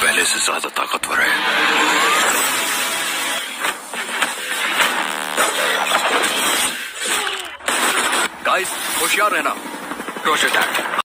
पहले से ज्यादा ताकतवर है गाइस होशियार रहना क्रोश attack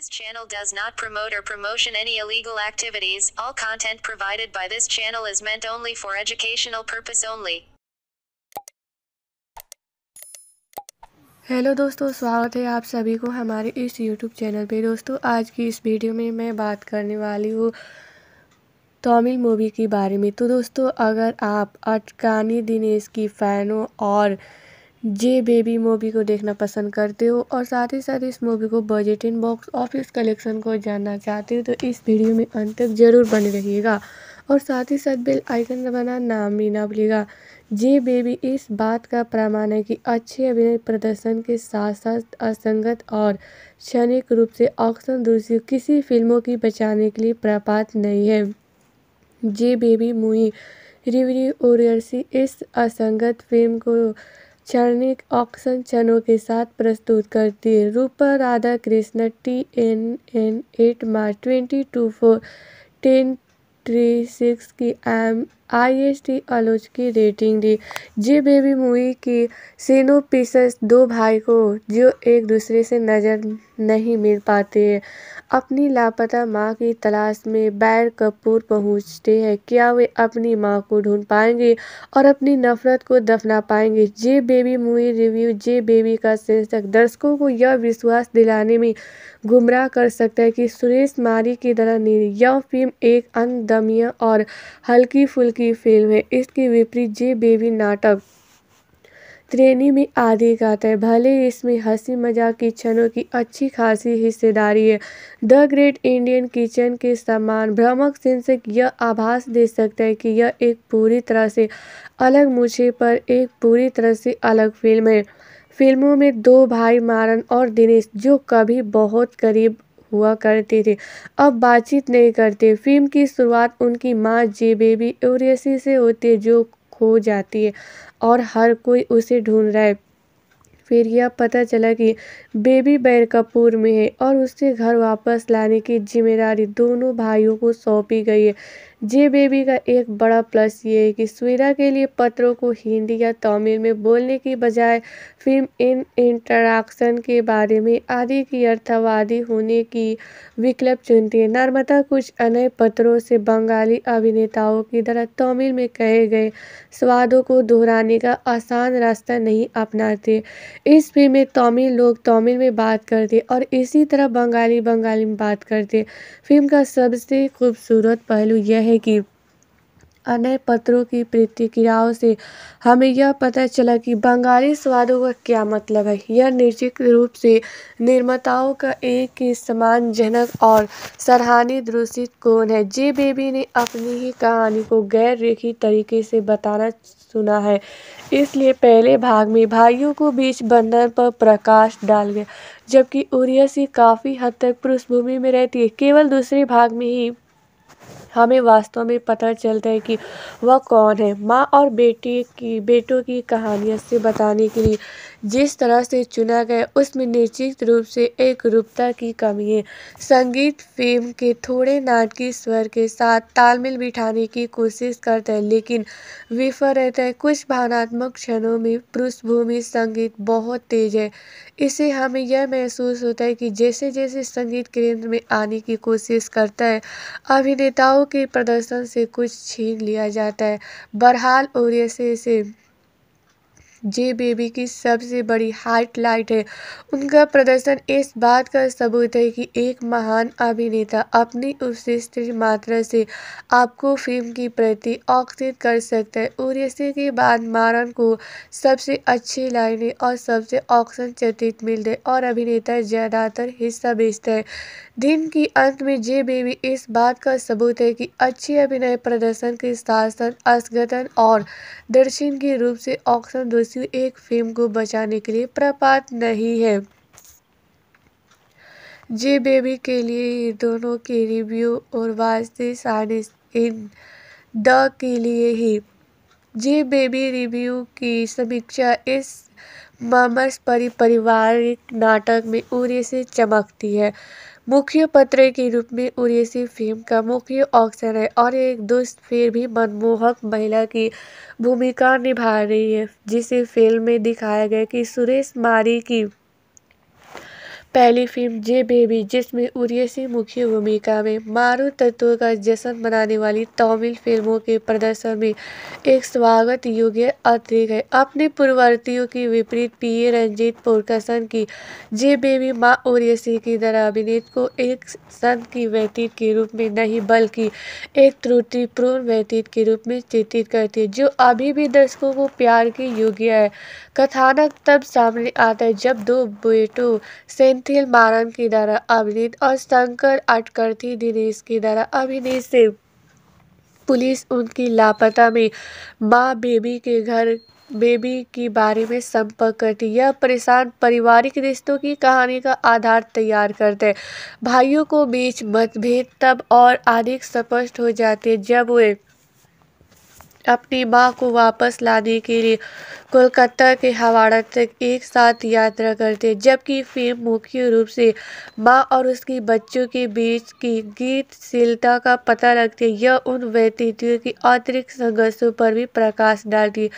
This channel does not promote or promotion any illegal activities. All content provided by this channel is meant only for educational purpose only. Hello दोस्तों स्वागत है आप सभी को हमारे इस यूट्यूब चैनल पे दोस्तों आज की इस वीडियो में मैं बात करने वाली हूँ तमिल मूवी के बारे में तो दोस्तों अगर आप अटकानी दिनेश की फ़ैन हो और जे बेबी मूवी को देखना पसंद करते हो और साथ ही साथ इस मूवी को budget in box office collection को जानना चाहते हो तो इस वीडियो में अंत तक जरूर बने रहिएगा और साथ ही साथ बेल आइकन दबाना नाम भी ना भूलिएगा जे बेबी इस बात का प्रमाण है कि अच्छे अभिनय प्रदर्शन के साथ साथ असंगत और क्षणिक रूप से ऑक्सन दूसरी किसी फिल्मों की बचाने के लिए प्रपात नहीं है जे बेबी मूवी रिवरी ओरियर्सी इस असंगत फिल्म को क्षणिक ऑक्शन क्षणों के साथ प्रस्तुत करती है Rupa Radha Krishna T N N eight March twenty two four ten three six की एम आईएसटी अनुज की रेटिंग दी जे बेबी मूवी की सीनो पीसेस दो भाई को जो एक दूसरे से नज़र नहीं मिल पाते हैं अपनी लापता माँ की तलाश में बैर कपूर पहुँचते हैं क्या वे अपनी माँ को ढूंढ पाएंगे और अपनी नफरत को दफना पाएंगे J baby movie review J baby का शीर्षक दर्शकों को यह विश्वास दिलाने में गुमराह कर सकता है कि सुरेश मारी की तरह यह फिल्म एक अनदमिया और हल्की फुल्की की फिल्म है इसके विपरीत जे बेबी नाटक त्रेनी में आदि गाते हैं भले इसमें हंसी मजाक की क्षणों की अच्छी खासी हिस्सेदारी है द ग्रेट इंडियन किचन के समान भ्रमक शीर्षक यह आभास दे सकता है कि यह एक पूरी तरह से अलग मुझे पर एक पूरी तरह से अलग फिल्म है फिल्मों में दो भाई मारन और दिनेश जो कभी बहुत करीब हुआ करते थे अब बातचीत नहीं करते फिल्म की शुरुआत उनकी माँ जे बेबी ओरेसी से होती है जो खो जाती है और हर कोई उसे ढूंढ रहा है फिर यह पता चला कि बेबी बैर कपूर में है और उसे घर वापस लाने की जिम्मेदारी दोनों भाइयों को सौंपी गई है जे बेबी का एक बड़ा प्लस ये है कि सुविधा के लिए पत्रों को हिंदी या तमिल में बोलने की बजाय फिल्म इन इंटरक्शन के बारे में आदि की अर्थवादी होने की विकल्प चुनती है नर्मदा कुछ अन्य पत्रों से बंगाली अभिनेताओं की तरह तमिल में कहे गए स्वादों को दोहराने का आसान रास्ता नहीं अपनाते इस फिल्म में तमिल लोग तमिल में बात करते और इसी तरह बंगाली बंगाली में बात करते फिल्म का सबसे खूबसूरत पहलू यह है है कि अन्य पत्रों की प्रतिक्रियाओं से हमें यह पता चला कि बंगाली स्वादों का क्या मतलब है यह निश्चित रूप से निर्माताओं का एक ही समान जनक और सराहनीय दूषित कौन है जे बेबी ने अपनी ही कहानी को गैर रेखी तरीके से बताना सुना है इसलिए पहले भाग में भाइयों को बीच बंधन पर प्रकाश डाल गया जबकि उरियसी काफ़ी हद तक पृष्ठभूमि में रहती है केवल दूसरे भाग में ही हमें वास्तव में पता चलता है कि वह कौन है माँ और बेटी की बेटों की कहानियाँ से बताने के लिए जिस तरह से चुना गया उसमें निश्चित रूप से एक रूपता की कमी है संगीत फेम के थोड़े नाटकीय स्वर के साथ तालमेल बिठाने की कोशिश करता है लेकिन विफल रहता है कुछ भावनात्मक क्षणों में पृष्ठभूमि संगीत बहुत तेज है इससे हमें यह महसूस होता है कि जैसे जैसे संगीत केंद्र में आने की कोशिश करता है अभिनेताओं के प्रदर्शन से कुछ छीन लिया जाता है बहरहाल और ऐसे ऐसे जे बेबी की सबसे बड़ी लाइट है उनका प्रदर्शन इस बात का सबूत है कि एक महान अभिनेता अपनी उत्कृष्ट मात्रा से आपको फिल्म की प्रति आकर्षित कर सकता है और इसी के बाद मारन को सबसे अच्छी लाइनें और सबसे ऑक्शन चरित्र मिलते और अभिनेता ज़्यादातर हिस्सा बेचता है दिन के अंत में जे बेबी इस बात का सबूत है कि अच्छे अभिनय प्रदर्शन के साथ साथ असगतन और दर्शन के रूप से ऑक्शन दूसरे किसी एक फिल्म को बचाने के लिए प्रपात नहीं है जे बेबी के लिए दोनों के रिव्यू और वास्ते साइनिस इन द के लिए ही जे बेबी रिव्यू की समीक्षा इस मामस परिवारिक नाटक में उरे से चमकती है मुख्य पत्र के रूप में उड़ीसी फिल्म का मुख्य ऑक्शन है और एक दुष्ट फिर भी मनमोहक महिला की भूमिका निभा रही है जिसे फिल्म में दिखाया गया कि सुरेश मारी की पहली फिल्म जे बेबी जिसमें उर्यसी मुख्य भूमिका में मारू तत्व का जश्न मनाने वाली तमिल फिल्मों के प्रदर्शन में एक स्वागत योग्य अति है अपने पूर्ववर्तियों के विपरीत पी ए रंजीत पुरकसन की जे बेबी माँ उर्यसी की तरह अभिनीत को एक संत की व्यतीत के रूप में नहीं बल्कि एक त्रुटिपूर्ण व्यतीत के रूप में चित्रित करती है जो अभी भी दर्शकों को प्यार की योग्य है कथानक तब सामने आता है जब दो बेटों सेन एंथिल मारन की तरह अभिनीत और शंकर अटकर्थी दिनेश की तरह अभिनीत से पुलिस उनकी लापता में माँ बेबी के घर बेबी के बारे में संपर्क करती यह परेशान पारिवारिक रिश्तों की कहानी का आधार तैयार करते भाइयों को बीच मतभेद तब और अधिक स्पष्ट हो जाते जब वे अपनी माँ को वापस लाने के लिए कोलकाता के हवाड़ा तक एक साथ यात्रा करते जबकि फिल्म मुख्य रूप से माँ और उसके बच्चों के बीच की गीतशीलता का पता लगती है यह उन व्यतीतियों की आंतरिक संघर्षों पर भी प्रकाश डालती है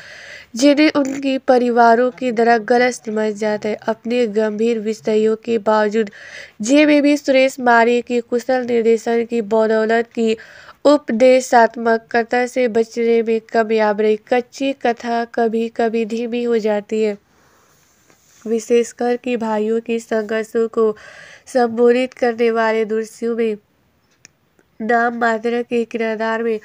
जिन्हें उनकी परिवारों की तरह गलत समझ जाता है अपने गंभीर विषयों के बावजूद जे में भी सुरेश मारे के कुशल निर्देशन की बदौलत की उपदेशात्मकता से बचने में कामयाब रही कच्ची कथा कभी कभी धीमी हो जाती है विशेषकर कि भाइयों की संघर्षों को संबोधित करने वाले दृश्यों में नाम मात्र के किरदार में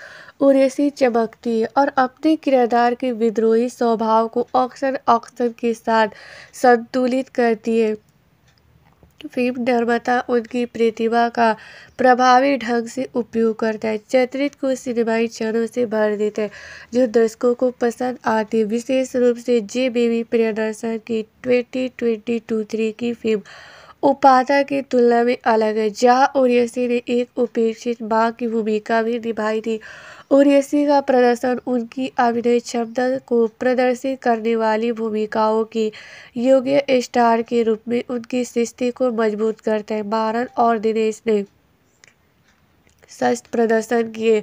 उर्सी चमकती है और अपने किरदार के विद्रोही स्वभाव को अक्सर अक्सर के साथ संतुलित करती है फिल्म निर्माता उनकी प्रतिभा का प्रभावी ढंग से उपयोग करता है चरित्र को सिनेमाई क्षणों से भर देते हैं जो दर्शकों को पसंद आती है विशेष रूप से जे बेबी प्रियदर्शन की ट्वेंटी ट्वेंटी टू थ्री की फिल्म उपाता की तुलना में अलग है जहाँ ओरियसी ने एक उपेक्षित माँ की भूमिका भी निभाई थी ओरियसी का प्रदर्शन उनकी अभिनय क्षमता को प्रदर्शित करने वाली भूमिकाओं की योग्य स्टार के रूप में उनकी सृष्टि को मजबूत करते हैं मारन और दिनेश ने शस्त्र प्रदर्शन किए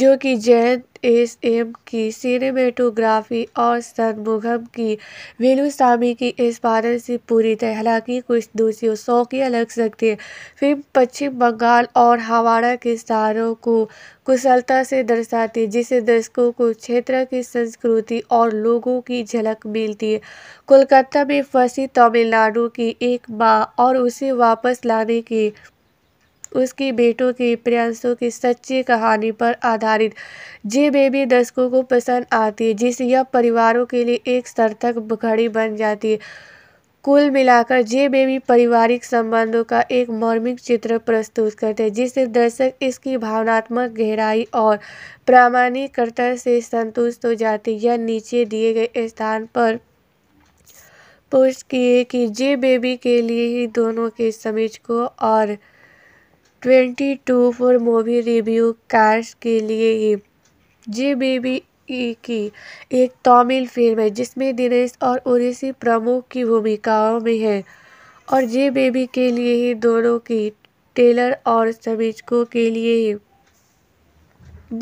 जो कि जैन एस एम की सिनेमेटोग्राफी और सनमुगम की वेलुस्वामी की बारे से पूरी तरह हालांकि कुछ दूसरी शौकिया लग सकती हैं फिल्म पश्चिम बंगाल और हवाड़ा के स्थानों को कुशलता से दर्शाती है जिसे दर्शकों को क्षेत्र की संस्कृति और लोगों की झलक मिलती है कोलकाता में फंसी तमिलनाडु की एक माँ और उसे वापस लाने की उसकी बेटों के प्रयासों की सच्ची कहानी पर आधारित जे बेबी दर्शकों को पसंद आती है जिससे यह परिवारों के लिए एक सार्थक घड़ी बन जाती है कुल मिलाकर जे बेबी पारिवारिक संबंधों का एक मौर्मिक चित्र प्रस्तुत करते हैं जिससे दर्शक इसकी भावनात्मक गहराई और प्रामाणिकता से संतुष्ट हो जाते हैं यह नीचे दिए गए स्थान पर पोस्ट किए कि जे बेबी के लिए ही दोनों के समीक्षकों और twenty two four movie review cars के लिए ही जी बेबी ई की एक तमिल फिल्म है जिसमें दिनेश और उड़ीसी प्रमुख की भूमिकाओं में है और जे बेबी के लिए ही दोनों की टेलर और समीक्षकों के लिए ही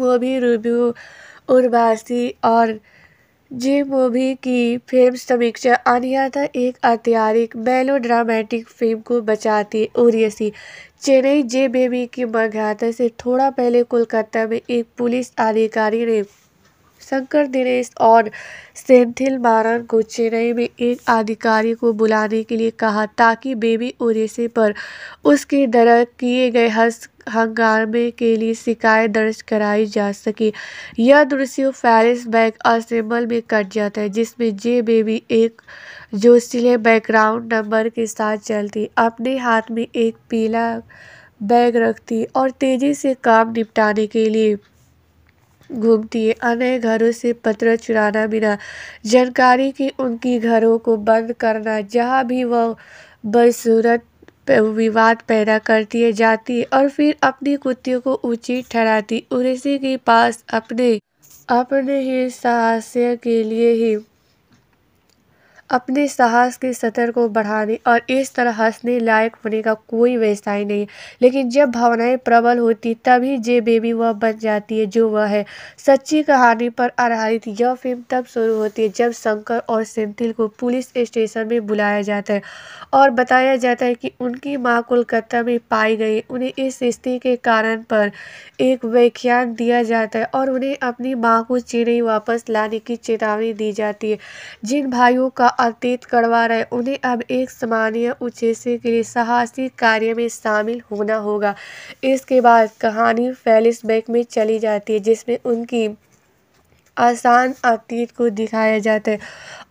मूवी रिव्यू उर्वासी और जे मूवी e की फिल्म समीक्षा अनियाता एक अत्यारिक मेलोड्रामेटिक फिल्म को बचाती उर्यसी चेन्नई जे बेबी की वाग्याता से थोड़ा पहले कोलकाता में एक पुलिस अधिकारी ने शंकर दिनेश और सेंथिल मारन को चेन्नई में एक अधिकारी को बुलाने के लिए कहा ताकि बेबी ओरेसे पर उसके दर किए गए हस हंगामे के लिए शिकायत दर्ज कराई जा सके यह दृश्य फैरिस बैग असेंबल में कट जाता है जिसमें जे बेबी एक जो सिले बैकग्राउंड नंबर के साथ चलती अपने हाथ में एक पीला बैग रखती और तेजी से काम निपटाने के लिए घूमती है अन्य घरों से पत्र चुराना बिना जानकारी कि उनकी घरों को बंद करना जहाँ भी वह बदसूरत विवाद पैदा करती है जाती है और फिर अपनी कुत्तियों को ऊँची ठहराती उसी के पास अपने अपने ही साहस्य के लिए ही अपने साहस के सतर को बढ़ाने और इस तरह हंसने लायक होने का कोई व्यवसाय नहीं लेकिन जब भावनाएं प्रबल होती तभी जे बेबी वह बन जाती है जो वह है सच्ची कहानी पर आधारित यह फिल्म तब शुरू होती है जब शंकर और सेंथिल को पुलिस स्टेशन में बुलाया जाता है और बताया जाता है कि उनकी माँ कोलकाता में पाई गई उन्हें इस स्थिति के कारण पर एक व्याख्यान दिया जाता है और उन्हें अपनी माँ को चेन्नई वापस लाने की चेतावनी दी जाती है जिन भाइयों का अतीत करवा रहे उन्हें अब एक सामान्य उद्देश्य के लिए साहसिक कार्य में शामिल होना होगा इसके बाद कहानी फैलिस बैक में चली जाती है जिसमें उनकी आसान अतीत को दिखाया जाता है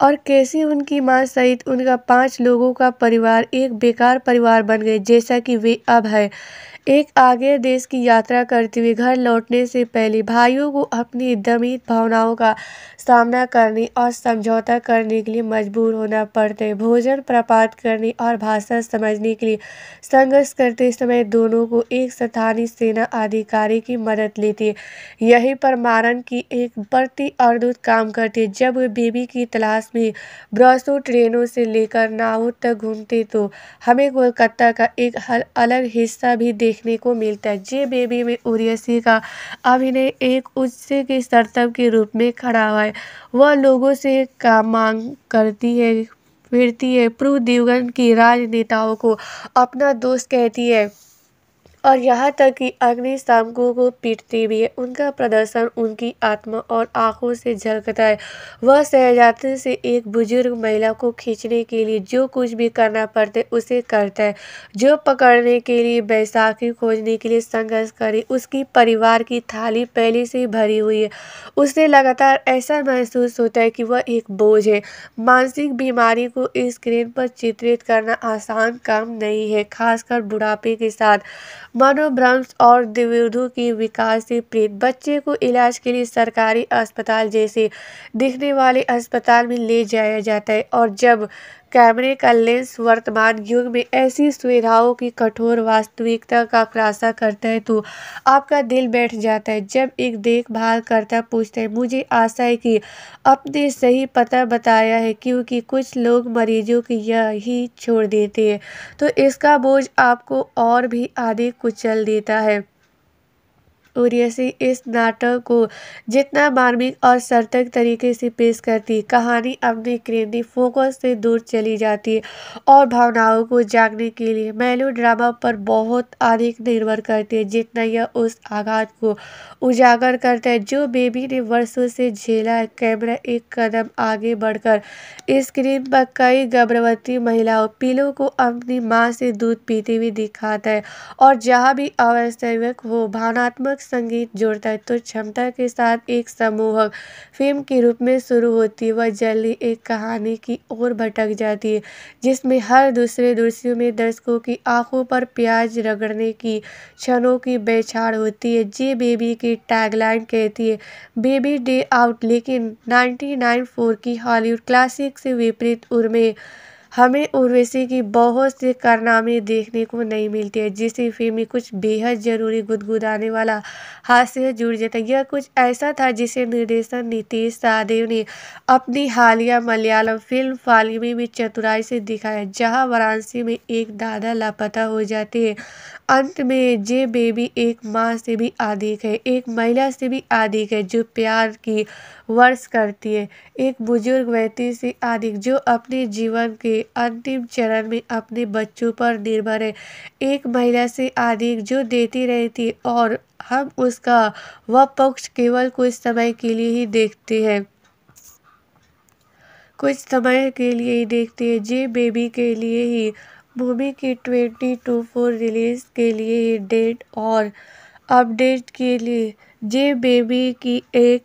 और कैसे उनकी मां सहित उनका पांच लोगों का परिवार एक बेकार परिवार बन गए जैसा कि वे अब है एक आगे देश की यात्रा करते हुए घर लौटने से पहले भाइयों को अपनी दमित भावनाओं का सामना करने और समझौता करने के लिए मजबूर होना पड़ता है भोजन प्रपात करने और भाषा समझने के लिए संघर्ष करते समय दोनों को एक स्थानीय सेना अधिकारी की मदद लेती है यही मारन की एक बढ़ती अर्दूत काम करती है जब वे बेबी की तलाश में ब्रसों ट्रेनों से लेकर नावों तक घूमते तो हमें कोलकाता का एक अलग हिस्सा भी देख देखने को मिलता है जे बेबी में उर्यसी का अभिनय एक उच्च के सर्तव के रूप में खड़ा हुआ है वह लोगों से का मांग करती है फिरती है प्रू देवगन की राजनेताओं को अपना दोस्त कहती है और यहाँ तक कि अग्निशामकों को पीटती भी है उनका प्रदर्शन उनकी आत्मा और आंखों से झलकता है वह सहजातन से एक बुजुर्ग महिला को खींचने के लिए जो कुछ भी करना पड़ते उसे करता है जो पकड़ने के लिए बैसाखी खोजने के लिए संघर्ष करे उसकी परिवार की थाली पहले से भरी हुई है उसे लगातार ऐसा महसूस होता है कि वह एक बोझ है मानसिक बीमारी को स्क्रीन पर चित्रित करना आसान काम नहीं है खासकर बुढ़ापे के साथ मनोभ्रंश और दुविधों की विकास से प्रीत बच्चे को इलाज के लिए सरकारी अस्पताल जैसे दिखने वाले अस्पताल में ले जाया जाता है और जब कैमरे का लेंस वर्तमान युग में ऐसी सुविधाओं की कठोर वास्तविकता का खुलासा करता है तो आपका दिल बैठ जाता है जब एक देखभाल करता पूछता है मुझे आशा है कि आपने सही पता बताया है क्योंकि कुछ लोग मरीजों की यह ही छोड़ देते हैं तो इसका बोझ आपको और भी आधे कुचल देता है उर्यसी इस नाटक को जितना मार्मिक और सार्थक तरीके से पेश करती कहानी अपने क्रेंदी फोकस से दूर चली जाती और भावनाओं को जागने के लिए मेलो ड्रामा पर बहुत अधिक निर्भर करती है जितना यह उस आघात को उजागर करता है जो बेबी ने वर्षों से झेला है कैमरा एक कदम आगे बढ़कर स्क्रीन पर कई गर्भवती महिलाओं पीलों को अपनी माँ से दूध पीते हुए दिखाता है और जहाँ भी आवश्यक हो भावनात्मक संगीत जोड़ता है तो क्षमता के साथ एक समूहक फिल्म के रूप में शुरू होती है वह जल्दी एक कहानी की ओर भटक जाती है जिसमें हर दूसरे दृश्य में दर्शकों की आंखों पर प्याज रगड़ने की क्षणों की बेछाड़ होती है जे बेबी की टैगलाइन कहती है बेबी डे आउट लेकिन नाइनटी की हॉलीवुड क्लासिक से विपरीत उर्मे हमें उर्वशी की बहुत सी कारनामे देखने को नहीं मिलती है जिस फिल्म में कुछ बेहद ज़रूरी गुदगुदाने वाला हास्य जुड़ जाता यह कुछ ऐसा था जिसे निर्देशन नीतीश सहदेव ने अपनी हालिया मलयालम फिल्म फालिमी में चतुराई से दिखाया जहाँ वाराणसी में एक दादा लापता हो जाते हैं अंत में जे बेबी एक माँ से भी अधिक है एक महिला से भी अधिक है जो प्यार की वर्ष करती है एक बुजुर्ग व्यक्ति से अधिक जो अपने जीवन के अंतिम चरण में अपने बच्चों पर निर्भर है एक महिला से अधिक जो देती रहती है और हम उसका वह पक्ष केवल कुछ समय के लिए ही देखते हैं कुछ समय के लिए ही देखते हैं जे बेबी के लिए ही मूवी की ट्वेंटी टू फोर रिलीज के लिए ही डेट और अपडेट के लिए जे बेबी की एक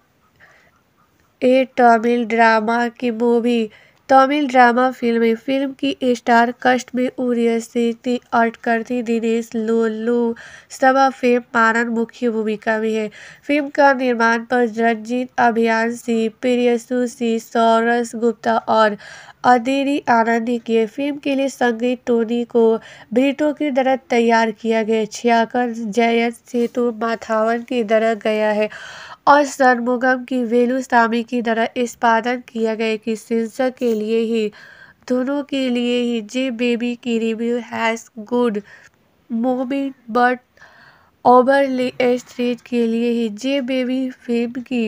ए तमिल ड्रामा की movie Tamil drama film film की स्टार कष्ट में उदय सेठी दिनेश लोलू सभा फेम पारन मुख्य भूमिका में है फिल्म का निर्माण पर रंजीत अभियान सिंह प्रियसु सिंह सौरस गुप्ता और अदिरी आनंद ने किए फिल्म के लिए संगीत टोनी को ब्रिटो की तरह तैयार किया गया छियाकर जयंत सेतु माथावन की तरह गया है और सरमुगम की वेलुस्वामी की तरह इस्पादन किया गया कि शीर्षक के लिए ही दोनों के लिए ही जे बेबी की review has good moment but overly straight के लिए ही जे बेबी फिल्म की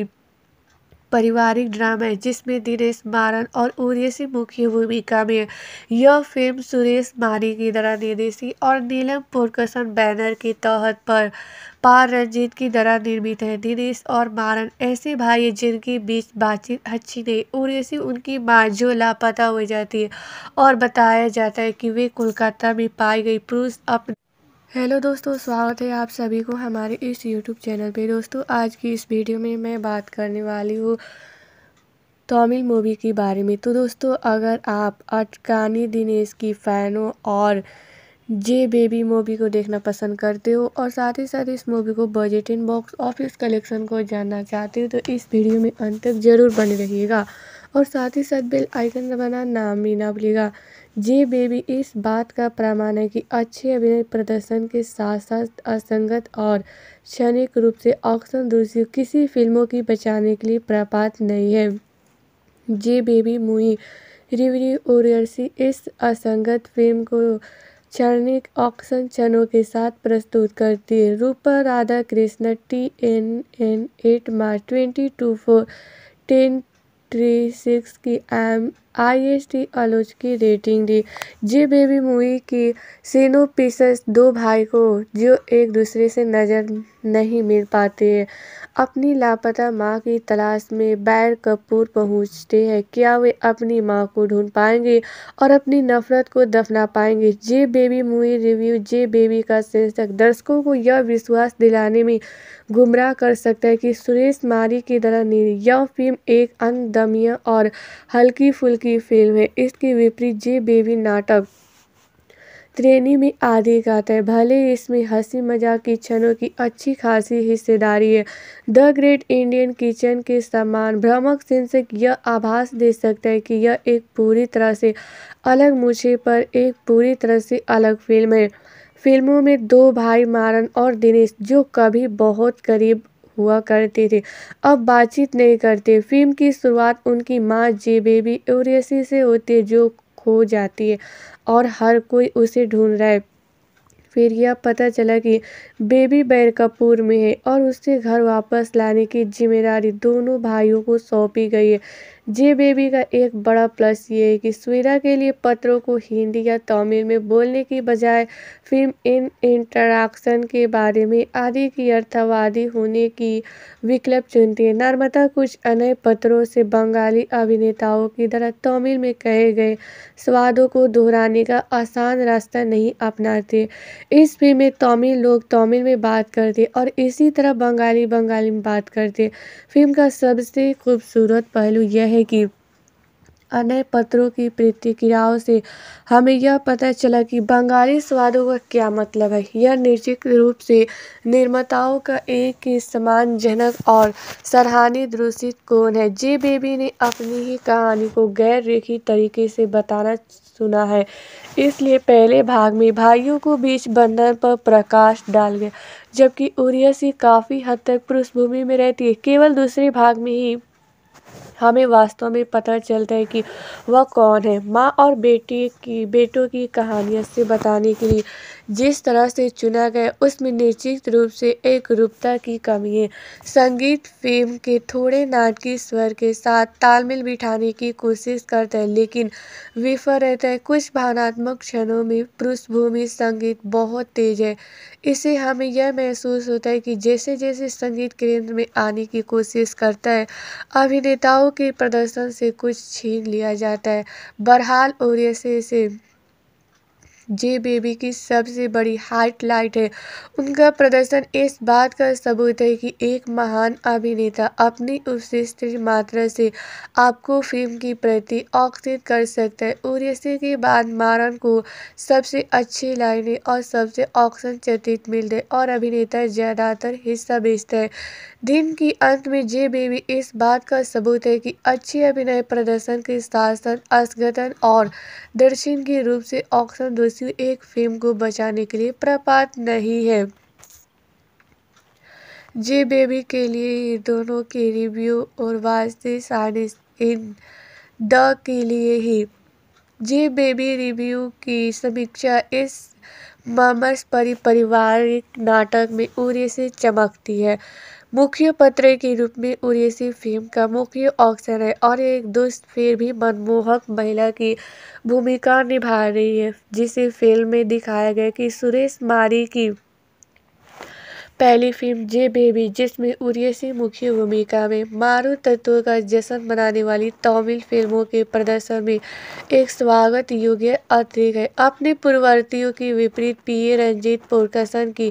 पारिवारिक ड्रामा है जिसमें दिनेश मारन और उर्यशी मुख्य भूमिका में यह फिल्म सुरेश मानी की दरा निर्देशी और नीलम पुरकसन बैनर के तहत पर पार रंजीत की तरह निर्मित है दिनेश और मारन ऐसे भाई हैं जिनके बीच बातचीत अच्छी नहीं उर्यशी उनकी माँ जो लापता हो जाती है और बताया जाता है कि वे कोलकाता में पाई गई पुरुष अपने हेलो दोस्तों स्वागत है आप सभी को हमारे इस यूट्यूब चैनल पे दोस्तों आज की इस वीडियो में मैं बात करने वाली हूँ तमिल मूवी के बारे में तो दोस्तों अगर आप अटकानी दिनेश की फ़ैन हो और जे बेबी मूवी को देखना पसंद करते हो और साथ ही साथ इस मूवी को budget in box office collection को जानना चाहते हो तो इस वीडियो में अंत तक ज़रूर बने रहिएगा और साथ ही साथ बेल आइकन दबाना नाम भी ना भूलेगा जे बेबी इस बात का प्रमाण है कि अच्छे अभिनय प्रदर्शन के साथ साथ असंगत और क्षणिक रूप से ऑक्शन दूसरी किसी फिल्मों की बचाने के लिए प्रपात नहीं है जे बेबी मुई रिवरी ओरियर्सी इस असंगत फिल्म को क्षणिक ऑक्शन क्षणों के साथ प्रस्तुत करती है Rupa Radha Krishna T N N eight March twenty two four ten three six की एम आई एस टी आलोच की रेटिंग दी जे बेबी मूवी की सीनो पीसेस दो भाई को जो एक दूसरे से नज़र नहीं मिल पाते अपनी लापता माँ की तलाश में बैर कपूर पहुँचते हैं क्या वे अपनी माँ को ढूंढ पाएंगे और अपनी नफरत को दफना पाएंगे J baby movie review J baby का शीर्षक दर्शकों को यह विश्वास दिलाने में गुमराह कर सकता है कि सुरेश मारी की तरह यह फिल्म एक अनदम्य और हल्की फुल्की फिल्म है इसके विपरीत जे बेबी नाटक त्रेनी में आदि गाता है भले ही इसमें हंसी मजाक की क्षणों की अच्छी खासी हिस्सेदारी है द ग्रेट इंडियन किचन के समान भ्रमक शीर्षक यह आभास दे सकता है कि यह एक पूरी तरह से अलग मुझे पर एक पूरी तरह से अलग फिल्म है फिल्मों में दो भाई मारन और दिनेश जो कभी बहुत करीब हुआ करते थे अब बातचीत नहीं करते फिल्म की शुरुआत उनकी माँ जे बेबी ओरेसी से होती है जो खो जाती है और हर कोई उसे ढूंढ रहा है फिर यह पता चला कि बेबी बैर कपूर में है और उसे घर वापस लाने की जिम्मेदारी दोनों भाइयों को सौंपी गई है जे बेबी का एक बड़ा प्लस ये है कि सुविधा के लिए पत्रों को हिंदी या तमिल में बोलने की बजाय फिल्म इन इंटरक्शन के बारे में आदि की अर्थवादी होने की विकल्प चुनती है नर्मदा कुछ अन्य पत्रों से बंगाली अभिनेताओं की तरह तमिल में कहे गए स्वादों को दोहराने का आसान रास्ता नहीं अपनाते इस फिल्म में तमिल लोग तमिल में बात करते और इसी तरह बंगाली बंगाली में बात करते फिल्म का सबसे खूबसूरत पहलू यह है है कि अन्य पत्रों की प्रतिक्रियाओं से हमें यह पता चला कि बंगाली स्वादों का क्या मतलब है यह निश्चित रूप से निर्माताओं का एक ही सम्मानजनक और सराहनीय दृष्टि है जे बेबी ने अपनी ही कहानी को गैर रेखी तरीके से बताना सुना है इसलिए पहले भाग में भाइयों को बीच बंधन पर प्रकाश डाल गया जबकि उर्यसी काफ़ी हद तक पृष्ठभूमि में रहती है केवल दूसरे भाग में ही हमें वास्तव में पता चलता है कि वह कौन है माँ और बेटी की बेटों की कहानियाँ से बताने के लिए जिस तरह से चुना गया उसमें निश्चित रूप से एक रूपता की कमी है संगीत फेम के थोड़े नाटकीय स्वर के साथ तालमेल बिठाने की कोशिश करता है लेकिन विफल रहता है कुछ भावनात्मक क्षणों में पृष्ठभूमि संगीत बहुत तेज है इससे हमें यह महसूस होता है कि जैसे जैसे संगीत केंद्र में आने की कोशिश करता है अभिनेताओं के प्रदर्शन से कुछ छीन लिया जाता है बहरहाल और ऐसे ऐसे जे बेबी की सबसे बड़ी लाइट है उनका प्रदर्शन इस बात का सबूत है कि एक महान अभिनेता अपनी उत्कृष्ट मात्रा से आपको फिल्म की प्रति आकर्षित कर सकता है और इसी के बाद मारन को सबसे अच्छी लाइनें और सबसे ऑक्सन चर्चित मिलते हैं और अभिनेता ज़्यादातर हिस्सा बेचता है दिन के अंत में जे बेबी इस बात का सबूत है कि अच्छे अभिनय प्रदर्शन के साथ साथ असगतन और दर्शन के रूप से ऑक्सन दूसरे किसी एक फेम को बचाने के लिए प्रपात नहीं है जे बेबी के लिए दोनों के रिव्यू और वास्ते सानिस इन द के लिए ही जे बेबी रिव्यू की समीक्षा इस मामस परि पारिवारिक नाटक में उरे से चमकती है मुख्य पत्र के रूप में उड़ीसी फिल्म का मुख्य ऑक्शन है और एक दुष्ट फिर भी मनमोहक महिला की भूमिका निभा रही है जिसे फिल्म में दिखाया गया कि सुरेश मारी की पहली फिल्म जे बेबी जिसमें उर्यसी मुख्य भूमिका में मारू तत्व का जश्न मनाने वाली तमिल फिल्मों के प्रदर्शन में एक स्वागत योग्य अतिथि है अपने पूर्ववर्तियों के विपरीत पी ए रंजीत पोरकसन की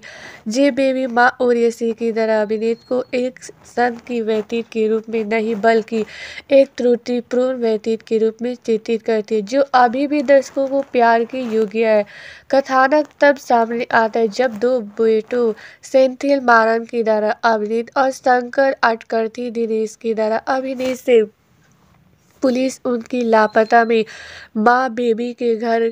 जे बेबी माँ उर्यसी की तरह अभिनेत को एक संत की व्यतीत के रूप में नहीं बल्कि एक त्रुटिपूर्ण व्यतीत के रूप में चित्रित करती है जो अभी भी दर्शकों को प्यार की योग्य है कथानक तब सामने आता है जब दो बेटो सेंथिल मारन की तरह अभिनीत और शंकर अटकर्थी दिनेश की तरह अभिनीत से पुलिस उनकी लापता में माँ बेबी के घर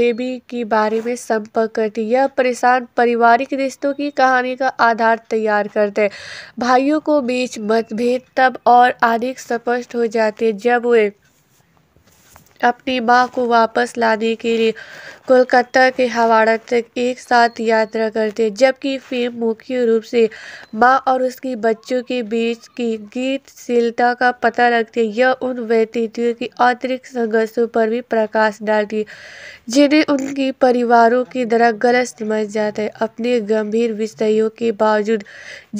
बेबी के बारे में संपर्क करती यह परेशान पारिवारिक रिश्तों की कहानी का आधार तैयार करते भाइयों को बीच मतभेद तब और अधिक स्पष्ट हो जाते जब वे अपनी माँ को वापस लाने के लिए कोलकाता के हवाड़ा तक एक साथ यात्रा करते हैं जबकि फिल्म मुख्य रूप से माँ और उसकी बच्चों के बीच की गीतशीलता का पता लगती है यह उन व्यक्तित्वों की आंतरिक संघर्षों पर भी प्रकाश डालती है जिन्हें उनकी परिवारों की तरह गलत समझ जाता है अपने गंभीर विषयों के बावजूद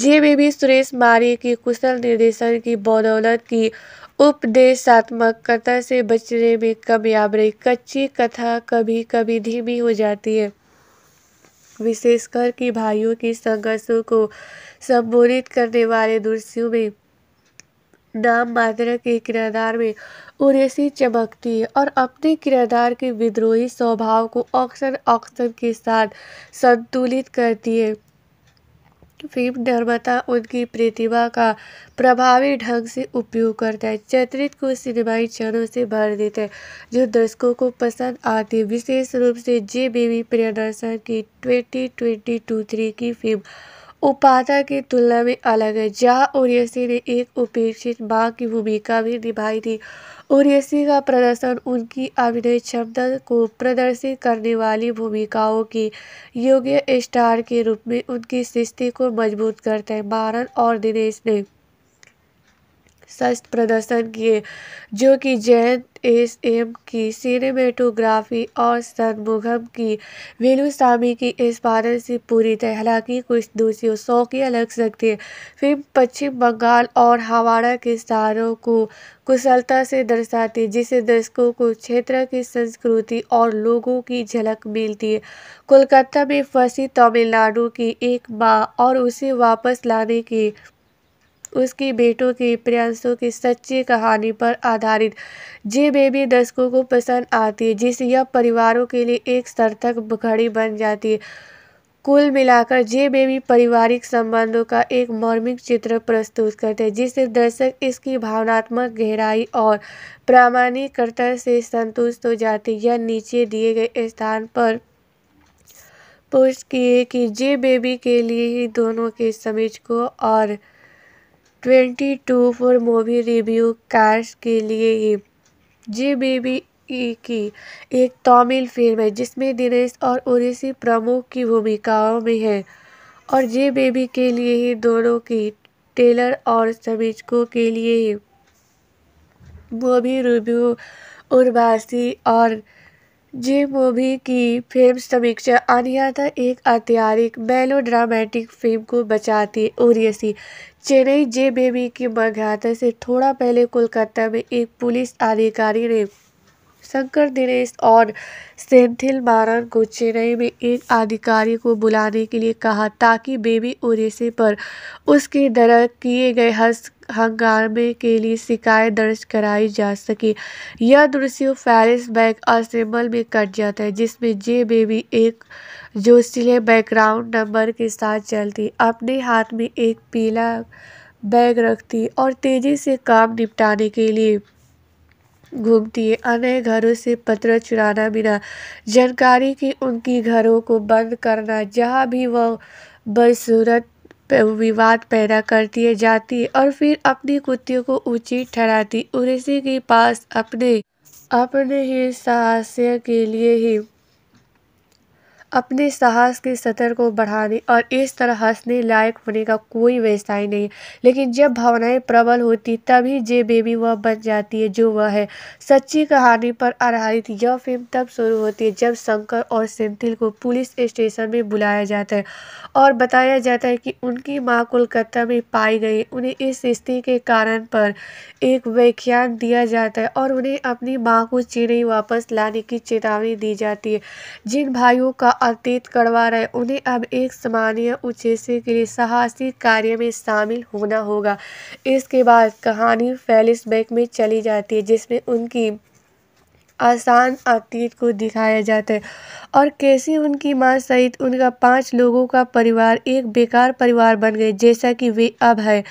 जे में भी सुरेश मारे के कुशल निर्देशन की बदौलत की उपदेशात्मक कथा से बचने में कमयाब रही कच्ची कथा कभी कभी धीमी हो जाती है विशेषकर कि भाइयों की संघर्षों को संबोधित करने वाले दृश्यों में नाम मात्र के किरदार में उरेसी चमकती है और अपने किरदार के विद्रोही स्वभाव को अक्सर ऑक्सन के साथ संतुलित करती है फिल्म निर्माता उनकी प्रतिभा का प्रभावी ढंग से उपयोग करता है चरित्र को सिनेमाई क्षणों से भर देता है जो दर्शकों को पसंद आती है विशेष रूप से जे बेबी प्रियदर्शन की ट्वेंटी ट्वेंटी टू थ्री की फिल्म उपाता की तुलना में अलग है जहां उर्यसी ने एक उपेक्षित माँ की भूमिका भी निभाई थी और इसी का प्रदर्शन उनकी अभिनय क्षमता को प्रदर्शित करने वाली भूमिकाओं की योग्य स्टार के रूप में उनकी सृष्टि को मजबूत करते हैं मारन और दिनेश ने सस्त प्रदर्शन किए जो कि जैन एस एम की सिनेमेटोग्राफी और सदमुगम की वेलुसामी की इस इंस्पायरेंस से पूरी तरह हालांकि कुछ दूसरी शौकिया लग सकती है फिल्म पश्चिम बंगाल और हवाड़ा के स्टारों को कुशलता से दर्शाती है जिससे दर्शकों को क्षेत्र की संस्कृति और लोगों की झलक मिलती है कोलकाता में फंसी तमिलनाडु की एक माँ और उसे वापस लाने की उसके बेटों के प्रयासों की सच्ची कहानी पर आधारित जे बेबी दर्शकों को पसंद आती है जिससे यह परिवारों के लिए एक सार्थक घड़ी बन जाती है कुल मिलाकर जे बेबी पारिवारिक संबंधों का एक मर्मिक चित्र प्रस्तुत करते हैं जिससे दर्शक इसकी भावनात्मक गहराई और प्रामाणिकता से संतुष्ट हो जाते यह नीचे दिए गए स्थान पर पोस्ट किए कि जे बेबी के लिए ही दोनों के समीक्षकों को और twenty two four movie review cars के लिए ही जी बेबी ई की एक तमिल फिल्म है जिसमें दिनेश और उड़ीसी प्रमुख की भूमिकाओं में है और जे बेबी के लिए ही दोनों की टेलर और समीजको के लिए ही मूवी रिव्यू उर्वासी और ये मूवी की फिल्म समीक्षा आनियाता एक मेलो ड्रामेटिक फिल्म को बचाती यसी चेन्नई जे बेबी की मंगहाता से थोड़ा पहले कोलकाता में एक पुलिस अधिकारी ने शंकर दिनेश और सेंथिल मारन को चेन्नई में एक अधिकारी को बुलाने के लिए कहा ताकि बेबी उड़ीसे पर उसके दर किए गए हंगामे के लिए शिकायत दर्ज कराई जा सके यह दृश्य फैरिस बैग असेंबल में कट जाता है जिसमें जे बेबी एक जोशीले बैकग्राउंड नंबर के साथ चलती अपने हाथ में एक पीला बैग रखती और तेजी से काम निपटाने के लिए घूमती है अन्य घरों से पत्र चुराना बिना जानकारी कि उनकी घरों को बंद करना जहाँ भी वह बदसूरत विवाद पैदा करती है जाती है और फिर अपनी कुत्तियों को उचित ठहराती उसी के पास अपने अपने ही साहस्य के लिए ही अपने साहस के सतर को बढ़ाने और इस तरह हंसने लायक होने का कोई व्यवसाय नहीं लेकिन जब भावनाएं प्रबल होती तभी जे बेबी वह बन जाती है जो वह है सच्ची कहानी पर आधारित यह फिल्म तब शुरू होती है जब शंकर और सेंथिल को पुलिस स्टेशन में बुलाया जाता है और बताया जाता है कि उनकी माँ कोलकाता में पाई गई उन्हें इस स्थिति के कारण पर एक व्याख्यान दिया जाता है और उन्हें अपनी माँ को चेन्नई वापस लाने की चेतावनी दी जाती है जिन भाइयों का अतीत करवा रहे उन्हें अब एक सामान्य उद्देश्य के लिए साहसिक कार्य में शामिल होना होगा इसके बाद कहानी फैलिसबैक में चली जाती है जिसमें उनकी आसान अतीत को दिखाया जाता है और कैसे उनकी मां सहित उनका पांच लोगों का परिवार एक बेकार परिवार बन गए जैसा कि वे अब है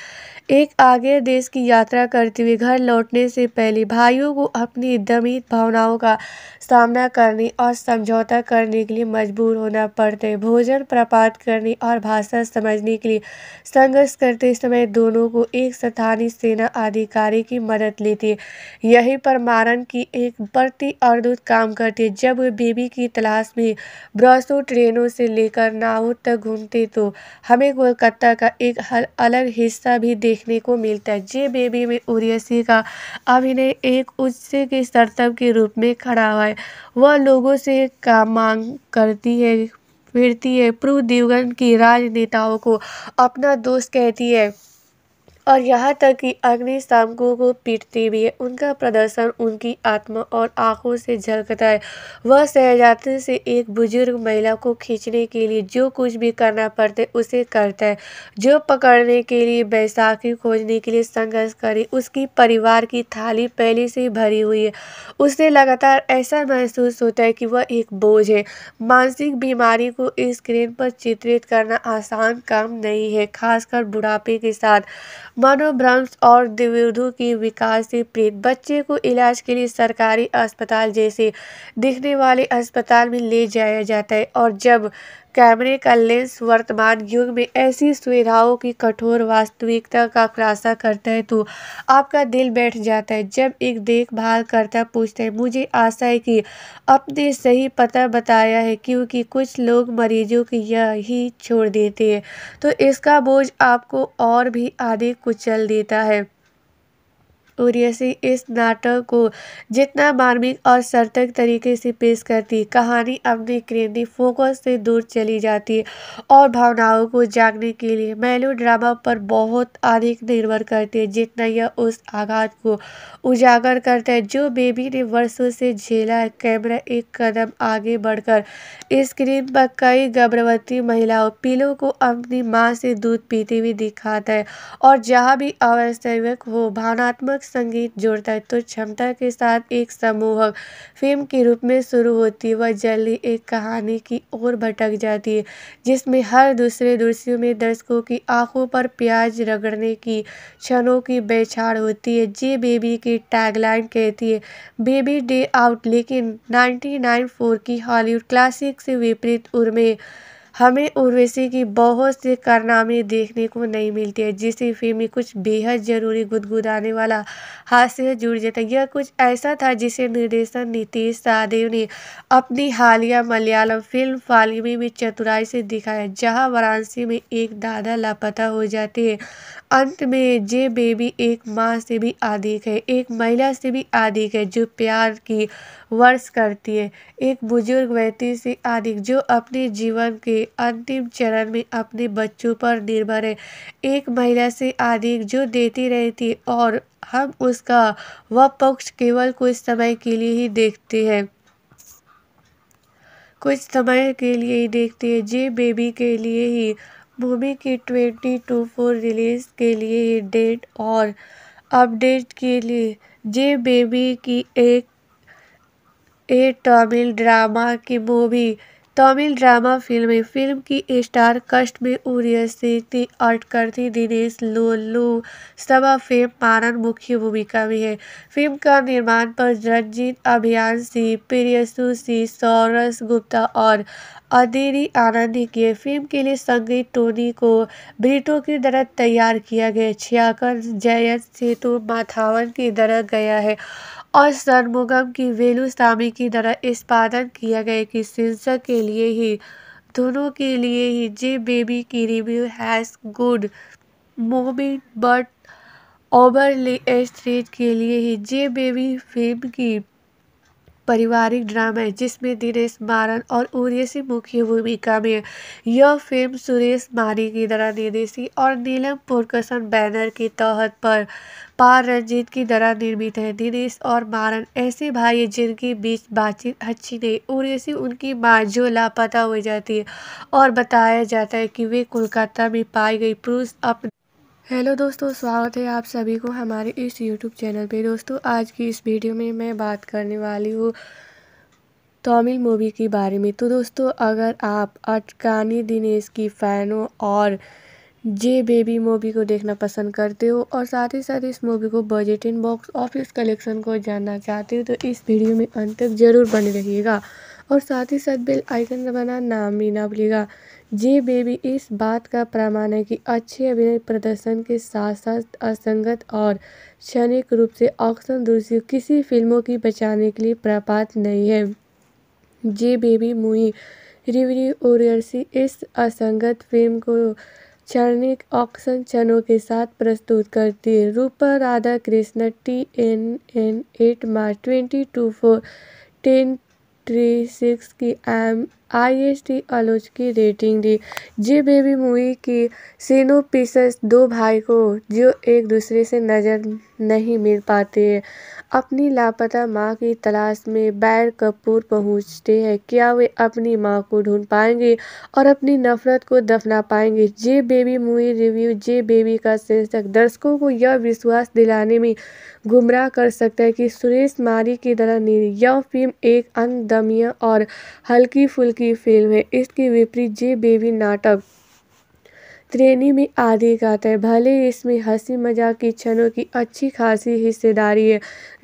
एक आगे देश की यात्रा करते हुए घर लौटने से पहले भाइयों को अपनी दमित भावनाओं का सामना करने और समझौता करने के लिए मजबूर होना पड़ता है भोजन प्रपात करने और भाषा समझने के लिए संघर्ष करते समय दोनों को एक स्थानीय सेना अधिकारी की मदद लेती है यहीं पर मारन की एक बढ़ती अरदूत काम करती है जब वे बेबी की तलाश में ब्रसो ट्रेनों से लेकर नावों तक घूमते तो हमें कोलकाता का एक अलग हिस्सा भी देख देखने को मिलता है जे बेबी में उर्यसी का अभिनय एक उच्च के सर्तव के रूप में खड़ा हुआ है वह लोगों से काम मांग करती है फिरती है प्रू दिवगन की राजनेताओं को अपना दोस्त कहती है और यहाँ तक कि अग्निशामकों को पीटती भी है उनका प्रदर्शन उनकी आत्मा और आंखों से झलकता है वह सहजाते से एक बुजुर्ग महिला को खींचने के लिए जो कुछ भी करना पड़ता है उसे करता है जो पकड़ने के लिए बैसाखी खोजने के लिए संघर्ष करे उसकी परिवार की थाली पहले से ही भरी हुई है उसे लगातार ऐसा महसूस होता है कि वह एक बोझ है मानसिक बीमारी को स्क्रीन पर चित्रित करना आसान काम नहीं है खासकर बुढ़ापे के साथ मनोभ्रंश और दिव्यु की विकास से पीड़ित बच्चे को इलाज के लिए सरकारी अस्पताल जैसे दिखने वाले अस्पताल में ले जाया जाता है और जब कैमरे का लेंस वर्तमान युग में ऐसी सुविधाओं की कठोर वास्तविकता का खुलासा करता है तो आपका दिल बैठ जाता है जब एक देखभाल करता पूछता है मुझे आशा है कि आपने सही पता बताया है क्योंकि कुछ लोग मरीजों की यह ही छोड़ देते हैं तो इसका बोझ आपको और भी आधे कुचल देता है उर्यसी इस नाटक को जितना मार्मिक और सार्थक तरीके से पेश करती कहानी अपने क्रेंदी फोकस से दूर चली जाती है और भावनाओं को जागने के लिए मेलो ड्रामा पर बहुत अधिक निर्भर करती है जितना यह उस आघात को उजागर करता है जो बेबी ने वर्षों से झेला है कैमरा एक कदम आगे बढ़कर स्क्रीन पर कई गर्भवती महिलाओं पीलों को अपनी माँ से दूध पीते हुए दिखाता है और जहाँ भी आवश्यक हो भावनात्मक संगीत जोड़ता है तो क्षमता के साथ एक समूह फिल्म के रूप में शुरू होती है वह जल्द एक कहानी की ओर भटक जाती है जिसमें हर दूसरे दृश्य में दर्शकों की आंखों पर प्याज रगड़ने की क्षणों की बेछाड़ होती है जे बेबी की टैगलाइन कहती है बेबी डे आउट लेकिन नाइनटीन नाइन फोर की हॉलीवुड क्लासिक से विपरीत उर्मे हमें उर्वशी की बहुत सी कारनामे देखने को नहीं मिलती है जिस फिल्म में कुछ बेहद ज़रूरी गुदगुदाने वाला हास्य जुड़ जाता है यह कुछ ऐसा था जिसे निर्देशक नीतीश सादेव ने अपनी हालिया मलयालम फिल्म फालिमी में चतुराई से दिखाया जहाँ वाराणसी में एक दादा लापता हो जाते हैं अंत में जे बेबी एक माँ से भी अधिक है एक महिला से भी अधिक है जो प्यार की वर्ष करती है एक बुजुर्ग व्यक्ति से अधिक जो अपने जीवन के अंतिम चरण में अपने बच्चों पर निर्भर है एक महिला से अधिक जो देती रहती है और हम उसका वह पक्ष केवल कुछ समय के लिए ही देखते हैं कुछ समय के लिए ही देखते हैं जे बेबी के लिए ही मूवी की ट्वेंटी टू फोर रिलीज के लिए ही डेट और अपडेट के लिए जे बेबी की एक ए तमिल ड्रामा की मूवी तमिल ड्रामा फिल्में फिल्म की स्टार कष्ट में उदय अटकर्थी दिनेश लोलू सभा फेम पारन मुख्य भूमिका में है फिल्म का निर्माण पर रंजीत अभियान सिंह प्रियसु सिंह सौरस गुप्ता और अंधेरी आनंदी के फिल्म के लिए संगीत टोनी को ब्रिटो की तरह तैयार किया गया छियाकर जयंत सेतु माथावन की तरह गया है और सरमुगम की वेलू सामी की तरह इस्पादन किया गया कि शीर्षक के लिए ही दोनों के लिए ही जे बेबी की review has good moment but overly street के लिए ही जे बेबी फिल्म की पारिवारिक ड्रामा है जिसमें दिनेश मारन और उर्यसी मुख्य भूमिका में यह फिल्म सुरेश मानी की तरह निर्देशी और नीलम पुरकसन बैनर के तहत पर पार रंजीत की तरह निर्मित है दिनेश और मारन ऐसे भाई जिनके बीच बातचीत अच्छी नहीं उर्यसी उनकी माँ जो लापता हो जाती है और बताया जाता है कि वे कोलकाता में पाई गई पुरुष अपने हेलो दोस्तों स्वागत है आप सभी को हमारे इस यूट्यूब चैनल पे दोस्तों आज की इस वीडियो में मैं बात करने वाली हूँ तमिल मूवी के बारे में तो दोस्तों अगर आप अटकानी दिनेश की फ़ैन हो और जे बेबी मूवी को देखना पसंद करते हो और साथ ही साथ इस मूवी को budget in box office collection को जानना चाहते हो तो इस वीडियो में अंत तक ज़रूर बने रहिएगा और साथ ही साथ बेल आइकन दबाना नाम भी ना भूलिएगा जे बेबी इस बात का प्रमाण है कि अच्छे अभिनय प्रदर्शन के साथ साथ असंगत और क्षणिक रूप से ऑक्सन दूसरी किसी फिल्मों की बचाने के लिए प्रपात नहीं है जे बेबी मुई रिवरी ओरियर्सी इस असंगत फिल्म को क्षणिक ऑक्सन क्षणों के साथ प्रस्तुत करती है Rupa Radha Krishna T N N eight March twenty two four ten three six की एम आई एस टी आलोच की रेटिंग दी जे बेबी मूवी की सीनो पीसेस दो भाई को जो एक दूसरे से नज़र नहीं मिल पाते अपनी लापता माँ की तलाश में बैर कपूर पहुँचते हैं क्या वे अपनी माँ को ढूंढ पाएंगे और अपनी नफरत को दफना पाएंगे J baby movie review J baby का शीर्षक दर्शकों को यह विश्वास दिलाने में गुमराह कर सकता है कि सुरेश मारी की तरह नहीं यह फिल्म एक अनदमीय और हल्की फुल्की फिल्म है इसके विपरीत जे बेबी नाटक त्रेनी में आदि गाता है भले इसमें हंसी मजाक की क्षणों की अच्छी खासी हिस्सेदारी है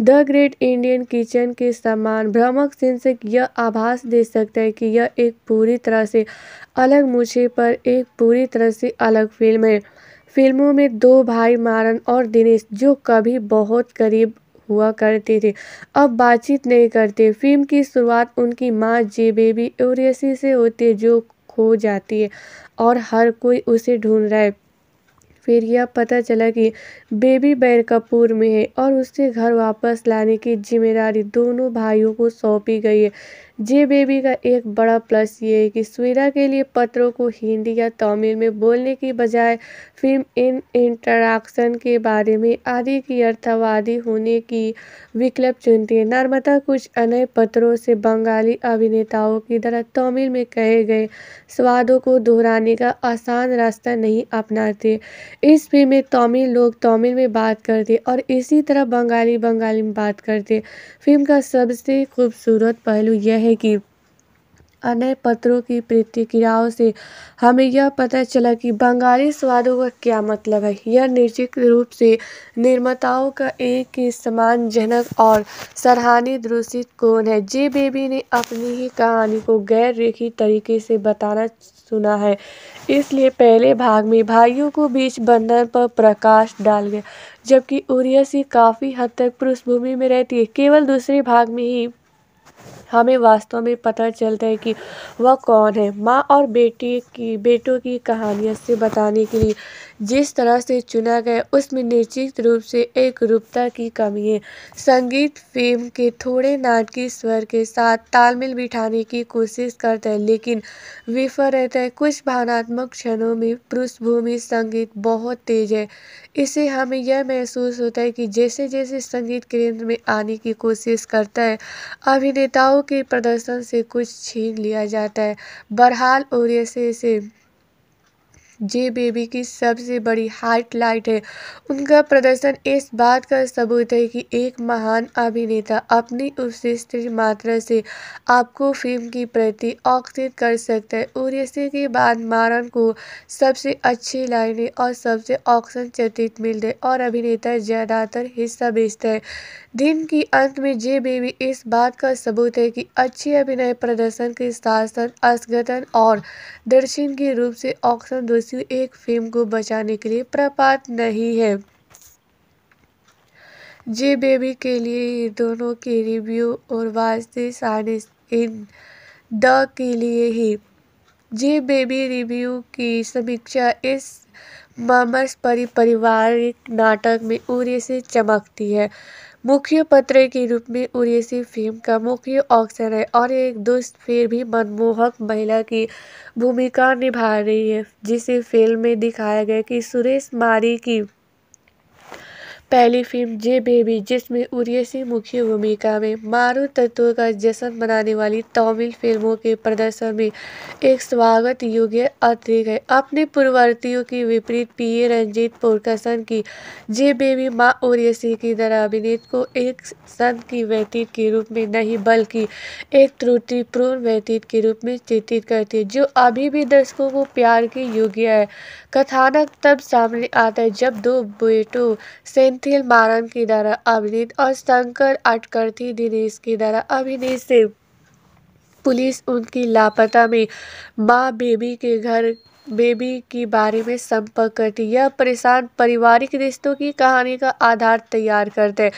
द ग्रेट इंडियन किचन के समान भ्रमक शीर्षक यह आभास दे सकता है कि यह एक पूरी तरह से अलग मुझे पर एक पूरी तरह से अलग फिल्म है फिल्मों में दो भाई मारन और दिनेश जो कभी बहुत करीब हुआ करते थे अब बातचीत नहीं करते फिल्म की शुरुआत उनकी माँ जे बेबी ओरेसी से होती है जो खो जाती है और हर कोई उसे ढूंढ रहा है फिर यह पता चला कि बेबी बैर कपूर में है और उसे घर वापस लाने की जिम्मेदारी दोनों भाइयों को सौंपी गई है जे बेबी का एक बड़ा प्लस ये है कि सुविधा के लिए पत्रों को हिंदी या तमिल में बोलने की बजाय फिल्म इन इंटरक्शन के बारे में आदि की अर्थवादी होने की विकल्प चुनती है नर्मदा कुछ अन्य पत्रों से बंगाली अभिनेताओं की तरह तमिल में कहे गए स्वादों को दोहराने का आसान रास्ता नहीं अपनाते इस फिल्म में तमिल लोग तमिल में बात करते और इसी तरह बंगाली बंगाली में बात करते फिल्म का सबसे खूबसूरत पहलू यह है है कि अन्य पत्रों की प्रतिक्रियाओं से हमें यह पता चला कि बंगाली स्वादों का क्या मतलब है यह निश्चित रूप से निर्माताओं का एक ही समान जनक और सराहनीय दूषित कौन है जे बेबी ने अपनी ही कहानी को गैर रेखी तरीके से बताना सुना है इसलिए पहले भाग में भाइयों को बीच बंधन पर प्रकाश डाल गया जबकि उरियसी काफ़ी हद तक पृष्ठभूमि में रहती है केवल दूसरे भाग में ही हमें वास्तव में पता चलता है कि वह कौन है माँ और बेटी की बेटों की कहानियों से बताने के लिए जिस तरह से चुना गया उसमें निश्चित रूप से एक रूपता की कमी है संगीत फिल्म के थोड़े नाटकीय स्वर के साथ तालमेल बिठाने की कोशिश करता है लेकिन विफल रहता है कुछ भावनात्मक क्षणों में पृष्ठभूमि संगीत बहुत तेज है इससे हमें यह महसूस होता है कि जैसे जैसे संगीत केंद्र में आने की कोशिश करता है अभिनेताओं के प्रदर्शन से कुछ छीन लिया जाता है बहरहाल और ऐसे ऐसे जे बेबी की सबसे बड़ी लाइट है उनका प्रदर्शन इस बात का सबूत है कि एक महान अभिनेता अपनी उत्कृष्ट मात्रा से आपको फिल्म के प्रति आकर्षित कर सकता है और इसी के बाद मारन को सबसे अच्छी लाइनें और सबसे ऑक्शन चतित मिलते और अभिनेता ज़्यादातर हिस्सा बेचता है दिन की अंत में जे बेबी इस बात का सबूत है कि अच्छी अभिनय प्रदर्शन के साथ साथ असगतन और दर्शन के रूप से ऑक्सन दोषी एक फिल्म को बचाने के लिए प्रपात नहीं है जे बेबी के लिए दोनों के रिव्यू और वास्ते साइनिस इन द के लिए ही जे बेबी रिव्यू की समीक्षा इस मामस परी पारिवारिक नाटक में उरे से चमकती है मुख्य पत्र के रूप में उड़ीसी फिल्म का मुख्य ऑक्शन है और एक दुष्ट फिर भी मनमोहक महिला की भूमिका निभा रही है जिसे फिल्म में दिखाया गया कि सुरेश मारी की पहली फिल्म जे बेबी जिसमें उर्यशी मुख्य भूमिका में मारू तत्व का जश्न मनाने वाली तमिल फिल्मों के प्रदर्शन में एक स्वागत योग्य अतिरिक्त है अपने पूर्ववर्तियों के विपरीत पीए रंजीत पोरकसन की जे बेबी माँ उर्यशी की तरह अभिनीत को एक संत की व्यतीत के रूप में नहीं बल्कि एक त्रुटिपूर्ण व्यतीत के रूप में चित्रित करती है जो अभी भी दर्शकों को प्यार की योग्य है कथानक तब सामने आता है जब दो बेटों सेन एंथिल मारन की द्वारा अभिनीत और शंकर अटकर्थी दिनेश की द्वारा अभिनीत से पुलिस उनकी लापता में माँ बेबी के घर बेबी की बारे में संपर्क करती यह परेशान पारिवारिक रिश्तों की कहानी का आधार तैयार करते हैं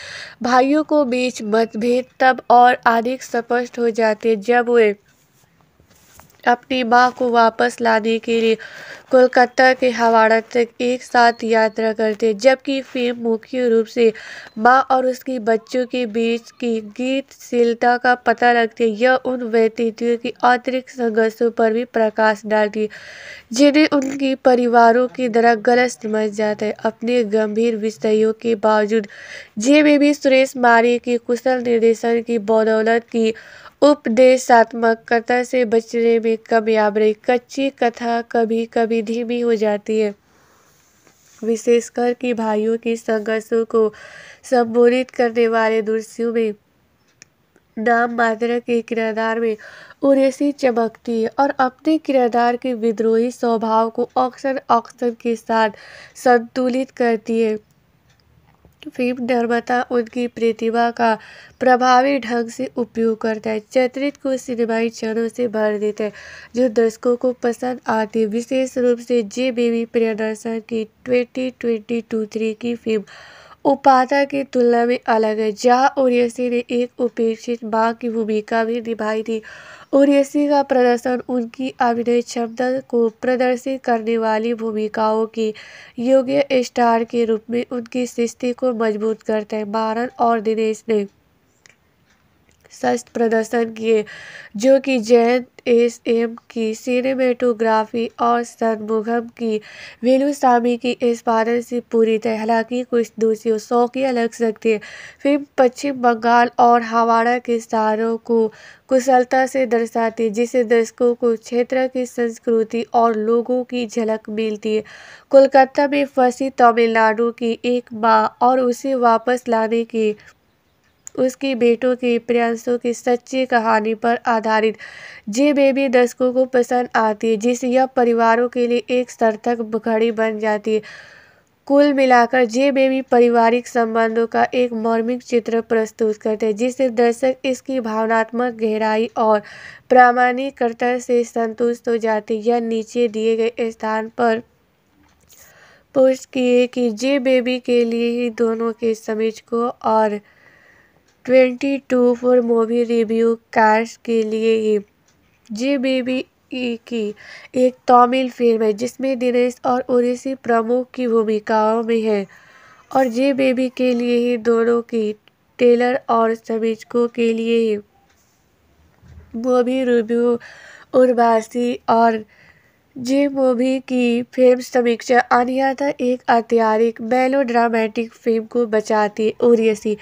भाइयों को बीच मतभेद तब और अधिक स्पष्ट हो जाते जब वे अपनी माँ को वापस लाने के लिए कोलकाता के हवाड़ा तक एक साथ यात्रा करते जबकि फिल्म मुख्य रूप से माँ और उसके बच्चों के बीच की गीतशीलता का पता लगती है यह उन व्यक्तित्वों की आंतरिक संघर्षों पर भी प्रकाश डालती जिन्हें उनकी परिवारों की तरह गलत समझ जाता है अपने गंभीर विषयों के बावजूद जे में भी सुरेश मारे के कुशल निर्देशन की बदौलत की उपदेशात्मकता से बचने में कमयाब रही कच्ची कथा कभी कभी धीमी हो जाती है विशेषकर कि भाइयों के संघर्षों को संबोधित करने वाले दृश्यों में नाम मात्र के किरदार में उड़ेसी चमकती है और अपने किरदार के विद्रोही स्वभाव को अक्सर अक्सर के साथ संतुलित करती है फिल्म निर्माता उनकी प्रतिभा का प्रभावी ढंग से उपयोग करता है चरित्र को सिनेमाई क्षणों से भर देते हैं जो दर्शकों को पसंद आती है विशेष रूप से जे बेबी प्रियदर्शन की ट्वेंटी ट्वेंटी टू थ्री की फिल्म उपाता की तुलना में अलग है जहाँ ओरियसी ने एक उपेक्षित माँ की भूमिका भी निभाई थी ओरियसी का प्रदर्शन उनकी अभिनय क्षमता को प्रदर्शित करने वाली भूमिकाओं की योग्य स्टार के रूप में उनकी सृष्टि को मजबूत करते हैं मारन और दिनेश ने शस्त्र प्रदर्शन किए जो कि जैन एस एम की सिनेमेटोग्राफी और सनमुगम की वेलुस्वामी की इस इस्पादन से पूरी तरह हालांकि कुछ दूसरी शौकिया लग सकती है फिल्म पश्चिम बंगाल और हवाड़ा के स्थानों को कुशलता से दर्शाती है जिसे दर्शकों को क्षेत्र की संस्कृति और लोगों की झलक मिलती है कोलकाता में फंसी तमिलनाडु की एक माँ और उसे वापस लाने की उसकी बेटों के प्रयासों की सच्ची कहानी पर आधारित जे बेबी दर्शकों को पसंद आती है जिससे यह परिवारों के लिए एक सार्थक घड़ी बन जाती है कुल मिलाकर जे बेबी पारिवारिक संबंधों का एक मौर्मिक चित्र प्रस्तुत करते हैं जिससे दर्शक इसकी भावनात्मक गहराई और प्रामाणिकता से संतुष्ट हो जाते हैं यह नीचे दिए गए स्थान पर पोस्ट किए कि जे बेबी के लिए ही दोनों के समीक्षकों और twenty two four movie review cars के लिए ही जी बेबी ई की एक तमिल फिल्म है जिसमें दिनेश और उड़ीसी प्रमुख की भूमिकाओं में है और जे बेबी के लिए ही दोनों की टेलर और समीक्षकों के लिए ही मूवी रिव्यू उर्वासी और जे मूवी की फिल्म समीक्षा अनियाथा एक मेलो ड्रामेटिक फिल्म को बचाती है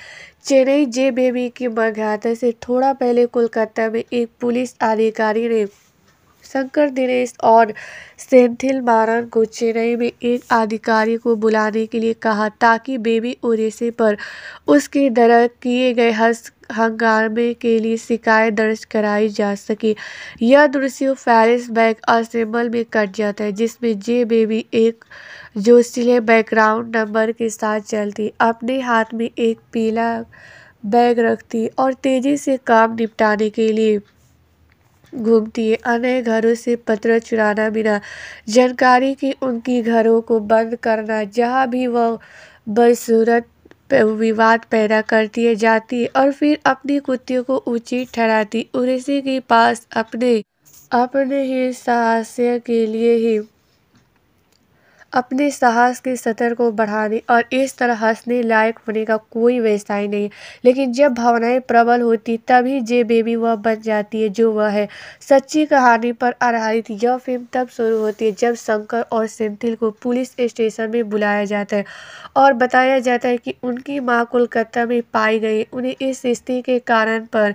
चेन्नई जे बेबी की मंगाता से थोड़ा पहले कोलकाता में एक पुलिस अधिकारी ने शंकर दिनेश और सेंथिल मारन को चेन्नई में एक अधिकारी को बुलाने के लिए कहा ताकि बेबी ओरेसे पर उसके दरअ किए गए हस्त हंगामे के लिए शिकायत दर्ज कराई जा सके यह दृश्य फैरिस बैग असेंबल में कट जाता है जिसमें जे बेबी एक जोशीले बैकग्राउंड नंबर के साथ चलती अपने हाथ में एक पीला बैग रखती और तेजी से काम निपटाने के लिए घूमती है अन्य घरों से पत्र चुराना बिना जानकारी कि उनकी घरों को बंद करना जहाँ भी वह बदसूरत विवाद पैदा करती है जाती है और फिर अपनी कुत्तियों को ऊंची ठहराती इसी के पास अपने अपने ही साहस्य के लिए ही अपने साहस के सतर को बढ़ाने और इस तरह हंसने लायक होने का कोई व्यवसाय नहीं लेकिन जब भावनाएं प्रबल होती तभी जे बेबी वह बन जाती है जो वह है सच्ची कहानी पर आधारित यह फिल्म तब शुरू होती है जब शंकर और सेंथिल को पुलिस स्टेशन में बुलाया जाता है और बताया जाता है कि उनकी माँ कोलकाता में पाई गई उन्हें इस स्थिति के कारण पर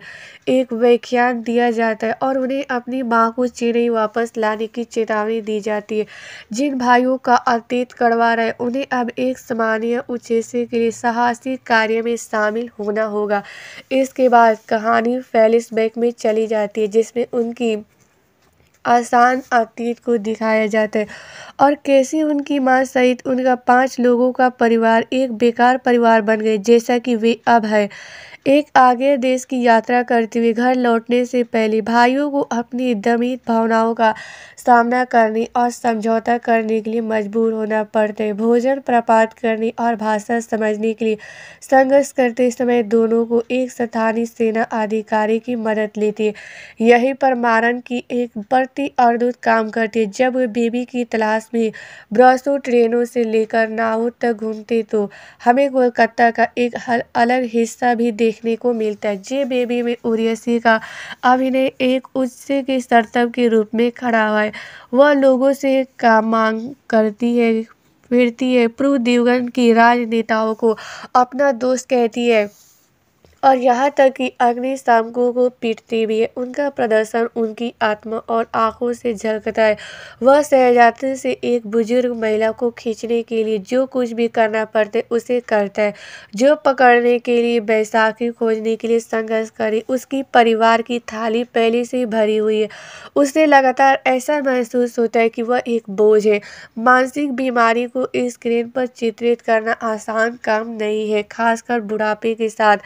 एक व्याख्यान दिया जाता है और उन्हें अपनी माँ को चेन्नई वापस लाने की चेतावनी दी जाती है जिन भाइयों का अतीत करवा रहे उन्हें अब एक सामान्य उच्चे के लिए साहसी कार्य में शामिल होना होगा इसके बाद कहानी फैलिस बैक में चली जाती है जिसमें उनकी आसान अतीत को दिखाया जाता है और कैसे उनकी मां सहित उनका पांच लोगों का परिवार एक बेकार परिवार बन गए जैसा कि वे अब है एक आगे देश की यात्रा करते हुए घर लौटने से पहले भाइयों को अपनी दमित भावनाओं का सामना करने और समझौता करने के लिए मजबूर होना पड़ता है भोजन प्रपात करने और भाषा समझने के लिए संघर्ष करते समय दोनों को एक स्थानीय सेना अधिकारी की मदद लेती है यही मारन की एक बढ़ती अर्दूत काम करती है जब वे बेबी की तलाश में ब्रसों ट्रेनों से लेकर नावों तक घूमते तो हमें कोलकाता का एक अलग हिस्सा भी दे देखने को मिलता है जे बेबी में उर्यसी का अभिनय एक उच्च के सर्तव के रूप में खड़ा हुआ है वह लोगों से का मांग करती है फिरती है प्रू देवगन की राजनेताओं को अपना दोस्त कहती है और यहाँ तक कि अग्निशामकों को पीटते भी है उनका प्रदर्शन उनकी आत्मा और आंखों से झलकता है वह सहजात्री से एक बुजुर्ग महिला को खींचने के लिए जो कुछ भी करना पड़ता उसे करता है जो पकड़ने के लिए बैसाखी खोजने के लिए संघर्ष करे उसकी परिवार की थाली पहले से भरी हुई है उसे लगातार ऐसा महसूस होता है कि वह एक बोझ है मानसिक बीमारी को स्क्रीन पर चित्रित करना आसान काम नहीं है खासकर बुढ़ापे के साथ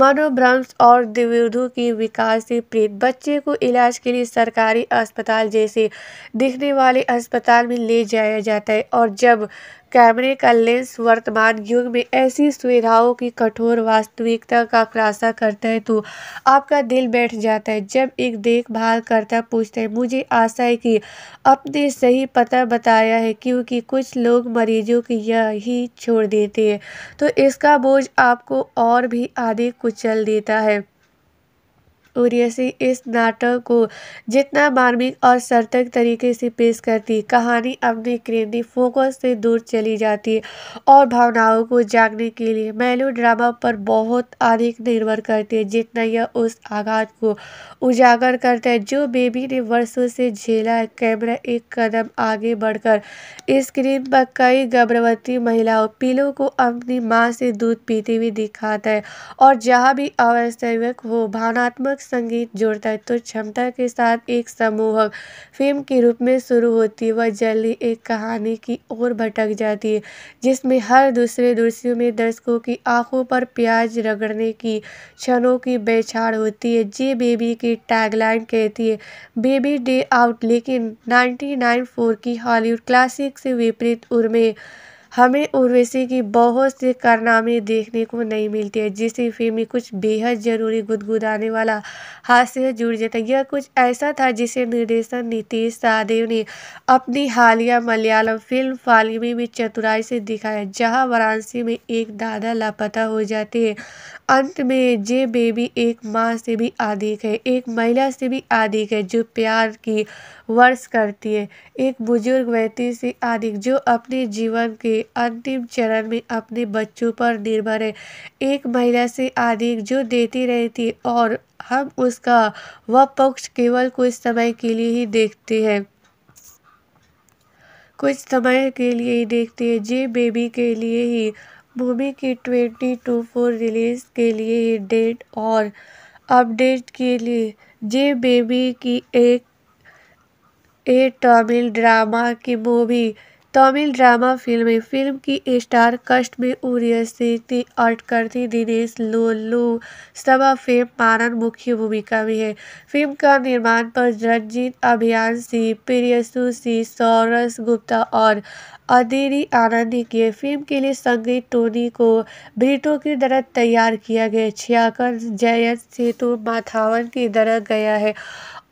मनोभ्रंश और दुविधों की विकास से प्रीत बच्चे को इलाज के लिए सरकारी अस्पताल जैसे दिखने वाले अस्पताल में ले जाया जाता है और जब कैमरे का लेंस वर्तमान युग में ऐसी सुविधाओं की कठोर वास्तविकता का खुलासा करता है तो आपका दिल बैठ जाता है जब एक देखभाल करता पूछता है मुझे आशा है कि अपने सही पता बताया है क्योंकि कुछ लोग मरीजों की यह ही छोड़ देते हैं तो इसका बोझ आपको और भी आधे कुचल देता है उर्यसी इस नाटक को जितना मार्मिक और सर्तक तरीके से पेश करती कहानी अपने क्रेंदी फोकस से दूर चली जाती और भावनाओं को जागने के लिए मेलो ड्रामा पर बहुत अधिक निर्भर करती है जितना यह उस आघात को उजागर करता है जो बेबी ने वर्षों से झेला है कैमरा एक कदम आगे बढ़कर स्क्रीन पर कई गर्भवती महिलाओं पीलों को अपनी माँ से दूध पीते हुए दिखाता है और जहाँ भी आवश्यक हो भावनात्मक संगीत जोड़ता है तो क्षमता के साथ एक समूह फिल्म के रूप में शुरू होती है वह जल्द ही एक कहानी की ओर भटक जाती है जिसमें हर दूसरे दृश्य में दर्शकों की आंखों पर प्याज रगड़ने की क्षणों की बेछाड़ होती है जे बेबी की टैगलाइन कहती है बेबी डे आउट लेकिन 1994 की हॉलीवुड क्लासिक से विपरीत उर्मे हमें उर्वशी की बहुत सी कारनामे देखने को नहीं मिलते हैं जिससे फिल्म में कुछ बेहद ज़रूरी गुदगुदाने वाला हास्य जुड़ जाता यह कुछ ऐसा था जिसे निर्देशक नीतीश सहदेव ने अपनी हालिया मलयालम फिल्म फालिमी में चतुराई से दिखाया जहाँ वाराणसी में एक दादा लापता हो जाते हैं अंत में ये बेबी एक माँ से भी अधिक है एक महिला से भी अधिक है जो प्यार की वर्ष करती है एक बुजुर्ग व्यक्ति से अधिक जो अपने जीवन के अंतिम चरण में अपने बच्चों पर निर्भर है एक महिला से अधिक जो देती रहती है और हम उसका वह पक्ष केवल कुछ समय के लिए ही देखते हैं कुछ समय के लिए ही देखते हैं जे बेबी के लिए ही मूवी की ट्वेंटी टू फोर रिलीज़ के लिए डेट और अपडेट के लिए जे बेबी की एक ए तमिल ड्रामा की मूवी तमिल ड्रामा फिल्में फिल्म की स्टार कष्ट में उदय अटकर्थी दिनेश लोलू सभा फेम पारन मुख्य भूमिका में है फिल्म का निर्माण पर रंजीत अभियान सिंह प्रियसु सिंह सौरस गुप्ता और अदिरी आनंद के फिल्म के लिए संगीत टोनी को ब्रिटो की तरह तैयार किया गया छियाकर जयंत सेतु माथावन की तरह गया है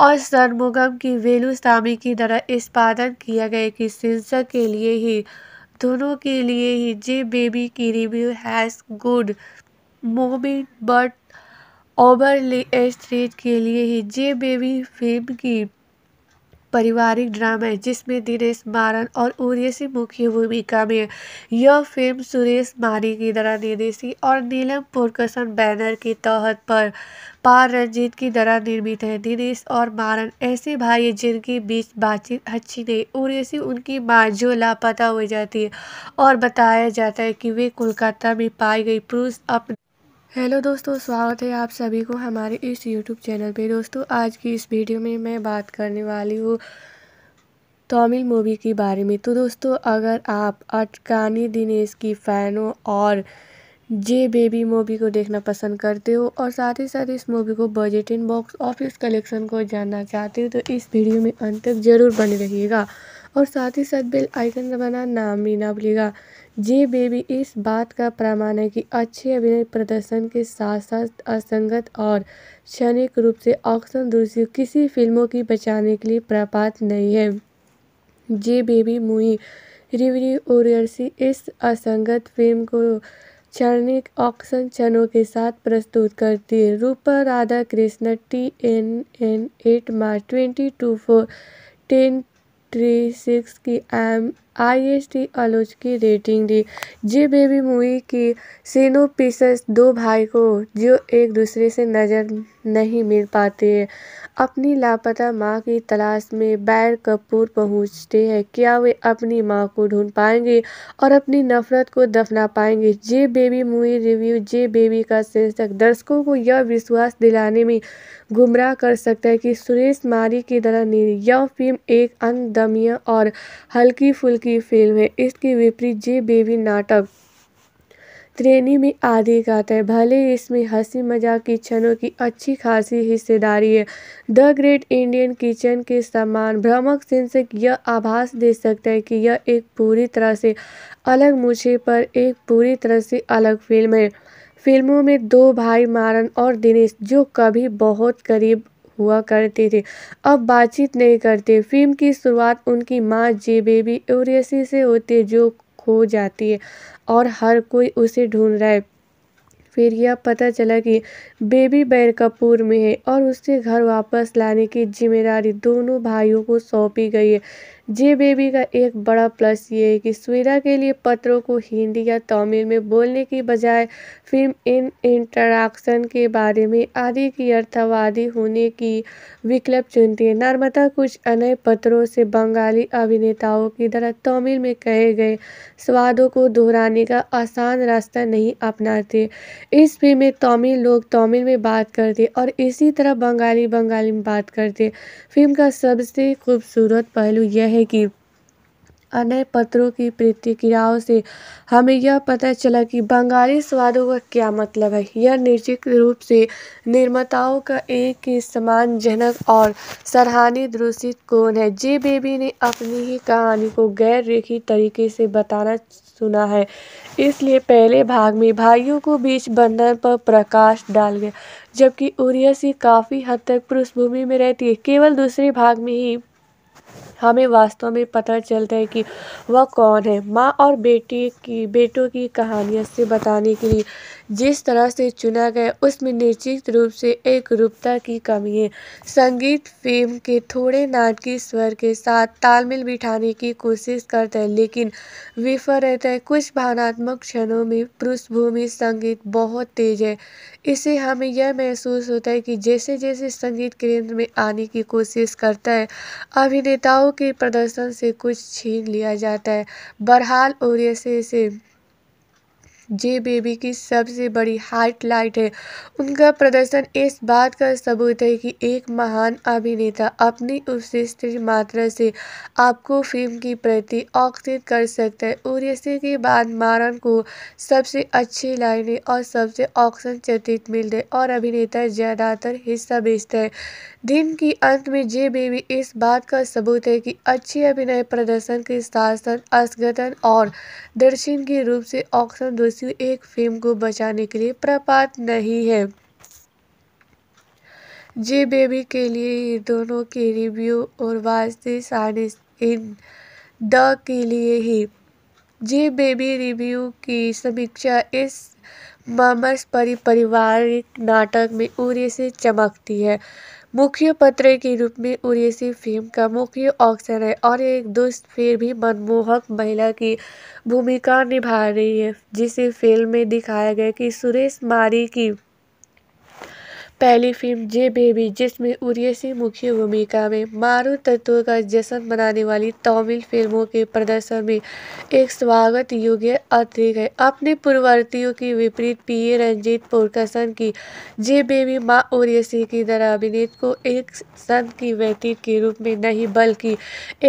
और सरमुगम की वेलुस्वामी की तरह इस्पादन किया गया कि शीर्षक के लिए ही दोनों के लिए ही जे बेबी की review has good moment but overly straight के लिए ही जे बेबी फिल्म की पारिवारिक ड्रामा है जिसमें दिनेश मारन और उर्यशी मुख्य भूमिका में यह फिल्म सुरेश मानी की तरह निर्देशी और नीलम पुरकसन बैनर के तहत पर पार रंजीत की तरह निर्मित है दिनेश और मारन ऐसे भाई हैं जिनके बीच बातचीत अच्छी नहीं उर्यशी उनकी माँ जो लापता हो जाती है और बताया जाता है कि वे कोलकाता में पाई गई पुरुष अपने हेलो दोस्तों स्वागत है आप सभी को हमारे इस यूट्यूब चैनल पे दोस्तों आज की इस वीडियो में मैं बात करने वाली हूँ तमिल मूवी के बारे में तो दोस्तों अगर आप अटकानी दिनेश की फ़ैन हो और जे बेबी मूवी को देखना पसंद करते हो और साथ ही साथ इस मूवी को budget in box office collection को जानना चाहते हो तो इस वीडियो में अंत तक ज़रूर बने रहिएगा और साथ ही साथ बेल आइकन दबाना नाम भी ना भूलिएगा जे बेबी इस बात का प्रमाण है कि अच्छे अभिनय प्रदर्शन के साथ साथ असंगत और क्षणिक रूप से ऑक्शन दूसरी किसी फिल्मों की बचाने के लिए प्रपात नहीं है जे बेबी मुई रिवरी ओरियर्सी इस असंगत फिल्म को क्षणिक ऑक्शन क्षणों के साथ प्रस्तुत करती है Rupa Radha Krishna T N N eight March twenty two four ten three six की एम आई आईएस की आलोचकी रेटिंग दी जी बेबी मूवी की पीसेस दो भाई को जो एक दूसरे से नज़र नहीं मिल पाते हैं अपनी लापता माँ की तलाश में बैर कपूर पहुँचते हैं क्या वे अपनी माँ को ढूंढ पाएंगे और अपनी नफरत को दफना पाएंगे J baby movie review J baby का शीर्षक दर्शकों को यह विश्वास दिलाने में गुमराह कर सकता है कि सुरेश मारी की तरह यह फिल्म एक अनदम्य और हल्की फुल्की की फिल्म है इसके विपरीत जे बेबी नाटक त्रेनी में आधी गाता है भले इसमें हंसी मजाक की क्षणों की अच्छी खासी हिस्सेदारी है द ग्रेट इंडियन किचन के समान भ्रमक शीर्षक यह आभास दे सकता है कि यह एक पूरी तरह से अलग मुझे पर एक पूरी तरह से अलग फिल्म है फिल्मों में दो भाई मारन और दिनेश जो कभी बहुत करीब हुआ करते थे अब बातचीत नहीं करते फिल्म की शुरुआत उनकी माँ जे बेबी एवरेसी से होती है जो खो जाती है और हर कोई उसे ढूंढ रहा है फिर यह पता चला कि बेबी बैर कपूर में है और उसे घर वापस लाने की जिम्मेदारी दोनों भाइयों को सौंपी गई है जे बेबी का एक बड़ा प्लस ये है कि सुविधा के लिए पत्रों को हिंदी या तमिल में बोलने की बजाय फिल्म इन इंटरक्शन के बारे में आदि की अर्थवादी होने की विकल्प चुनती है नर्मदा कुछ अन्य पत्रों से बंगाली अभिनेताओं की तरह तमिल में कहे गए स्वादों को दोहराने का आसान रास्ता नहीं अपनाते इस फिल्म में तमिल लोग तमिल में बात करते और इसी तरह बंगाली बंगाली में बात करते फिल्म का सबसे खूबसूरत पहलू यह है है कि अन्य पत्रों की प्रतिक्रियाओं से हमें यह पता चला कि बंगाली स्वादों का क्या मतलब है यह निश्चित रूप से निर्माताओं का एक ही जनक और सराहनीय दृष्टि है जे बेबी ने अपनी ही कहानी को गैर रेखी तरीके से बताना सुना है इसलिए पहले भाग में भाइयों को बीच बंधन पर प्रकाश डाल गया जबकि उर्यसी काफ़ी हद तक पृष्ठभूमि में रहती है केवल दूसरे भाग में ही हमें वास्तव में पता चलता है कि वह कौन है माँ और बेटी की बेटों की कहानियाँ से बताने के लिए जिस तरह से चुना गया उसमें निश्चित रूप से एक रूपता की कमी है संगीत फेम के थोड़े नाटकीय स्वर के साथ तालमेल बिठाने की कोशिश करता है लेकिन विफल रहता है कुछ भावनात्मक क्षणों में पृष्ठभूमि संगीत बहुत तेज है इससे हमें यह महसूस होता है कि जैसे जैसे संगीत केंद्र में आने की कोशिश करता है अभिनेताओं के प्रदर्शन से कुछ छीन लिया जाता है बहरहाल और ऐसे ऐसे जे बेबी की सबसे बड़ी लाइट है उनका प्रदर्शन इस बात का सबूत है कि एक महान अभिनेता अपनी उपस्थित मात्रा से आपको फिल्म की प्रति आकर्षित कर सकता है और इसी के बाद मारन को सबसे अच्छी लाइनें और सबसे ऑक्शन चर्चित मिलते और अभिनेता ज़्यादातर हिस्सा बेचता है दिन के अंत में जे बेबी इस बात का सबूत है कि अच्छे अभिनय प्रदर्शन के साथ साथ असगतन और दर्शन के रूप से ऑक्शन दूसरे किसी एक फिल्म को बचाने के लिए प्रपात नहीं है जे बेबी के लिए दोनों के रिव्यू और वास्ते सानिस इन द के लिए ही जे बेबी रिव्यू की समीक्षा इस मामस परि नाटक में उरे से चमकती है मुख्य पत्र के रूप में उड़ीसी फिल्म का मुख्य अवसर है और एक दुष्ट फिर भी मनमोहक महिला की भूमिका निभा रही है जिसे फिल्म में दिखाया गया कि सुरेश मारी की पहली फिल्म जे बेबी जिसमें उर्यसी मुख्य भूमिका में मारू तत्व का जश्न मनाने वाली तमिल फिल्मों के प्रदर्शन में एक स्वागत योग्य अतिथि है अपने पूर्ववर्तियों के विपरीत पीए रंजीत पुरकसन की जे बेबी माँ उर्यसी की तरह अभिनेत को एक संत की व्यतीत के रूप में नहीं बल्कि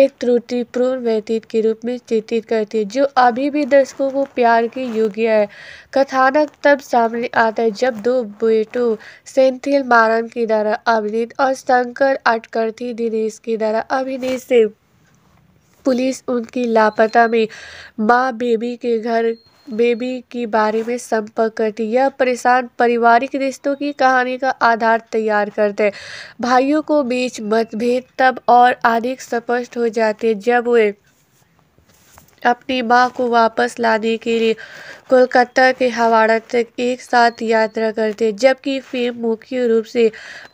एक त्रुटिपूर्ण व्यतीत के रूप में चित्रित करती है जो अभी भी दर्शकों को प्यार की योग्य है कथानक तब सामने आता है जब दो बेटों सेंट सेंथिल मारन की द्वारा अभिनीत और शंकर अटकर्थी दिनेश की द्वारा अभिनीत से पुलिस उनकी लापता में माँ बेबी के घर बेबी के बारे में संपर्क करती यह परेशान पारिवारिक रिश्तों की कहानी का आधार तैयार करते भाइयों को बीच मतभेद तब और अधिक स्पष्ट हो जाते हैं जब वे अपनी माँ को वापस लाने के लिए कोलकाता के हवाड़ा तक एक साथ यात्रा करते जबकि फिल्म मुख्य रूप से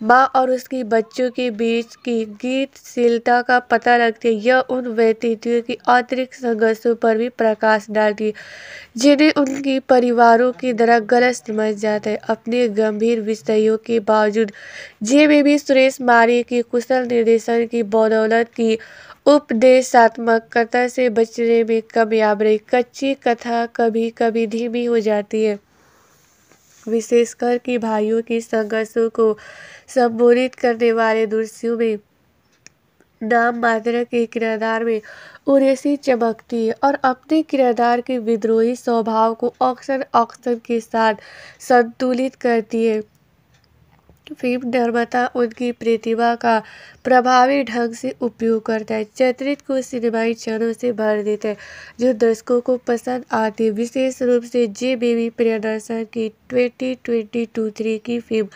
माँ और उसकी बच्चों के बीच की गीतशीलता का पता रखती है यह उन व्यक्तित्वों की आंतरिक संघर्षों पर भी प्रकाश डालती जिन्हें उनके परिवारों की तरह गलत समझ जाता है अपने गंभीर विषयों के बावजूद जे में भी सुरेश मारे के कुशल निर्देशन की बदौलत की उपदेशात्मक कथा से बचने में कमयाब रही कच्ची कथा कभी कभी धीमी हो जाती है विशेषकर कि भाइयों की संघर्षों को संबोधित करने वाले दृश्यों में नाम मात्र के किरदार में उरेसी चमकती है और अपने किरदार के विद्रोही स्वभाव को अक्सर ऑक्सन के साथ संतुलित करती है फिल्म निर्माता उनकी प्रतिभा का प्रभावी ढंग से उपयोग करता है चरित्र को सिनेमाई क्षणों से भर देता है जो दर्शकों को पसंद आती है विशेष रूप से जे बेबी प्रियदर्शन की ट्वेंटी ट्वेंटी टू थ्री की फिल्म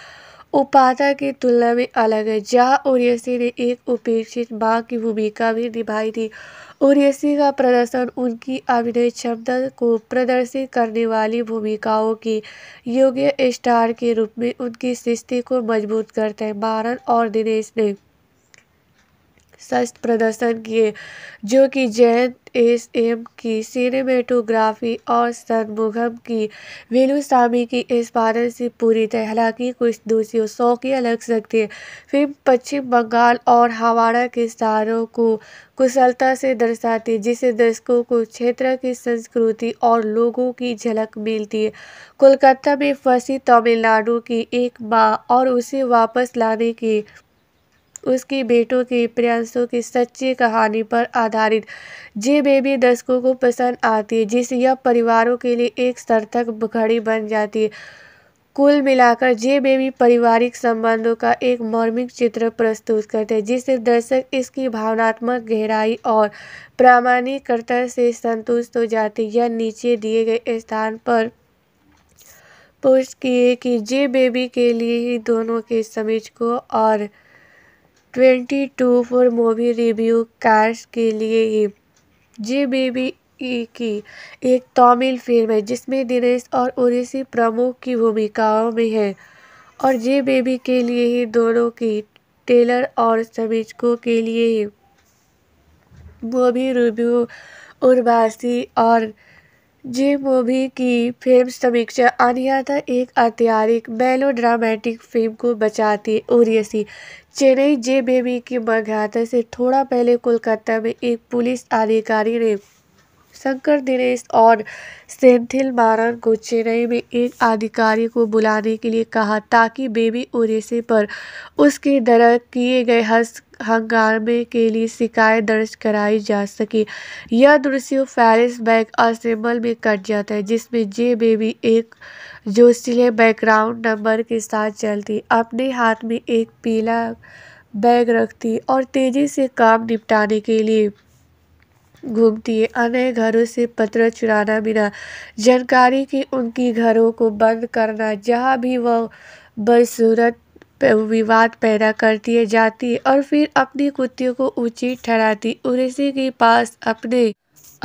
उपाता की तुलना में अलग है जहाँ उर्यसी ने एक उपेक्षित माँ की भूमिका भी निभाई थी उर्यसी का प्रदर्शन उनकी अभिनय क्षमता को प्रदर्शित करने वाली भूमिकाओं की योग्य स्टार के रूप में उनकी सृष्टि को मजबूत करते हैं मारन और दिनेश ने शस्त्र प्रदर्शन किए जो कि जैन एस एम की सिनेमेटोग्राफी और सनमुगम की वेलुस्वामी की बारे से पूरी तरह हालांकि कुछ दूसरी शौकियाँ लग सकती है फिल्म पश्चिम बंगाल और हवाड़ा के स्टारों को कुशलता से दर्शाती है जिससे दर्शकों को क्षेत्र की संस्कृति और लोगों की झलक मिलती है कोलकाता में फंसी तमिलनाडु की एक माँ और उसे वापस लाने की उसके बेटों के प्रयासों की सच्ची कहानी पर आधारित जे बेबी दर्शकों को पसंद आती है जिससे यह परिवारों के लिए एक सार्थक घड़ी बन जाती है कुल मिलाकर जे बेबी पारिवारिक संबंधों का एक मौर्मिक चित्र प्रस्तुत करते हैं जिससे दर्शक इसकी भावनात्मक गहराई और प्रामाणिकता से संतुष्ट हो जाते यह नीचे दिए गए स्थान पर पोस्ट किए कि जे बेबी के लिए ही दोनों के समीक्षकों और twenty two four movie review cars के लिए ही जी बेबी ई की एक तमिल फिल्म है जिसमें दिनेश और उड़ीसी प्रमुख की भूमिकाओं में है और जे बेबी के लिए ही दोनों की टेलर और समीजको के लिए ही मूवी रिव्यू उर्वासी और जे मूवी की फिल्म समीक्षा अनियाता एक अत्यारिक मेलोड्रामेटिक फिल्म को बचाती उर्यसी चेन्नई जे बेबी की बघात से थोड़ा पहले कोलकाता में एक पुलिस अधिकारी ने शंकर दिनेश और सेंथिल मारन को चेन्नई में एक अधिकारी को बुलाने के लिए कहा ताकि बेबी उरेसे पर उसके दर किए गए हस्त हंगामे के लिए शिकायत दर्ज कराई जा सके यह दृश्य फैरिस बैग असेंबल में कट जाता है जिसमें जे बेबी एक जो सिले बैकग्राउंड नंबर के साथ चलती अपने हाथ में एक पीला बैग रखती और तेज़ी से काम निपटाने के लिए घूमती है अन्य घरों से पत्र चुराना बिना जानकारी कि उनकी घरों को बंद करना जहाँ भी वह बदसूरत विवाद पैदा करती है जाती है और फिर अपनी कुत्तियों को उचित ठहराती उसी के पास अपने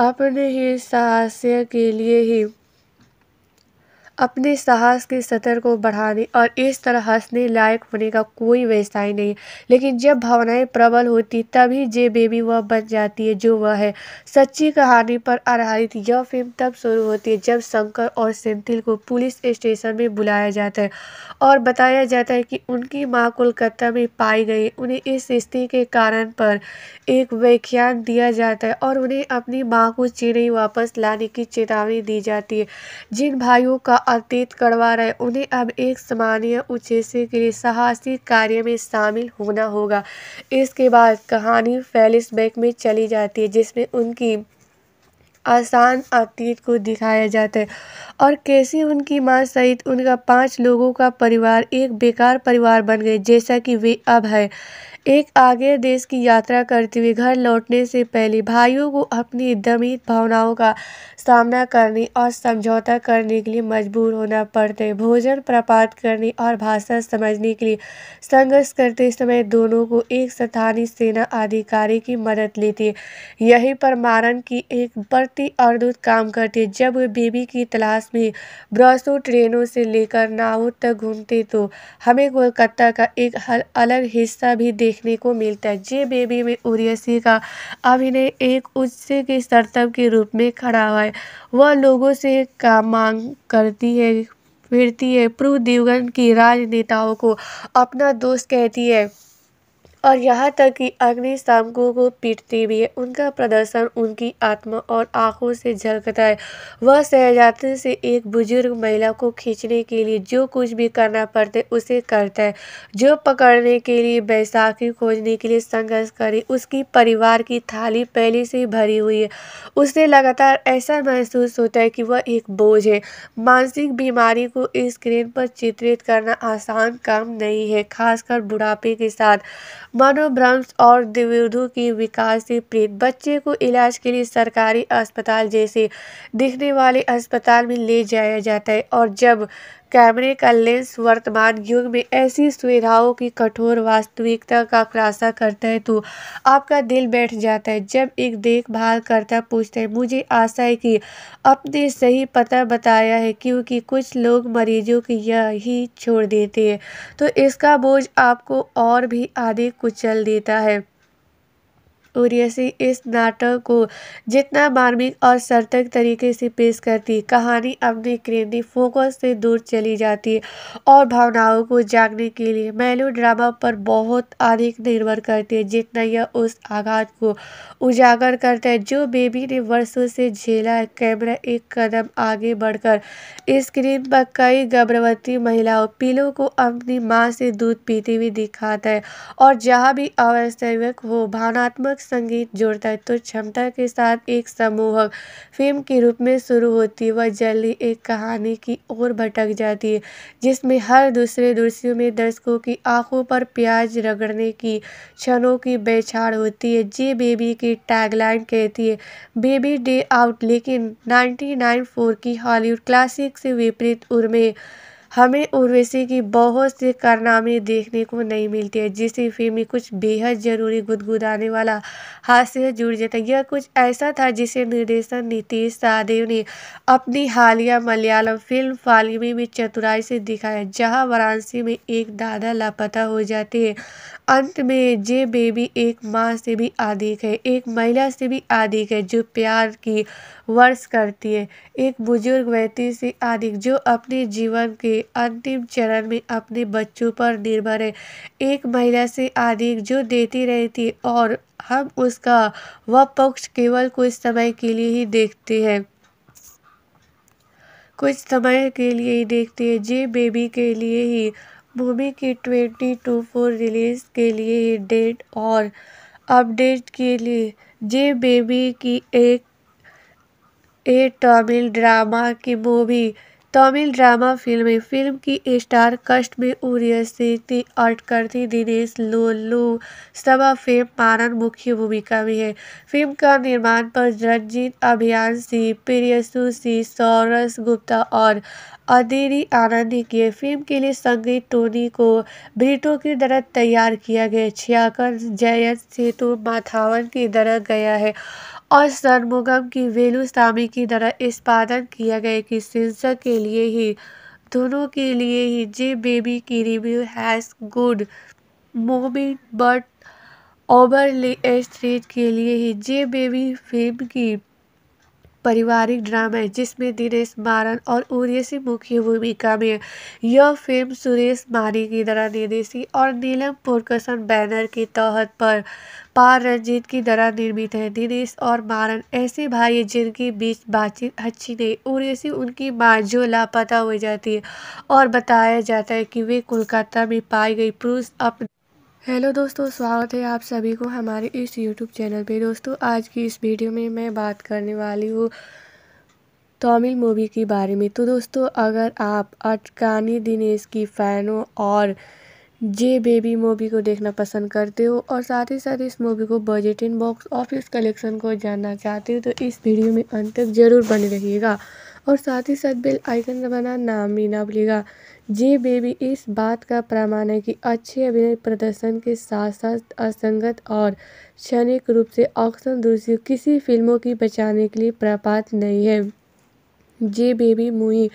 अपने ही साहस्य के लिए ही अपने साहस के सतर को बढ़ाने और इस तरह हंसने लायक होने का कोई व्यवसाय नहीं लेकिन जब भावनाएं प्रबल होती तभी जे बेबी वह बन जाती है जो वह है सच्ची कहानी पर आधारित यह फिल्म तब शुरू होती है जब शंकर और सेंथिल को पुलिस स्टेशन में बुलाया जाता है और बताया जाता है कि उनकी माँ कोलकाता में पाई गई उन्हें इस स्थिति के कारण पर एक व्याख्यान दिया जाता है और उन्हें अपनी माँ को चेन्नई वापस लाने की चेतावनी दी जाती है जिन भाइयों का अतीत करवा रहे उन्हें अब एक सामान्य उद्देश्य के लिए साहसिक कार्य में शामिल होना होगा इसके बाद कहानी फैलिसबैक में चली जाती है जिसमें उनकी आसान अतीत को दिखाया जाता है और कैसे उनकी मां सहित उनका पांच लोगों का परिवार एक बेकार परिवार बन गए जैसा कि वे अब है एक आगे देश की यात्रा करते हुए घर लौटने से पहले भाइयों को अपनी दमित भावनाओं का सामना करने और समझौता करने के लिए मजबूर होना पड़ता है भोजन प्रपात करने और भाषा समझने के लिए संघर्ष करते समय दोनों को एक स्थानीय सेना अधिकारी की मदद लेती है यहीं पर मारन की एक बढ़ती अर्दूत काम करती है जब वे बेबी की तलाश में बरसों ट्रेनों से लेकर नावों तक घूमते तो हमें कोलकाता का एक अलग हिस्सा भी देख देखने को मिलता है जे बेबी में उर्यसी का अभिनय एक उच्च के सर्तव के रूप में खड़ा हुआ है वह लोगों से काम मांग करती है फिरती है प्रू देवगन की राजनेताओं को अपना दोस्त कहती है और यहाँ तक कि अग्निशामकों को पीटती भी है उनका प्रदर्शन उनकी आत्मा और आंखों से झलकता है वह सहजाती से एक बुजुर्ग महिला को खींचने के लिए जो कुछ भी करना पड़ता है उसे करता है जो पकड़ने के लिए बैसाखी खोजने के लिए संघर्ष करे उसकी परिवार की थाली पहले से ही भरी हुई है उसे लगातार ऐसा महसूस होता है कि वह एक बोझ है मानसिक बीमारी को स्क्रीन पर चित्रित करना आसान काम नहीं है खासकर बुढ़ापे के साथ मनोभ्रंश और दिव्यधु की विकास से प्रीत बच्चे को इलाज के लिए सरकारी अस्पताल जैसे दिखने वाले अस्पताल में ले जाया जाता है और जब कैमरे का लेंस वर्तमान युग में ऐसी सुविधाओं की कठोर वास्तविकता का खुलासा करता है तो आपका दिल बैठ जाता है जब एक देखभाल करता पूछता है मुझे आशा है कि आपने सही पता बताया है क्योंकि कुछ लोग मरीजों की यह ही छोड़ देते हैं तो इसका बोझ आपको और भी आधे कुचल देता है उर्यसी इस नाटक को जितना मार्मिक और सार्थक तरीके से पेश करती कहानी अपने क्रेंदी फोकस से दूर चली जाती है और भावनाओं को जागने के लिए मेलो ड्रामा पर बहुत अधिक निर्भर करती है जितना यह उस आघात को उजागर करता है जो बेबी ने वर्षों से झेला है कैमरा एक कदम आगे बढ़कर स्क्रीन पर कई गर्भवती महिलाओं पीलों को अपनी माँ से दूध पीते हुए दिखाता है और जहाँ भी आवश्यक हो भावनात्मक संगीत जोड़ता है तो क्षमता के साथ एक समूह फिल्म के रूप में शुरू होती है वह जल्दी एक कहानी की ओर भटक जाती है जिसमें हर दूसरे दृश्य में दर्शकों की आंखों पर प्याज रगड़ने की क्षणों की बेछाड़ होती है जे बेबी की टैगलाइन कहती है बेबी डे आउट लेकिन 1994 की हॉलीवुड क्लासिक से विपरीत उर्मे हमें उर्वशी की बहुत सी कारनामे देखने को नहीं मिलती है जिस फिल्म में कुछ बेहद ज़रूरी गुदगुदाने वाला हास्य जुड़ जाता है यह कुछ ऐसा था जिसे निर्देशक नीतीश सहादेव ने अपनी हालिया मलयालम फिल्म फालिमी में चतुराई से दिखाया जहां वाराणसी में एक दादा लापता हो जाते हैं अंत में जे बेबी एक माँ से भी अधिक है एक महिला से भी अधिक है जो प्यार की वर्ष करती है एक बुजुर्ग व्यक्ति से अधिक जो अपने जीवन के अंतिम चरण में अपने बच्चों पर निर्भर है एक महिला से अधिक जो देती रहती है और हम उसका वह पक्ष केवल कुछ समय के लिए ही देखते हैं कुछ समय के लिए ही देखते हैं जे बेबी के लिए ही मूवी की ट्वेंटी टू फोर रिलीज के लिए ही डेट और अपडेट के लिए जे बेबी की एक ए तमिल ड्रामा की movie Tamil drama film film की स्टार कष्ट में उर्यसी अटकर्थी दिनेश लोलू सभा फेम पारन मुख्य भूमिका में है फिल्म का निर्माण पर रंजीत अभियान सिंह प्रियसु सिंह सौरस गुप्ता और अदिरी आनंद ने किए फिल्म के लिए संगीत टोनी को ब्रिटो की तरह तैयार किया गया छियाकर जयंत सेतु माथावन की तरह गया है और सरमुगम की वेलुस्वामी की तरह इस्पादन किया गया कि सेंसर के लिए ही दोनों के लिए ही जे बेबी की review has good moment but overly street के लिए ही जे बेबी फिल्म की पारिवारिक ड्रामा है जिसमें दिनेश मारन और उर्यसी मुख्य भूमिका में यह फिल्म सुरेश मानी की दरा निर्देशी और नीलम पुरकसन बैनर के तहत पर पार रंजीत की दरा निर्मित है दिनेश और मारन ऐसे भाई जिनके बीच बातचीत अच्छी नहीं उर्यसी उनकी माँ जो लापता हो जाती है और बताया जाता है कि वे कोलकाता में पाई गई पुरुष अपने हेलो दोस्तों स्वागत है आप सभी को हमारे इस यूट्यूब चैनल पे दोस्तों आज की इस वीडियो में मैं बात करने वाली हूँ तमिल मूवी के बारे में तो दोस्तों अगर आप अटकानी दिनेश की फ़ैन हो और जे बेबी मूवी को देखना पसंद करते हो और साथ ही साथ इस मूवी को budget in box office collection को जानना चाहते हो तो इस वीडियो में अंत तक ज़रूर बने रहिएगा और साथ ही साथ बेल आइकन दबाना नाम भी ना भूलेगा जी बेबी इस बात का प्रमाण है कि अच्छे अभिनय प्रदर्शन के साथ साथ असंगत और क्षणिक रूप से ऑक्शन दूसरी किसी फिल्मों की बचाने के लिए प्रपात नहीं है जी बेबी मुई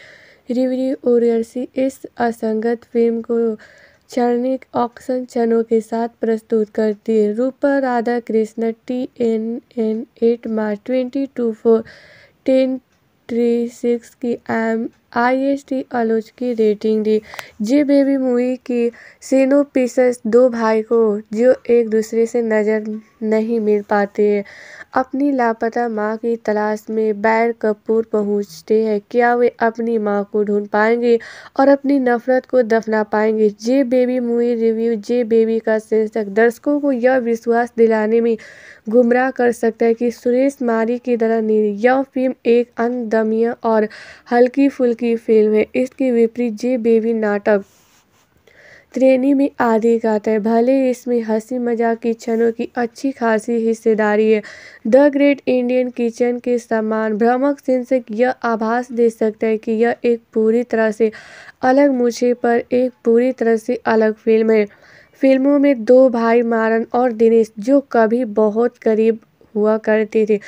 रिवरी ओरियर्सी इस असंगत फिल्म को क्षणिक ऑक्शन क्षणों के साथ प्रस्तुत करती है Rupa Radha Krishna T N N eight March twenty two four ten three six की एम आई एस टी अलौज की रेटिंग दी जे बेबी मूवी की सीनो पीसेस दो भाई को जो एक दूसरे से नज़र नहीं मिल पाते अपनी लापता माँ की तलाश में बैर कपूर पहुँचते हैं क्या वे अपनी माँ को ढूंढ पाएंगे और अपनी नफरत को दफना पाएंगे J baby movie review J baby का शीर्षक दर्शकों को यह विश्वास दिलाने में गुमराह कर सकता है कि सुरेश मारी की तरह यह फिल्म एक अनदमीय और हल्की फुल्की फिल्म है इसके विपरीत जे बेबी नाटक त्रेनी में आदि गाता है भले इसमें हंसी मजाक की क्षणों की अच्छी खासी हिस्सेदारी है द ग्रेट इंडियन किचन के समान भ्रमक शीर्षक यह आभास दे सकता है कि यह एक पूरी तरह से अलग मुझे पर एक पूरी तरह से अलग फिल्म है फिल्मों में दो भाई मारन और दिनेश जो कभी बहुत करीब हुआ करते थे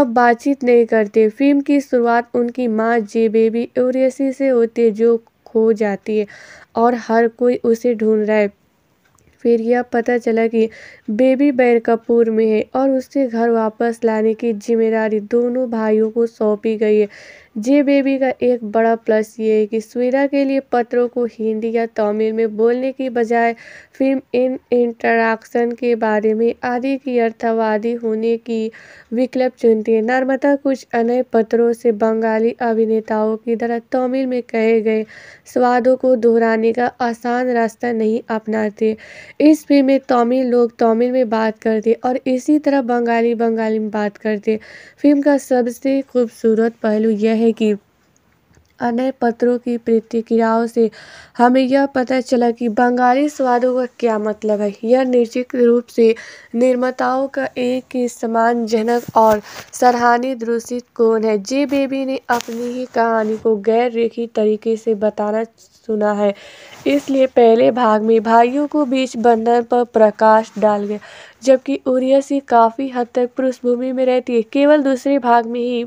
अब बातचीत नहीं करते फिल्म की शुरुआत उनकी माँ जे बेबी ओरेसी से होती है जो खो जाती है और हर कोई उसे ढूंढ रहा है फिर यह पता चला कि बेबी बैर कपूर में है और उसे घर वापस लाने की जिम्मेदारी दोनों भाइयों को सौंपी गई है जे बेबी का एक बड़ा प्लस ये है कि सुविधा के लिए पत्रों को हिंदी या तमिल में बोलने की बजाय फिल्म इन इंटरक्शन के बारे में आदि की अर्थवादी होने की विकल्प चुनती है नर्मदा कुछ अन्य पत्रों से बंगाली अभिनेताओं की तरह तमिल में कहे गए स्वादों को दोहराने का आसान रास्ता नहीं अपनाते इस फिल्म में तमिल लोग तमिल में बात करते और इसी तरह बंगाली बंगाली में बात करते फिल्म का सबसे खूबसूरत पहलू यह है कि अन्य पत्रों की प्रतिक्रियाओं से हमें यह पता चला कि बंगाली स्वादों का क्या मतलब है यह निश्चित रूप से निर्माताओं का एक ही समान जनक और सराहनीय दूषित कौन है जे बेबी ने अपनी ही कहानी को गैर रेखी तरीके से बताना सुना है इसलिए पहले भाग में भाइयों को बीच बंधन पर प्रकाश डाल गया जबकि उरिया काफ़ी हद तक पृष्ठभूमि में रहती है केवल दूसरे भाग में ही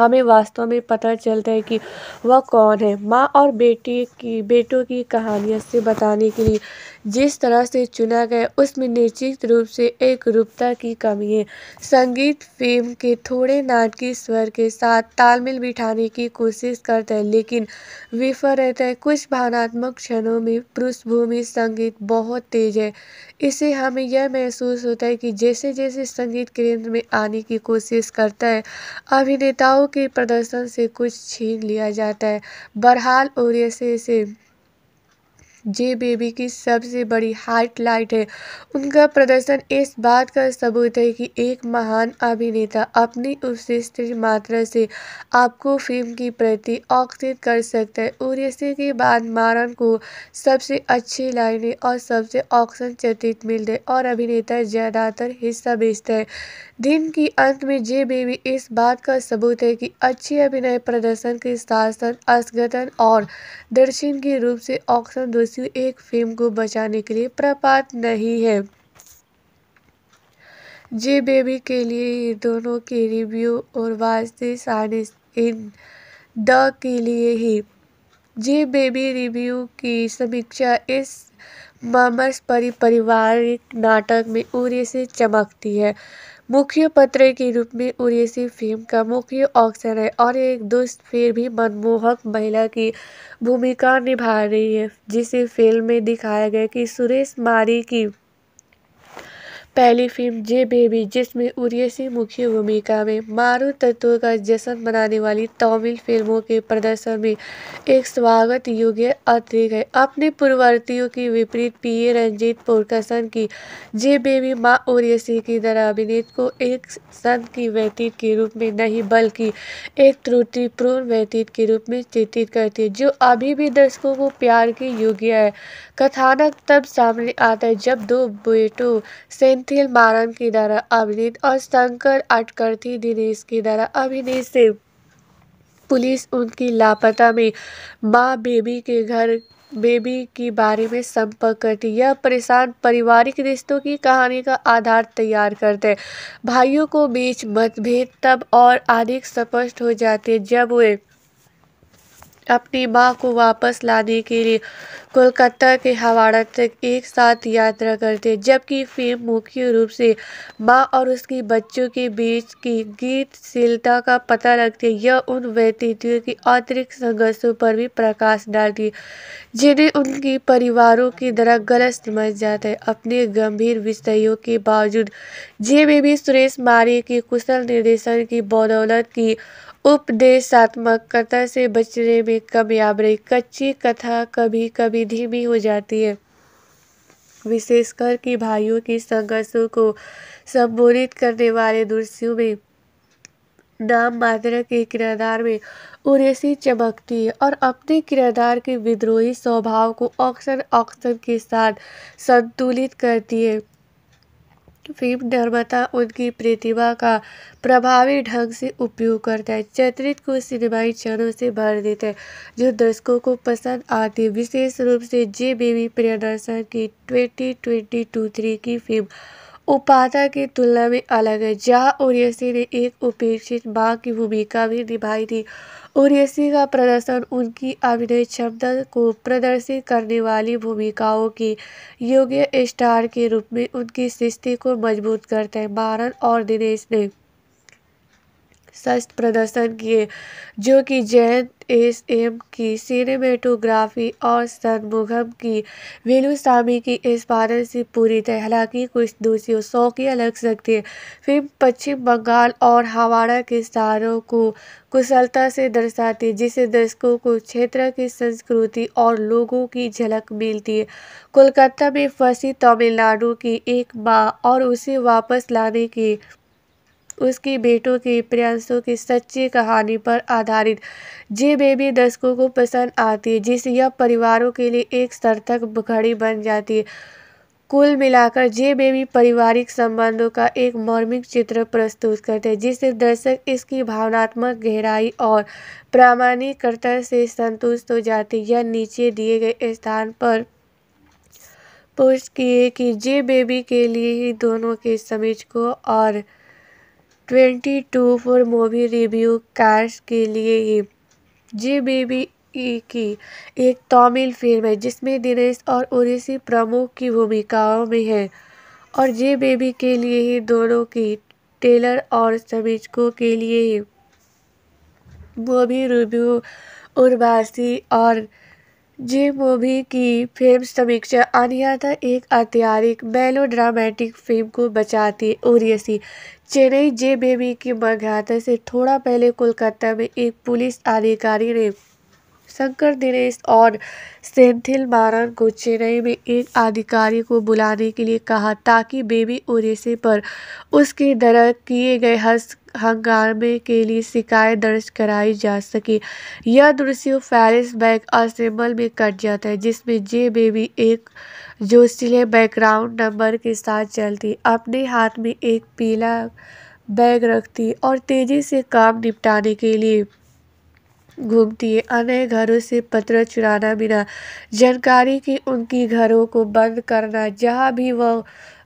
हमें वास्तव में पता चलता है कि वह कौन है माँ और बेटी की बेटों की कहानियों से बताने के लिए जिस तरह से चुना गया उसमें निश्चित रूप से एक रूपता की कमी है संगीत फेम के थोड़े नाटकीय स्वर के साथ तालमेल बिठाने की कोशिश करता है लेकिन विफल रहता है कुछ भावनात्मक क्षणों में पृष्ठभूमि संगीत बहुत तेज है इससे हमें यह महसूस होता है कि जैसे जैसे संगीत केंद्र में आने की कोशिश करता है अभिनेताओं के प्रदर्शन से कुछ छीन लिया जाता है बहरहाल और ऐसे ऐसे जे बेबी की सबसे बड़ी लाइट है उनका प्रदर्शन इस बात का सबूत है कि एक महान अभिनेता अपनी उत्कृष्ट मात्रा से आपको फिल्म की प्रति आकर्षित कर सकता है और इसी के बाद मारन को सबसे अच्छी लाइनें और सबसे ऑक्शन चरित्र मिलते और अभिनेता ज़्यादातर हिस्सा बेचता है दिन के अंत में जे बेबी इस बात का सबूत है कि अच्छे अभिनय प्रदर्शन के साथ साथ असगतन और दर्शन के रूप से ऑक्शन किसी एक फिल्म को बचाने के लिए प्रपात नहीं है जे बेबी के लिए दोनों के रिव्यू और वास्ते सानिस इन द के लिए ही जे बेबी रिव्यू की समीक्षा इस मामर्स परी नाटक में उरे से चमकती है मुख्य पत्र के रूप में उड़ेसी फिल्म का मुख्य ऑक्शन है और एक दुष्ट फिर भी मनमोहक महिला की भूमिका निभा रही है जिसे फिल्म में दिखाया गया कि सुरेश मारी की पहली फिल्म जे बेबी जिसमें उर्यसी मुख्य भूमिका में मारू तत्व का जश्न मनाने वाली तमिल फिल्मों के प्रदर्शन में एक स्वागत योग्य अतिरिक्त है अपने पूर्ववर्तियों की विपरीत पी ए रंजीत पुरकसन की जे बेबी माँ उर्यसी की तरह अभिनीत को एक संत की व्यतीत के रूप में नहीं बल्कि एक त्रुटिपूर्ण व्यतीत के रूप में चित्रित करती है जो अभी भी दर्शकों को प्यार की योग्य है कथानक तब सामने आता है जब दो बेटों सेंथिल मारन की द्वारा अभिनीत और शंकर अटकर्थी दिनेश की द्वारा अभिनीत से पुलिस उनकी लापता में माँ बेबी के घर बेबी के बारे में संपर्क करती यह परेशान पारिवारिक रिश्तों की कहानी का आधार तैयार करते भाइयों को बीच मतभेद तब और अधिक स्पष्ट हो जाते हैं जब वे अपनी मां को वापस लाने के लिए कोलकाता के हवाड़ा तक एक साथ यात्रा करते हैं जबकि फिल्म मुख्य रूप से मां और उसके बच्चों के बीच की गीतशीलता का पता लगती है यह उन व्यतीतियों की आंतरिक संघर्षों पर भी प्रकाश डालती है जिन्हें उनकी परिवारों की तरह गलत समझ जाता है अपने गंभीर विषयों के बावजूद जे में भी सुरेश मारे के कुशल निर्देशन की बदौलत की उपदेशात्मकता से बचने में कामयाब रही कच्ची कथा कभी कभी धीमी हो जाती है विशेषकर कि भाइयों की संघर्षों को संबोधित करने वाले दृश्यों में नाम मात्र के किरदार में उर्सी चमकती है और अपने किरदार के विद्रोही स्वभाव को अक्सर अक्सर के साथ संतुलित करती है फिल्म निर्माता उनकी प्रतिभा का प्रभावी ढंग से उपयोग करता है चरित्र को सिनेमाई क्षणों से भर देते हैं जो दर्शकों को पसंद आती है विशेष रूप से जे बेबी प्रियदर्शन की ट्वेंटी ट्वेंटी टू थ्री की फिल्म उपाता की तुलना में अलग है जहां ओरियसी ने एक उपेक्षित माँ की भूमिका भी निभाई थी ओडिसी का प्रदर्शन उनकी अभिनय क्षमता को प्रदर्शित करने वाली भूमिकाओं की योग्य स्टार के रूप में उनकी सृष्टि को मजबूत करते हैं मारन और दिनेश ने सस्त प्रदर्शन किए जो कि जैन एस एम की सिनेमेटोग्राफी और सनमुगम की वेलुसामी की इस बारह से पूरी तरह हालांकि कुछ दूसरी शौकिया लग सकती है फिल्म पश्चिम बंगाल और हवाड़ा के सारों को कुशलता से दर्शाती है जिसे दर्शकों को क्षेत्र की संस्कृति और लोगों की झलक मिलती है कोलकाता में फंसी तमिलनाडु की एक माँ और उसे वापस लाने की उसकी बेटों के प्रयासों की सच्ची कहानी पर आधारित जे बेबी दर्शकों को पसंद आती है जिससे यह परिवारों के लिए एक सार्थक घड़ी बन जाती है कुल मिलाकर जे बेबी पारिवारिक संबंधों का एक मौर्मिक चित्र प्रस्तुत करते हैं जिससे दर्शक इसकी भावनात्मक गहराई और प्रामाणिकता से संतुष्ट हो जाते यह नीचे दिए गए स्थान पर पोस्ट किए कि जे बेबी के लिए ही दोनों के समीक्षकों और twenty two four movie review cars के लिए ही जी बेबी ई की एक तमिल फिल्म है जिसमें दिनेश और उड़ीसी प्रमुख की भूमिकाओं में है और जे बेबी के लिए ही दोनों की टेलर और समीक्षकों के लिए ही मूवी रिव्यू उर्वासी और जे मूवी की फिल्म समीक्षा अनियाता एक अत्यारिक मेलोड्रामेटिक फिल्म को बचाती उर्यसी चेन्नई जे बेबी की वाग्याता से थोड़ा पहले कोलकाता में एक पुलिस अधिकारी ने शंकर दिनेश और सेंथिल मारन को चेन्नई में एक अधिकारी को बुलाने के लिए कहा ताकि बेबी ओरेसे पर उसके दर्ज किए गए हस्त हंगामे के लिए शिकायत दर्ज कराई जा सके यह दृश्य फैरिस बैग असेंबल में कट जाता है जिसमें जे बेबी एक जोशीले बैकग्राउंड नंबर के साथ चलती अपने हाथ में एक पीला बैग रखती और तेज़ी से काम निपटाने के लिए घूमती है अन्य घरों से पत्र चुराना बिना जानकारी कि उनकी घरों को बंद करना जहाँ भी वह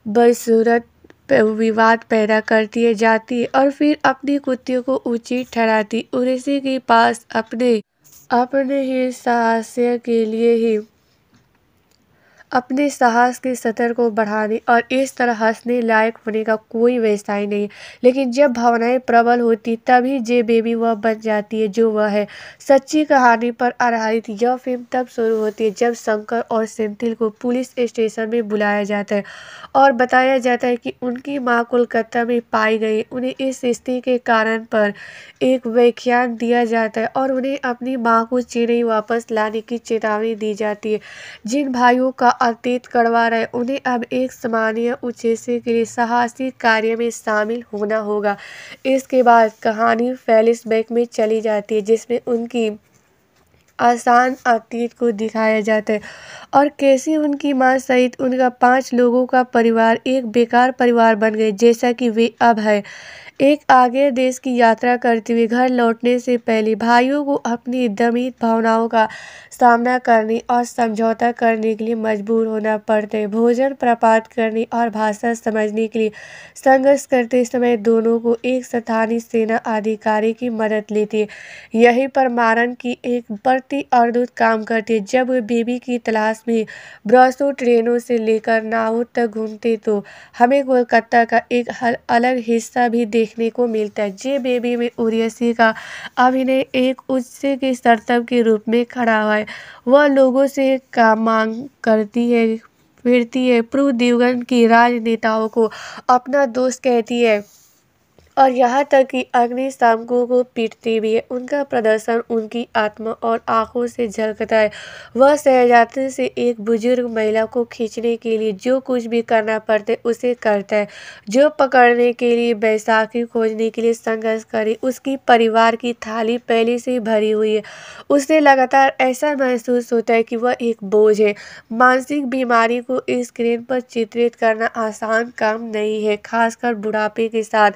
बदसूरत विवाद पैदा करती है जाती है और फिर अपनी कुत्तियों को ऊँची ठहराती उसी के पास अपने अपने ही साहस्य के लिए ही अपने साहस के स्तर को बढ़ाने और इस तरह हंसने लायक होने का कोई व्यवसाय नहीं लेकिन जब भावनाएं प्रबल होती तभी जे बेबी वह बन जाती है जो वह है सच्ची कहानी पर आधारित यह फिल्म तब शुरू होती है जब शंकर और सेंथिल को पुलिस स्टेशन में बुलाया जाता है और बताया जाता है कि उनकी माँ कोलकाता में पाई गई उन्हें इस स्थिति के कारण पर एक व्याख्यान दिया जाता है और उन्हें अपनी माँ को चेन्नई वापस लाने की चेतावनी दी जाती है जिन भाइयों का अतीत करवा रहे उन्हें अब एक सामान्य उद्देश्य के लिए साहसी कार्य में शामिल होना होगा इसके बाद कहानी फैलिस बैक में चली जाती है जिसमें उनकी आसान अतीत को दिखाया जाता है और कैसे उनकी मां सहित उनका पांच लोगों का परिवार एक बेकार परिवार बन गए जैसा कि वे अब है एक आगे देश की यात्रा करते हुए घर लौटने से पहले भाइयों को अपनी दमित भावनाओं का सामना करने और समझौता करने के लिए मजबूर होना पड़ता है भोजन प्रपात करने और भाषा समझने के लिए संघर्ष करते समय दोनों को एक स्थानीय सेना अधिकारी की मदद लेती है यही पर मारन की एक बढ़ती अरदूत काम करती है जब वे बेबी की तलाश में ब्रसों ट्रेनों से लेकर नावों तक घूमते तो हमें कोलकाता का एक अलग हिस्सा भी दे देखने को मिलता है जे बेबी में उर्यसी का अभिनय एक उच्च के सर्तव के रूप में खड़ा हुआ है वह लोगों से का मांग करती है फिरती है प्रू देवगन की राजनेताओं को अपना दोस्त कहती है और यहाँ तक कि अग्निशामकों को पीटती भी है उनका प्रदर्शन उनकी आत्मा और आंखों से झलकता है वह सहजात्री से एक बुजुर्ग महिला को खींचने के लिए जो कुछ भी करना पड़ता उसे करता है जो पकड़ने के लिए बैसाखी खोजने के लिए संघर्ष करे उसकी परिवार की थाली पहले से भरी हुई है उसे लगातार ऐसा महसूस होता है कि वह एक बोझ है मानसिक बीमारी को स्क्रीन पर चित्रित करना आसान काम नहीं है खासकर बुढ़ापे के साथ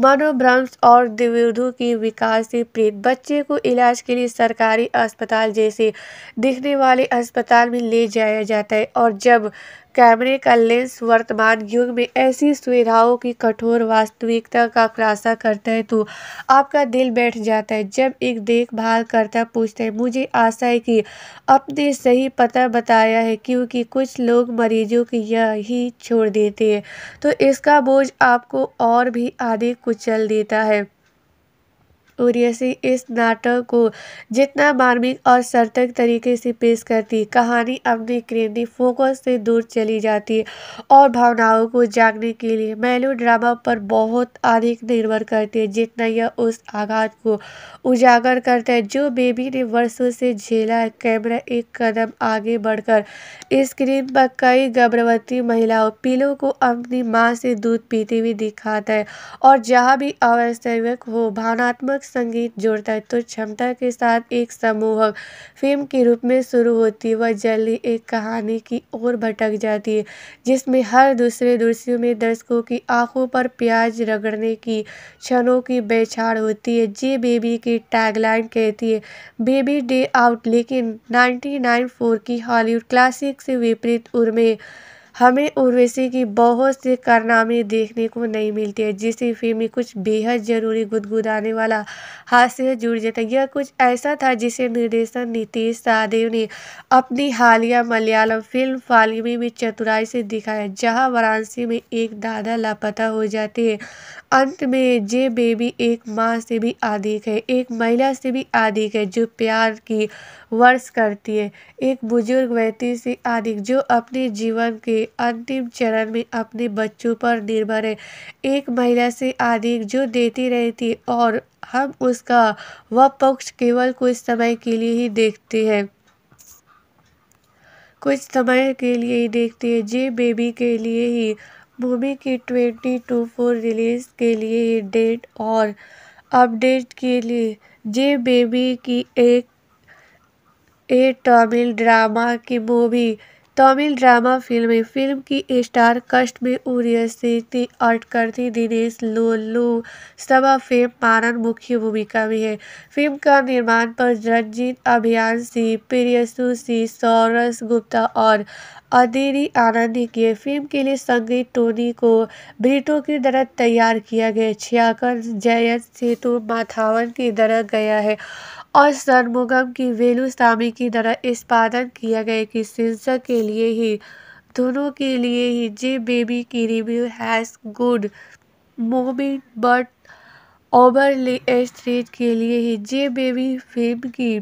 मनोभ्रंश और दिव्यधु की विकास से पीड़ित बच्चे को इलाज के लिए सरकारी अस्पताल जैसे दिखने वाले अस्पताल में ले जाया जाता है और जब कैमरे का लेंस वर्तमान युग में ऐसी सुविधाओं की कठोर वास्तविकता का खुलासा करता है तो आपका दिल बैठ जाता है जब एक देखभाल करता पूछता है मुझे आशा है कि अपने सही पता बताया है क्योंकि कुछ लोग मरीजों की यह ही छोड़ देते हैं तो इसका बोझ आपको और भी आधे कुचल देता है उर्यसी इस नाटक को जितना मार्मिक और सर्तक तरीके से पेश करती कहानी अपने केंद्रीय फोकस से दूर चली जाती और भावनाओं को जागने के लिए मेलो ड्रामा पर बहुत अधिक निर्भर करती है जितना यह उस आघात को उजागर करता है जो बेबी ने वर्षों से झेला है कैमरा एक कदम आगे बढ़कर स्क्रीन पर कई गर्भवती महिलाओं पीलों को अपनी माँ से दूध पीते हुए दिखाता है और जहाँ भी आवश्यक हो भावनात्मक संगीत जोड़ता है तो क्षमता के साथ एक समूह फिल्म के रूप में शुरू होती है वह जल्द ही एक कहानी की ओर भटक जाती है जिसमें हर दूसरे दृश्यों में दर्शकों की आंखों पर प्याज रगड़ने की क्षणों की बेछाड़ होती है जे बेबी की टैगलाइन कहती है बेबी डे आउट लेकिन नाइनटी की हॉलीवुड क्लासिक से विपरीत उर्मे हमें उर्वशी की बहुत सी कारनामे देखने को नहीं मिलती है जिसे फिल्म में कुछ बेहद ज़रूरी गुदगुदाने वाला हास्य जुड़ जाता है यह कुछ ऐसा था जिसे निर्देशन नीतीश सहदेव ने अपनी हालिया मलयालम फिल्म फालिमी में चतुराई से दिखाया जहाँ वाराणसी में एक दादा लापता हो जाते हैं अंत में जे बेबी एक माँ से भी अधिक है एक महिला से भी अधिक है जो प्यार की वर्ष करती है एक बुजुर्ग व्यक्ति से अधिक जो अपने जीवन के अंतिम चरण में अपने बच्चों पर निर्भर है एक महिला से अधिक जो देती रहती है और हम उसका वह पक्ष केवल कुछ समय के लिए ही देखते हैं कुछ समय के लिए ही देखते हैं जे बेबी के लिए ही मूवी की ट्वेंटी टू फोर रिलीज के लिए डेट और अपडेट के लिए जे बेबी की एक ए तमिल ड्रामा की movie Tamil drama film film की स्टार कष्ट में उदय अटकर थी दिनेश लोलू सभा फेम पारन मुख्य भूमिका में है फिल्म का निर्माण पर रंजीत अभियान सिंह प्रियसु सिंह सौरस गुप्ता और अंधेरी आनंदी के फिल्म के लिए संगीत टोनी को ब्रिटो की तरह तैयार किया गया छियाकर जयंत सेतु माथावन की तरह गया है और सरमुगम की वेलू सामी की तरह इस्पादन किया गया कि शीर्षक के लिए ही दोनों के लिए ही जे बेबी की review has good moment but overly street के लिए ही जे बेबी फिल्म की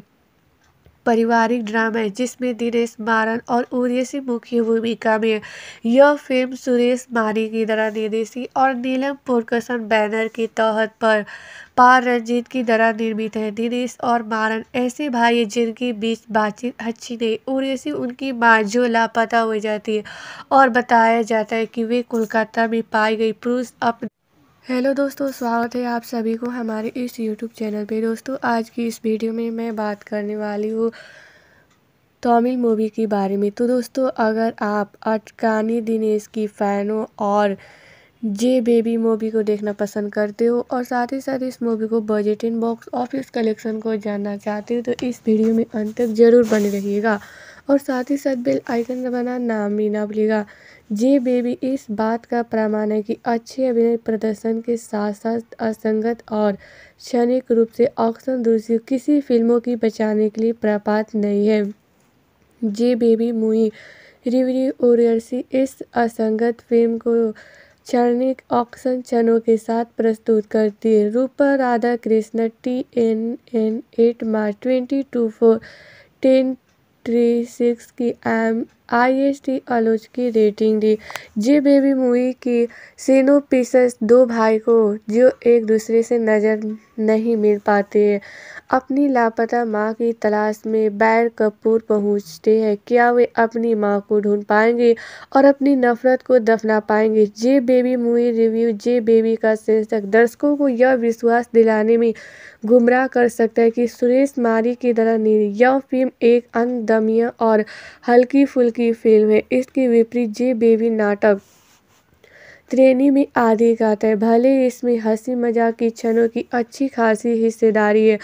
पारिवारिक ड्रामा है जिसमें दिनेश मारन और उर्यसी मुख्य भूमिका में यह फिल्म सुरेश मानी की तरह निर्देशी और नीलम पुरकसन बैनर के तहत पर पार रंजीत की तरह निर्मित है दिनेश और मारन ऐसे भाई हैं जिनके बीच बातचीत अच्छी नहीं उर्यसी उनकी माँ जो लापता हो जाती है और बताया जाता है कि वे कोलकाता में पाई गई पुरुष अपने हेलो दोस्तों स्वागत है आप सभी को हमारे इस यूट्यूब चैनल पे दोस्तों आज की इस वीडियो में मैं बात करने वाली हूँ तमिल मूवी के बारे में तो दोस्तों अगर आप अटकानी दिनेश की फ़ैन हो और जे बेबी मूवी को देखना पसंद करते हो और साथ ही साथ इस मूवी को budget in box office collection को जानना चाहते हो तो इस वीडियो में अंत तक ज़रूर बने रहिएगा और साथ ही साथ बेल आइकन दबाना नाम भी ना भूलेगा जे बेबी इस बात का प्रमाण है कि अच्छे अभिनय प्रदर्शन के साथ साथ असंगत और क्षणिक रूप से ऑक्सन दूसरी किसी फिल्मों की बचाने के लिए प्रपात नहीं है जे बेबी मुई रिवरी ओरियलसी इस असंगत फिल्म को क्षणिक ऑक्सन क्षणों के साथ प्रस्तुत करती है Rupa Radha Krishna T N N eight March twenty two four ten three six की एम आईएसटी अनुज की रेटिंग दी जी बेबी मूवी की सीनो पीसेस दो भाई को जो एक दूसरे से नजर नहीं मिल पाते अपनी लापता माँ की तलाश में बैर कपूर पहुँचते हैं क्या वे अपनी माँ को ढूंढ पाएंगे और अपनी नफरत को दफना पाएंगे J baby movie review J baby का शीर्षक दर्शकों को यह विश्वास दिलाने में गुमराह कर सकता है कि सुरेश मारी की तरह नीरी यह फिल्म एक अनदम्य और हल्की फुल्की फिल्म है इसके विपरीत जे बेबी नाटक त्रेनी में आदि गाता है भले इसमें हंसी मजाक की क्षणों की अच्छी खासी हिस्सेदारी है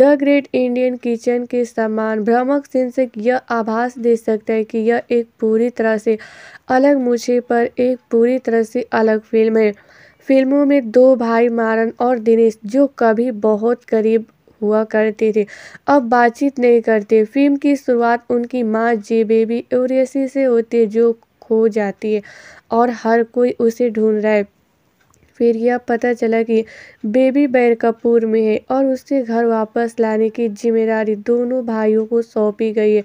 द ग्रेट इंडियन किचन के समान भ्रमक शीर्षक यह आभास दे सकता है कि यह एक पूरी तरह से अलग मुझे पर एक पूरी तरह से अलग फिल्म है फिल्मों में दो भाई मारन और दिनेश जो कभी बहुत करीब हुआ करते थे अब बातचीत नहीं करते फिल्म की शुरुआत उनकी माँ जे बेबी एवरेसी से होती है जो खो जाती है और हर कोई उसे ढूंढ रहा है फिर यह पता चला कि बेबी बैर कपूर में है और उसे घर वापस लाने की जिम्मेदारी दोनों भाइयों को सौंपी गई है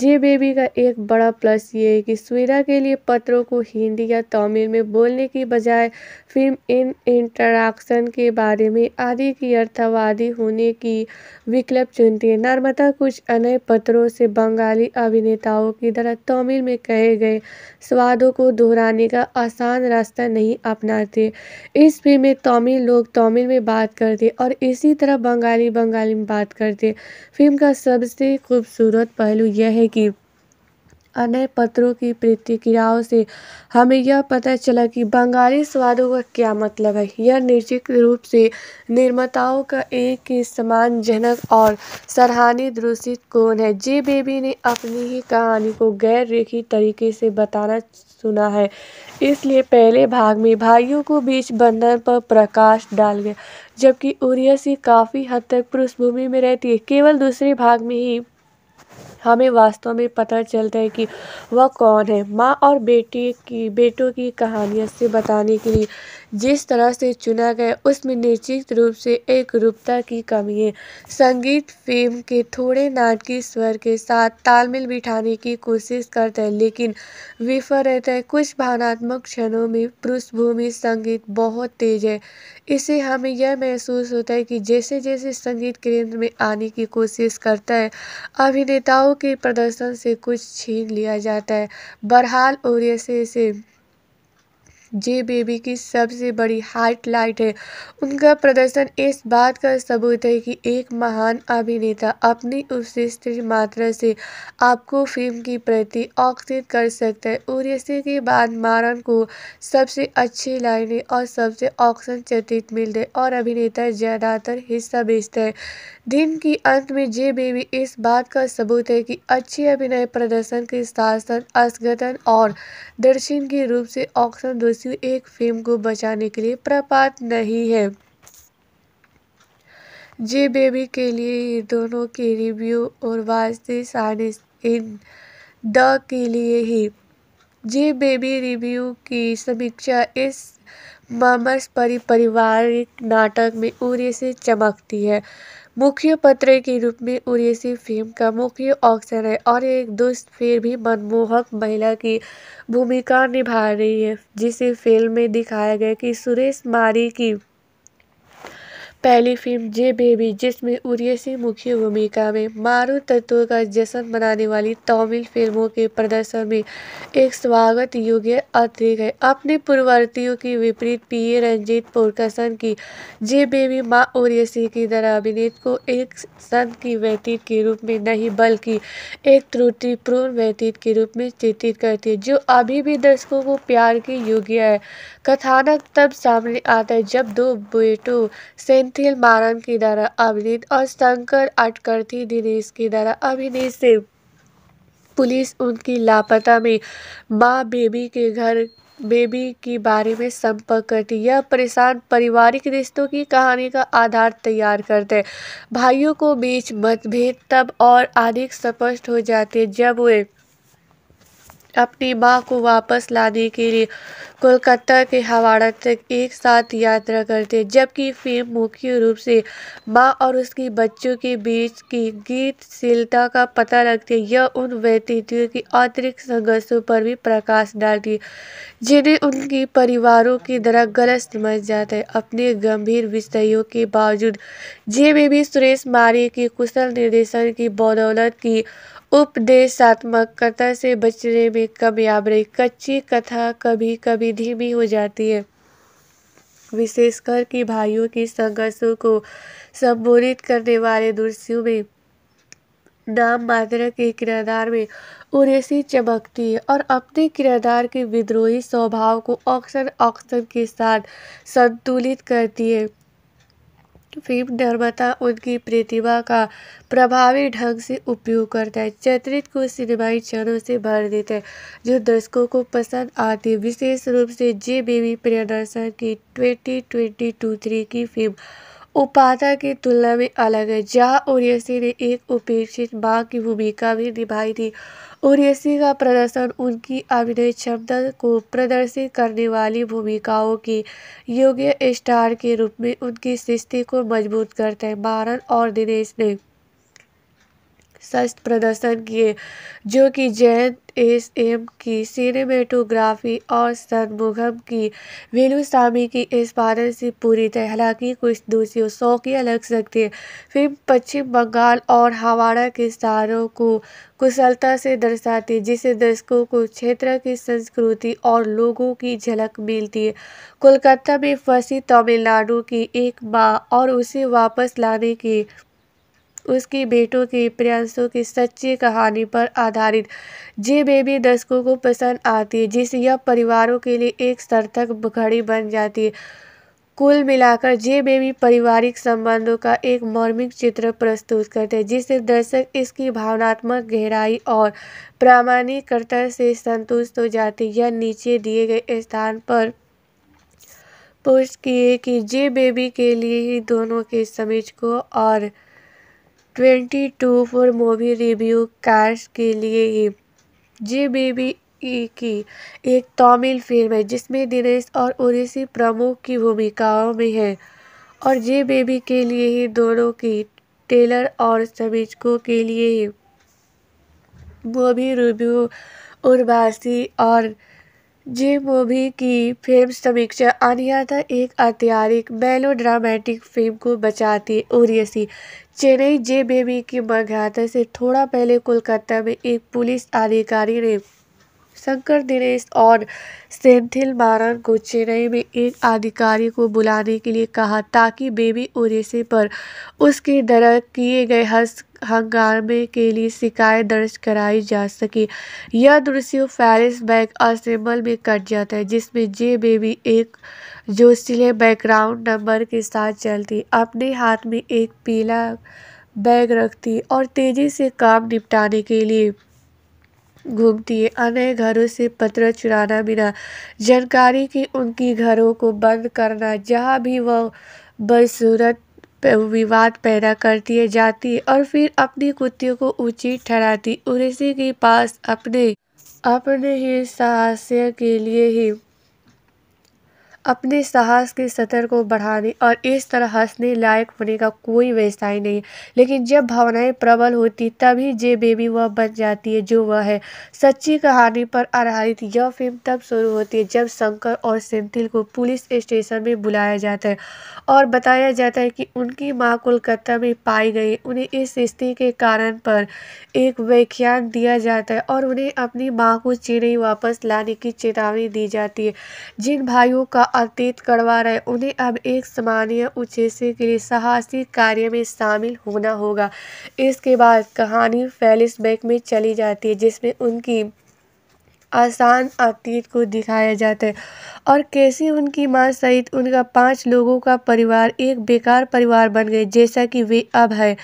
जे बेबी का एक बड़ा प्लस ये है कि सुविधा के लिए पत्रों को हिंदी या तमिल में बोलने की बजाय फिल्म इन इंटरक्शन के बारे में आदि की अर्थवादी होने की विकल्प चुनती है नर्मदा कुछ अन्य पत्रों से बंगाली अभिनेताओं की तरह तमिल में कहे गए स्वादों को दोहराने का आसान रास्ता नहीं अपनाते इस फिल्म में तमिल लोग तौमिल तमिल में बात करते और इसी तरह बंगाली बंगाली में बात करते फिल्म का सबसे खूबसूरत पहलू यह है कि अन्य पत्रों की प्रतिक्रियाओं से हमें यह पता चला कि बंगाली स्वादों का क्या मतलब है यह निश्चित रूप से निर्माताओं का एक ही समान जनक और सराहनीय दृष्टिकोण है जे बेबी ने अपनी ही कहानी को गैर रेखी तरीके से बताना सुना है इसलिए पहले भाग में भाइयों को बीच बंधन पर प्रकाश डाल गया जबकि उर्यसी काफ़ी हद तक पृष्ठभूमि में रहती है केवल दूसरे भाग में ही हमें वास्तव में पता चलता है कि वह कौन है माँ और बेटी की बेटों की कहानियाँ से बताने के लिए जिस तरह से चुना गया उसमें निश्चित रूप से एक रूपता की कमी है संगीत फेम के थोड़े नाटकी स्वर के साथ तालमेल बिठाने की कोशिश करता है लेकिन विफल रहता है कुछ भावनात्मक क्षणों में पृष्ठभूमि संगीत बहुत तेज है इसे हमें यह महसूस होता है कि जैसे जैसे संगीत केंद्र में आने की कोशिश करता है अभिनेताओं के प्रदर्शन से कुछ छीन लिया जाता है बहरहाल और ऐसे ऐसे जे बेबी की सबसे बड़ी लाइट है उनका प्रदर्शन इस बात का सबूत है कि एक महान अभिनेता अपनी उत्कृष्ट मात्रा से आपको फिल्म की प्रति आकर्षित कर सकता है और इसी के बाद मारन को सबसे अच्छी लाइनें और सबसे ऑक्शन चतित मिलते और अभिनेता ज़्यादातर हिस्सा बेचता है दिन के अंत में जे बेबी इस बात का सबूत है कि अच्छे अभिनय प्रदर्शन के साथ साथ असंगठन और दर्शन के रूप से ऑक्सन दोषी एक फिल्म को बचाने के लिए प्रपात नहीं है जे बेबी के लिए दोनों के रिव्यू और वास्ते सानिस इन द के लिए ही जे बेबी रिव्यू की समीक्षा इस मामस परि पारिवारिक नाटक में उरे से चमकती है मुख्य पत्र के रूप में उड़ीसी फिल्म का मुख्य ऑक्शन है और एक दुष्ट फिर भी मनमोहक महिला की भूमिका निभा रही है जिसे फिल्म में दिखाया गया कि सुरेश मारी की पहली फिल्म जे बेबी जिसमें उर्यसी मुख्य भूमिका में मारू तत्व का जश्न मनाने वाली तमिल फिल्मों के प्रदर्शन में एक स्वागत योग्य अतिथि है अपने पूर्ववर्तियों के विपरीत पी ए रंजीत पोरकसन की जे बेबी माँ उर्यसी की तरह अभिनेत को एक संत की व्यतीत के रूप में नहीं बल्कि एक त्रुटिपूर्ण व्यतीत के रूप में चित्रित करती है जो अभी भी दर्शकों को प्यार की योग्य है कथानक तब सामने आता है जब दो बेटो सेंथिल मारन की द्वारा अभिनीत और शंकर अटकर्थी दिनेश की द्वारा अभिनीत से पुलिस उनकी लापता में माँ बेबी के घर बेबी के बारे में संपर्क करती यह परेशान पारिवारिक रिश्तों की कहानी का आधार तैयार करते भाइयों को बीच मतभेद तब और अधिक स्पष्ट हो जाते हैं जब वे अपनी मां को वापस लाने के लिए कोलकाता के हवाड़ा तक एक साथ यात्रा करते जबकि फिल्म मुख्य रूप से मां और उसकी बच्चों के बीच की गीतशीलता का पता लगती है यह उन व्यतीतियों की आंतरिक संघर्षों पर भी प्रकाश डालती जिन्हें उनके परिवारों की तरह गलत समझ जाता है अपने गंभीर विषयों के बावजूद जे में भी सुरेश मारे के कुशल निर्देशन की बदौलत की उपदेशात्मक कथा से बचने में कमयाब रही कच्ची कथा कभी कभी धीमी हो जाती है विशेषकर कि भाइयों की संघर्षों को संबोधित करने वाले दृश्यों में नाम मात्र के किरदार में उसी चमकती है और अपने किरदार के विद्रोही स्वभाव को अक्सर ऑक्सन के साथ संतुलित करती है फिर निर्माता उनकी प्रतिभा का प्रभावी ढंग से उपयोग करता है चरित्र को सिनेमाई क्षणों से भर देता है जो दर्शकों को पसंद आती है विशेष रूप से जे बेबी प्रियदर्शन की ट्वेंटी ट्वेंटी टू थ्री की फिल्म उपाता की तुलना में अलग है जहाँ ओरियसी ने एक उपेक्षित माँ की भूमिका भी निभाई थी उर्यसी का प्रदर्शन उनकी अभिनय क्षमता को प्रदर्शित करने वाली भूमिकाओं की योग्य स्टार के रूप में उनकी सृष्टि को मजबूत करता है मारन और दिनेश ने शस्त्र प्रदर्शन किए जो कि जैन एस एम की सिनेमेटोग्राफी और सनमुगम की वेलुस्वामी की बारे से पूरी तरह हालांकि कुछ दूसरी शौकिया लग सकती है फिल्म पश्चिम बंगाल और हवाड़ा के स्टारों को कुशलता से दर्शाती है जिससे दर्शकों को क्षेत्र की संस्कृति और लोगों की झलक मिलती है कोलकाता में फंसी तमिलनाडु की एक माँ और उसे वापस लाने की उसके बेटों के प्रयासों की सच्ची कहानी पर आधारित जे बेबी दर्शकों को पसंद आती है जिससे यह परिवारों के लिए एक सार्थक घड़ी बन जाती है कुल मिलाकर जे बेबी पारिवारिक संबंधों का एक मौर्मिक चित्र प्रस्तुत करते हैं जिससे दर्शक इसकी भावनात्मक गहराई और प्रामाणिकता से संतुष्ट हो जाते यह नीचे दिए गए स्थान पर पोस्ट किए कि जे बेबी के लिए ही दोनों के समीक्षकों और twenty two four movie review कैश के लिए ही जी बेबी ई की एक तमिल फिल्म है जिसमें दिनेश और उड़ीसी प्रमुख की भूमिकाओं में है और जे बेबी के लिए ही दोनों की टेलर और समीजको के लिए ही मूवी रिव्यू उर्वासी और ये मूवी की फिल्म समीक्षा आनियाता एक मेलो मेलोड्रामेटिक फिल्म को बचाती ओरियसी चेन्नई जे बेबी की मंगाता से थोड़ा पहले कोलकाता में एक पुलिस अधिकारी ने शंकर दिनेश और सेंथिल मारन को चेन्नई में एक अधिकारी को बुलाने के लिए कहा ताकि बेबी ओरेसे पर उसके दरक किए गए हस्त हंगामे के लिए शिकायत दर्ज कराई जा सके यह दृश्य फैलिस बैग असेंबल में कट जाता है जिसमें जे बेबी एक जोशीले बैकग्राउंड नंबर के साथ चलती अपने हाथ में एक पीला बैग रखती और तेज़ी से काम निपटाने के लिए घूमती है अन्य घरों से पत्र चुराना बिना जानकारी कि उनकी घरों को बंद करना जहाँ भी वह बदसूरत विवाद पैदा करती है जाती और फिर अपनी कुत्तियों को उचित ठहराती और इसी के पास अपने अपने ही साहस्य के लिए ही अपने साहस के सतर को बढ़ाने और इस तरह हंसने लायक होने का कोई व्यवसाय नहीं लेकिन जब भावनाएं प्रबल होती तभी जे बेबी वह बन जाती है जो वह है सच्ची कहानी पर आधारित यह फिल्म तब शुरू होती है जब शंकर और सेंथिल को पुलिस स्टेशन में बुलाया जाता है और बताया जाता है कि उनकी माँ कोलकाता में पाई गई उन्हें इस स्थिति के कारण पर एक व्याख्यान दिया जाता है और उन्हें अपनी माँ को चेन्नई वापस लाने की चेतावनी दी जाती है जिन भाइयों का अतीत करवा रहे उन्हें अब एक सामान्य उद्देश्य के लिए साहसिक कार्य में शामिल होना होगा इसके बाद कहानी बैक में चली जाती है जिसमें उनकी आसान अतीत को दिखाया जाता है और कैसे उनकी मां सहित उनका पांच लोगों का परिवार एक बेकार परिवार बन गए जैसा कि वे अब है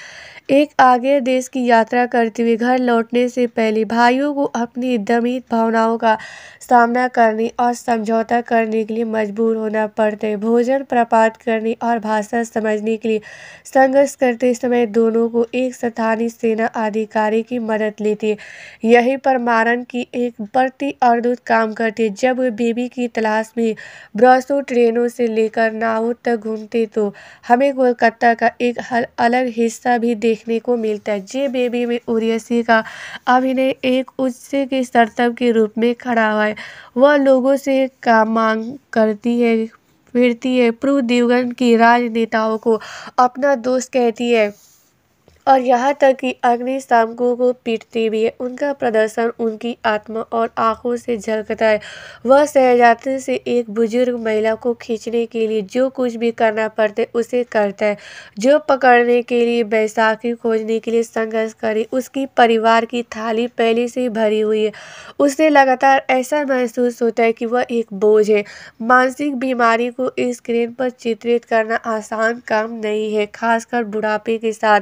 एक आगे देश की यात्रा करते हुए घर लौटने से पहले भाइयों को अपनी दमित भावनाओं का सामना करने और समझौता करने के लिए मजबूर होना पड़ता है भोजन प्रपात करने और भाषा समझने के लिए संघर्ष करते समय दोनों को एक स्थानीय सेना अधिकारी की मदद लेती है यहीं पर मारन की एक बढ़ती अर्दूत काम करती है जब वे बेबी की तलाश में ब्रसों ट्रेनों से लेकर नावों तक घूमते तो हमें कोलकाता का एक अलग हिस्सा भी देख देखने को मिलता है जे बेबी में उर्यसी का अभिनय एक उच्च के सर्तव के रूप में खड़ा हुआ है वह लोगों से काम मांग करती है फिरती है प्रू देवगन की राजनेताओं को अपना दोस्त कहती है और यहाँ तक कि अग्निशामकों को पीटते है उनका प्रदर्शन उनकी आत्मा और आंखों से झलकता है वह सहजात्री से एक बुजुर्ग महिला को खींचने के लिए जो कुछ भी करना पड़ते उसे करता है जो पकड़ने के लिए बैसाखी खोजने के लिए संघर्ष करे उसकी परिवार की थाली पहले से ही भरी हुई है उसे लगातार ऐसा महसूस होता है कि वह एक बोझ है मानसिक बीमारी को स्क्रीन पर चित्रित करना आसान काम नहीं है खासकर बुढ़ापे के साथ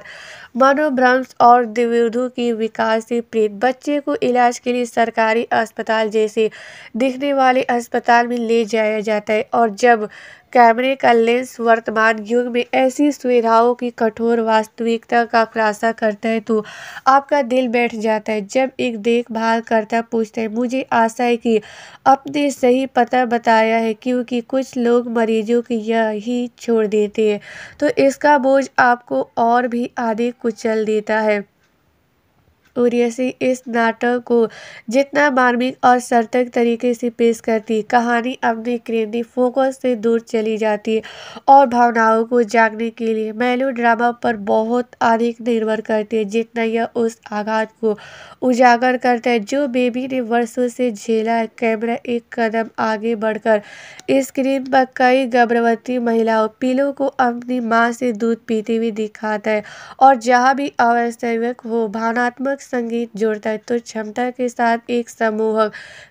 मनोभ्रंश और दिव्यु की विकास से प्रेत बच्चे को इलाज के लिए सरकारी अस्पताल जैसे दिखने वाले अस्पताल में ले जाया जाता है और जब कैमरे का लेंस वर्तमान युग में ऐसी सुविधाओं की कठोर वास्तविकता का खुलासा करता है तो आपका दिल बैठ जाता है जब एक देखभाल करता पूछता है मुझे आशा है कि अपने सही पता बताया है क्योंकि कुछ लोग मरीजों की यही छोड़ देते हैं तो इसका बोझ आपको और भी आधे कुचल देता है उर्यसी इस नाटक को जितना मार्मिक और सार्थक तरीके से पेश करती कहानी अपने केंद्रीय फोकस से दूर चली जाती है और भावनाओं को जागने के लिए मेलो ड्रामा पर बहुत अधिक निर्भर करती है जितना यह उस आघात को उजागर करता है जो बेबी ने वर्षों से झेला है कैमरा एक कदम आगे बढ़कर स्क्रीन पर कई गर्भवती महिलाओं पीलों को अपनी माँ से दूध पीते हुए दिखाता है और जहाँ भी आवश्यक हो भावनात्मक संगीत जोड़ता है तो क्षमता के साथ एक समूह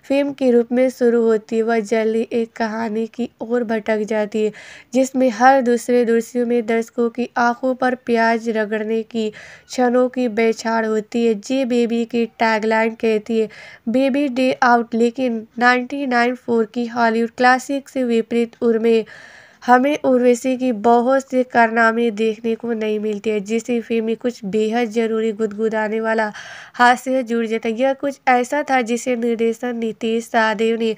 फिल्म के रूप में शुरू होती है वह जल्दी एक कहानी की ओर भटक जाती है जिसमें हर दूसरे दृश्य में दर्शकों की आंखों पर प्याज रगड़ने की क्षणों की बेछाड़ होती है जे बेबी की टैगलाइन कहती है बेबी डे आउट लेकिन 1994 की हॉलीवुड क्लासिक से विपरीत उर्मे हमें उर्वशी की बहुत सी कारनामे देखने को नहीं मिलती है जिस फिल्म में कुछ बेहद ज़रूरी गुदगुदाने वाला हास्य जुड़ जाता है यह कुछ ऐसा था जिसे निर्देशक नीतीश सादेव ने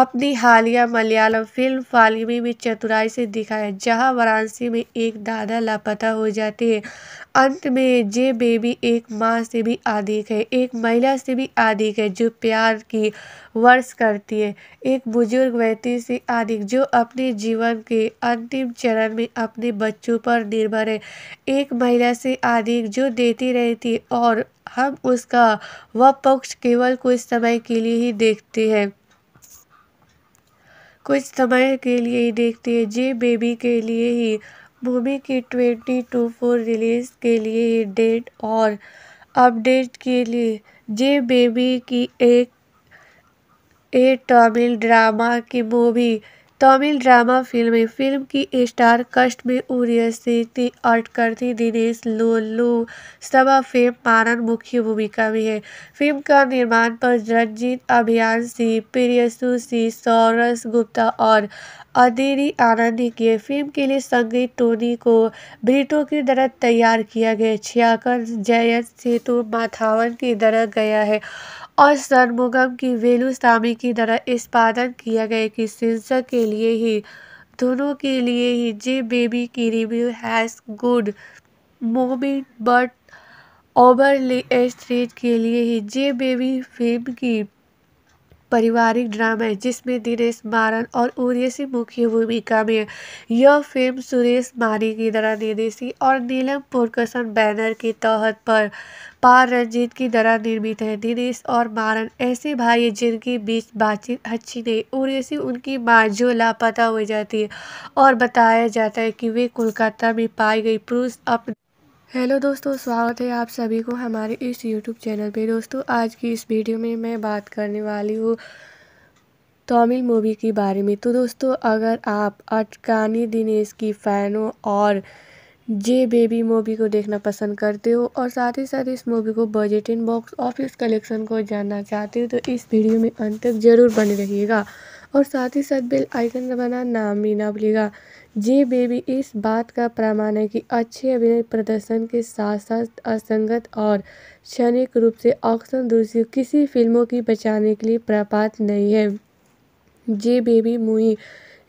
अपनी हालिया मलयालम फिल्म फालिमी में चतुराई से दिखाया जहाँ वाराणसी में एक दादा लापता हो जाते हैं अंत में ये बेबी एक माँ से भी अधिक है एक महिला से भी अधिक है जो प्यार की वर्ष करती है एक बुजुर्ग व्यक्ति से अधिक जो अपने जीवन के अंतिम चरण में अपने बच्चों पर निर्भर है एक महिला से अधिक जो देती रहती है और हम उसका वह पक्ष केवल कुछ समय के लिए ही देखते हैं कुछ समय के लिए ही देखते हैं जे बेबी के लिए ही मूवी की ट्वेंटी टू फोर रिलीज़ के लिए डेट और अपडेट के लिए जे बेबी की एक ए तमिल ड्रामा की मूवी तमिल ड्रामा फिल्में फिल्म की स्टार कष्ट में उसी अटकर्थी दिनेश लोलू सभा फेम पारन मुख्य भूमिका में है फिल्म का निर्माण पर रंजीत अभियान सिंह प्रियसु सिंह सौरस गुप्ता और अदिरी आनंद ने किए फिल्म के लिए संगीत टोनी को ब्रिटो की तरह तैयार किया गया छियाकर जयंत सेतु माथावन की तरह गया है और सरमुगम की वेलुस्वामी की तरह इस्पादन किया गया कि सिंसा के लिए ही दोनों के लिए ही जे बेबी की review has good moment but overly straight के लिए ही जे बेबी फिल्म की पारिवारिक ड्रामा है जिसमें दिनेश मारन और उर्यसी मुख्य भूमिका में यह फिल्म सुरेश मानी की दरा निर्देशी और नीलम पुरकसन बैनर के तहत पर पार रंजीत की दरा निर्मित है दिनेश और मारन ऐसे भाई हैं जिनके बीच बातचीत अच्छी नहीं उर्यसी उनकी माँ जो लापता हो जाती है और बताया जाता है कि वे कोलकाता में पाई गई पुरुष अपने हेलो दोस्तों स्वागत है आप सभी को हमारे इस यूट्यूब चैनल पे दोस्तों आज की इस वीडियो में मैं बात करने वाली हूँ तमिल मूवी के बारे में तो दोस्तों अगर आप अटकानी दिनेश की फ़ैन हो और जे बेबी मूवी को देखना पसंद करते हो और साथ ही साथ इस मूवी को budget in box office collection को जानना चाहते हो तो इस वीडियो में अंत तक ज़रूर बने रहिएगा और साथ ही साथ बेल आइकन दबाना नाम भी ना भूलेगा जे बेबी इस बात का प्रमाण है कि अच्छे अभिनय प्रदर्शन के साथ साथ असंगत और क्षणिक रूप से ऑक्शन दूसरी किसी फिल्मों की बचाने के लिए प्रपात नहीं है जे बेबी मुई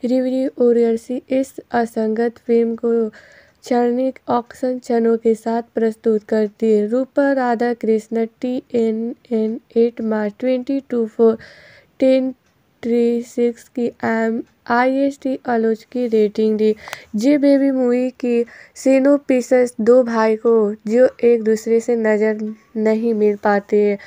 रिवरी ओरियसी इस असंगत फिल्म को क्षणिक ऑक्शन क्षणों के साथ प्रस्तुत करती है Rupa Radha Krishna T N N eight March twenty two four ten three six की एम आईएसटी अनुज की रेटिंग दी जे बेबी मूवी की सिनोपिसस दो भाई को जो एक दूसरे से नज़र नहीं मिल पाते हैं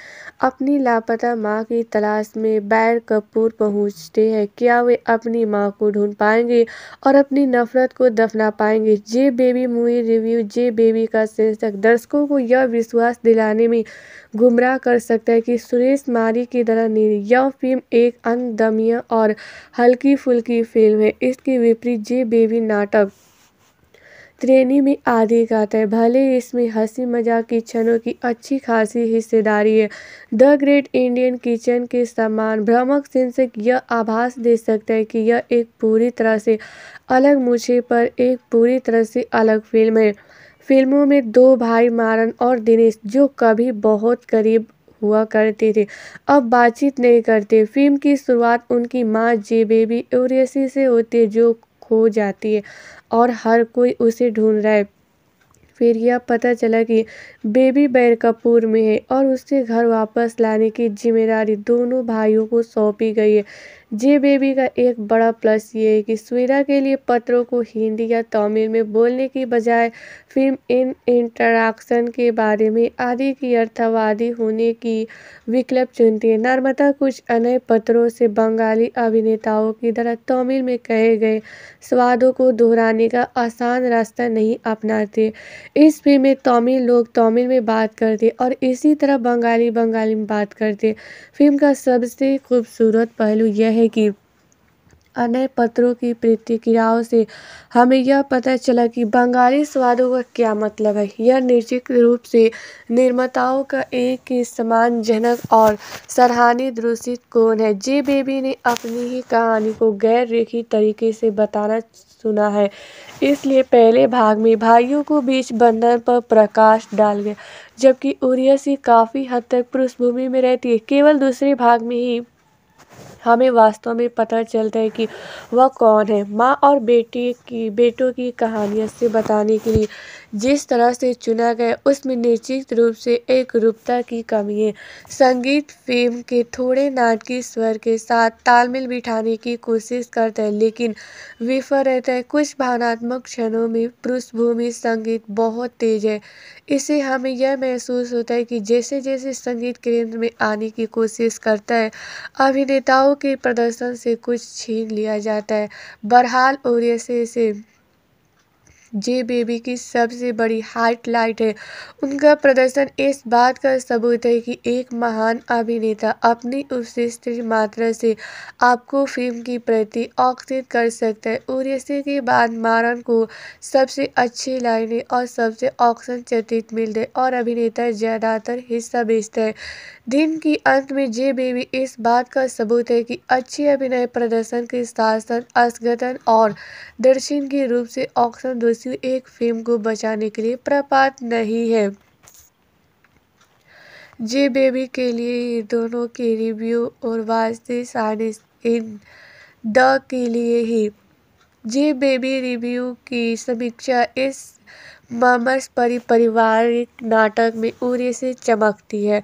अपनी लापता माँ की तलाश में बैर कपूर पहुँचते हैं क्या वे अपनी माँ को ढूंढ पाएंगे और अपनी नफरत को दफना पाएंगे J baby movie review J baby का शीर्षक दर्शकों को यह विश्वास दिलाने में गुमराह कर सकता है कि सुरेश मारी की तरह यह फिल्म एक अनदमिया और हल्की फुल्की की फिल्म है इसके विपरीत जे बेबी नाटक त्रेनी में आदि गात है भले ही इसमें हंसी मजाक की क्षणों की अच्छी खासी हिस्सेदारी है द ग्रेट इंडियन किचन के समान भ्रमक शीर्षक यह आभास दे सकता है कि यह एक पूरी तरह से अलग मुझे पर एक पूरी तरह से अलग फिल्म है फिल्मों में दो भाई मारन और दिनेश जो कभी बहुत करीब हुआ करते थे अब बातचीत नहीं करते फिल्म की शुरुआत उनकी माँ जे बेबी ओरेसी से होती है जो खो जाती है और हर कोई उसे ढूंढ रहा है फिर यह पता चला कि बेबी बैर कपूर में है और उसे घर वापस लाने की जिम्मेदारी दोनों भाइयों को सौंपी गई है जे बेबी का एक बड़ा प्लस ये है कि सुविधा के लिए पत्रों को हिंदी या तमिल में बोलने की बजाय फिल्म इन इंटरक्शन के बारे में आदि की अर्थवादी होने की विकल्प चुनती है नर्मदा कुछ अन्य पत्रों से बंगाली अभिनेताओं की तरह तमिल में कहे गए स्वादों को दोहराने का आसान रास्ता नहीं अपनाते इस फिल्म में तमिल लोग तमिल में बात करते और इसी तरह बंगाली बंगाली में बात करते फिल्म का सबसे खूबसूरत पहलू यह है कि अन्य पत्रों की प्रतिक्रियाओं से हमें यह पता चला कि बंगाली स्वादों का क्या मतलब है यह निश्चित रूप से निर्माताओं का एक ही जनक और सराहनीय दूषित कौन है जे बेबी ने अपनी ही कहानी को गैर रेखी तरीके से बताना सुना है इसलिए पहले भाग में भाइयों को बीच बंधन पर प्रकाश डाल गया जबकि उरियसी काफ़ी हद तक पृष्ठभूमि में रहती है केवल दूसरे भाग में ही हमें वास्तव में पता चलता है कि वह कौन है माँ और बेटे की बेटों की कहानियों से बताने के लिए जिस तरह से चुना गया उसमें निश्चित रूप से एक रूपता की कमी है संगीत फेम के थोड़े नाटकीय स्वर के साथ तालमेल बिठाने की कोशिश करता है लेकिन विफल रहता है कुछ भावनात्मक क्षणों में पृष्ठभूमि संगीत बहुत तेज है इससे हमें यह महसूस होता है कि जैसे जैसे संगीत केंद्र में आने की कोशिश करता है अभिनेताओं के प्रदर्शन से कुछ छीन लिया जाता है बहरहाल और ऐसे ऐसे जे बेबी की सबसे बड़ी लाइट है उनका प्रदर्शन इस बात का सबूत है कि एक महान अभिनेता अपनी उत्कृष्ट मात्रा से आपको फिल्म की प्रति आकर्षित कर सकता है और इसी के बाद मारन को सबसे अच्छी लाइनें और सबसे ऑक्शन चर्चित मिलते और अभिनेता ज़्यादातर हिस्सा बेचता है दिन के अंत में जे बेबी इस बात का सबूत है कि अच्छे अभिनय प्रदर्शन के साथ साथ असगतन और दर्शन के रूप से ऑक्सन दोषी किसी एक फेम को बचाने के लिए प्रपात नहीं है जे बेबी के लिए दोनों के रिव्यू और वास्ते सानिस इन द के लिए ही जे बेबी रिव्यू की समीक्षा इस मामस परी पारिवारिक नाटक में उरे से चमकती है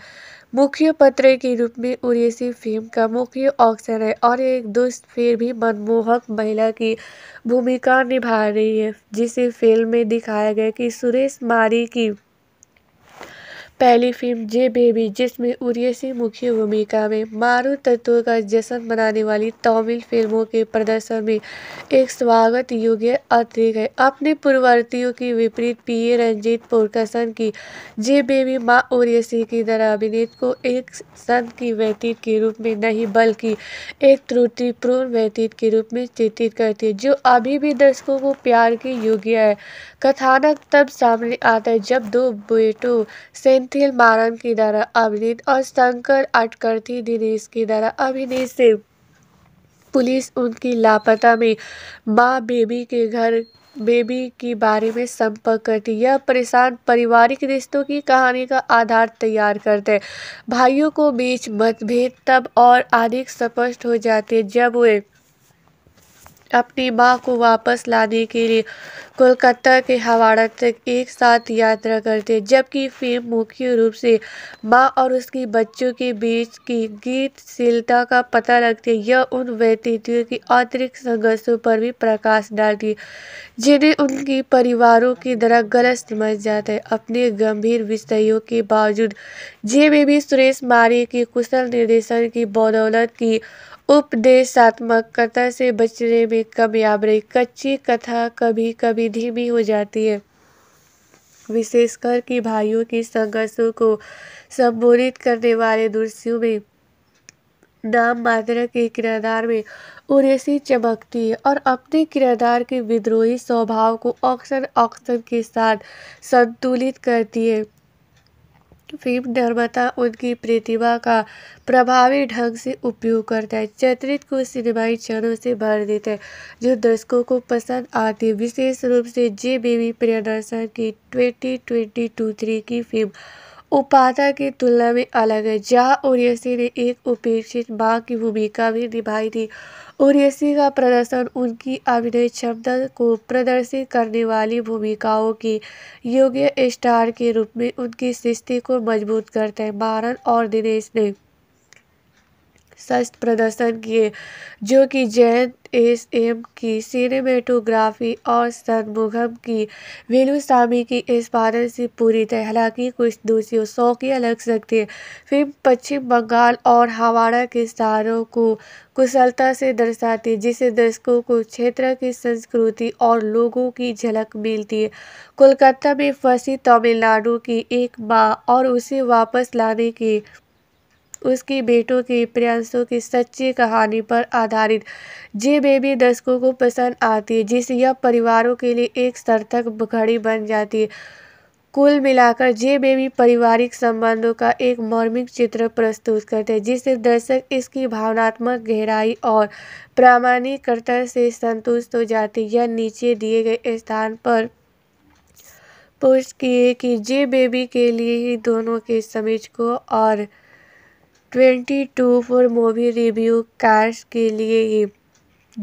मुख्य पत्र के रूप में उड़ीसी फिल्म का मुख्य अवसर है और एक दुष्ट फिर भी मनमोहक महिला की भूमिका निभा रही है जिसे फिल्म में दिखाया गया कि सुरेश मारी की पहली फिल्म जे बेबी जिसमें उर्यसी मुख्य भूमिका में मारू तत्व का जश्न मनाने वाली तमिल फिल्मों के प्रदर्शन में एक स्वागत योग्य अतिरिक्त है अपने पूर्ववर्तियों की विपरीत पी ए रंजीत पुरकसन की जे बेबी माँ उर्यसी की तरह अभिनीत को एक संत की व्यतीत के रूप में नहीं बल्कि एक त्रुटिपूर्ण व्यतीत के रूप में चित्रित करती है जो अभी भी दर्शकों को प्यार की योग्य है कथानक तब सामने आता है जब दो बेटों सेंट सुशील मारन की द्वारा अभिनीत और शंकर अटकर्थी दिनेश की द्वारा अभिनीत से पुलिस उनकी लापता में माँ बेबी के घर बेबी के बारे में संपर्क करती यह परेशान पारिवारिक रिश्तों की कहानी का आधार तैयार करते भाइयों को बीच मतभेद तब और अधिक स्पष्ट हो जाते जब वे अपनी मां को वापस लाने के लिए कोलकाता के हवाड़ा तक एक साथ यात्रा करते जबकि फिल्म मुख्य रूप से मां और उसकी बच्चों के बीच की गीतशीलता का पता लगती है यह उन व्यक्तित्वों की आंतरिक संघर्षों पर भी प्रकाश डालती जिन्हें उनकी परिवारों की तरह गलत समझ जाता है अपने गंभीर विषयों के बावजूद जे में भी सुरेश मारे के कुशल निर्देशन की बदौलत की उपदेशात्मक कथा से बचने में कामयाब रही कच्ची कथा कभी कभी धीमी हो जाती है विशेषकर कि भाइयों के संघर्षों को संबोधित करने वाले दृश्यों में नाम मात्र के किरदार में उर्सी चमकती है और अपने किरदार के विद्रोही स्वभाव को ऑक्सन ऑक्सन के साथ संतुलित करती है फिल्म निर्माता उनकी प्रतिभा का प्रभावी ढंग से उपयोग करता है चरित्र को सिनेमाई क्षणों से भर देते हैं जो दर्शकों को पसंद आती है विशेष रूप से जे बेबी प्रियदर्शन की ट्वेंटी ट्वेंटी टू थ्री की फिल्म उपाता की तुलना में अलग है जहाँ ओरियसी ने एक उपेक्षित माँ की भूमिका भी निभाई थी ओरियसी का प्रदर्शन उनकी अभिनय क्षमता को प्रदर्शित करने वाली भूमिकाओं की योग्य स्टार के रूप में उनकी सृष्टि को मजबूत करते हैं मारन और दिनेश ने सस्त प्रदर्शन किए जो कि जैन एस एम की सिनेमेटोग्राफी और सनमुगम की वेलुस्वामी की इस मानन से पूरी तरह हालांकि कुछ दूसरी शौकिया लग सकती है फिल्म पश्चिम बंगाल और हवाड़ा के स्तारों को कुशलता से दर्शाती है जिसे दर्शकों को क्षेत्र की संस्कृति और लोगों की झलक मिलती है कोलकाता में फंसी तमिलनाडु की एक माँ और उसे वापस लाने की उसके बेटों के प्रयासों की सच्ची कहानी पर आधारित जे बेबी दर्शकों को पसंद आती है जिससे यह परिवारों के लिए एक सार्थक घड़ी बन जाती है कुल मिलाकर जे बेबी पारिवारिक संबंधों का एक मौर्मिक चित्र प्रस्तुत करते हैं जिससे दर्शक इसकी भावनात्मक गहराई और प्रामाणिकता से संतुष्ट हो जाते हैं यह नीचे दिए गए स्थान पर पोस्ट किए कि जे बेबी के लिए ही दोनों के समीक्षकों और twenty two four movie review cars के लिए ही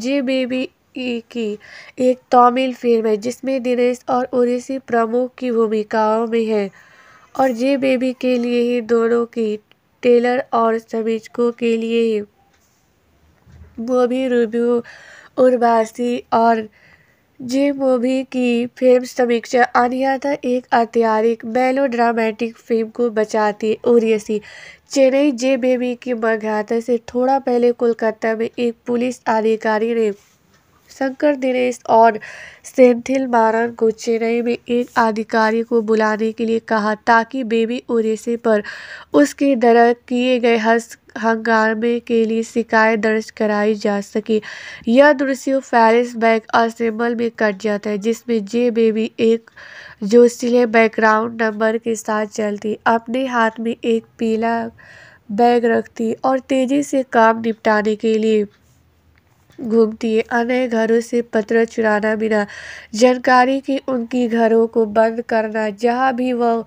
जी बेबी ई की एक तमिल फिल्म है जिसमें दिनेश और उड़ीसी प्रमुख की भूमिकाओं में है और जे बेबी के लिए ही दोनों की टेलर और समीक्षकों के लिए ही मूवी रिव्यू उर्वासी और जे मूवी की फिल्म समीक्षा अनियाता एक अत्यारिक मेलोड्रामेटिक फिल्म को बचाती है उर्यसी चेन्नई जे बेबी की वाग्याता से थोड़ा पहले कोलकाता में एक पुलिस अधिकारी ने शंकर दिनेश और सेंथिल मारन को चेन्नई में एक अधिकारी को बुलाने के लिए कहा ताकि बेबी ओरेसे पर उसके द्वारा किए गए हस हंगामे के लिए शिकायत दर्ज कराई जा सके यह दृश्य फैरिस बैग असेंबल में कट जाता है जिसमें जे बेबी एक जो सिले बैकग्राउंड नंबर के साथ चलती अपने हाथ में एक पीला बैग रखती और तेजी से काम निपटाने के लिए घूमती है अन्य घरों से पत्र चुराना बिना जानकारी कि उनकी घरों को बंद करना जहाँ भी वह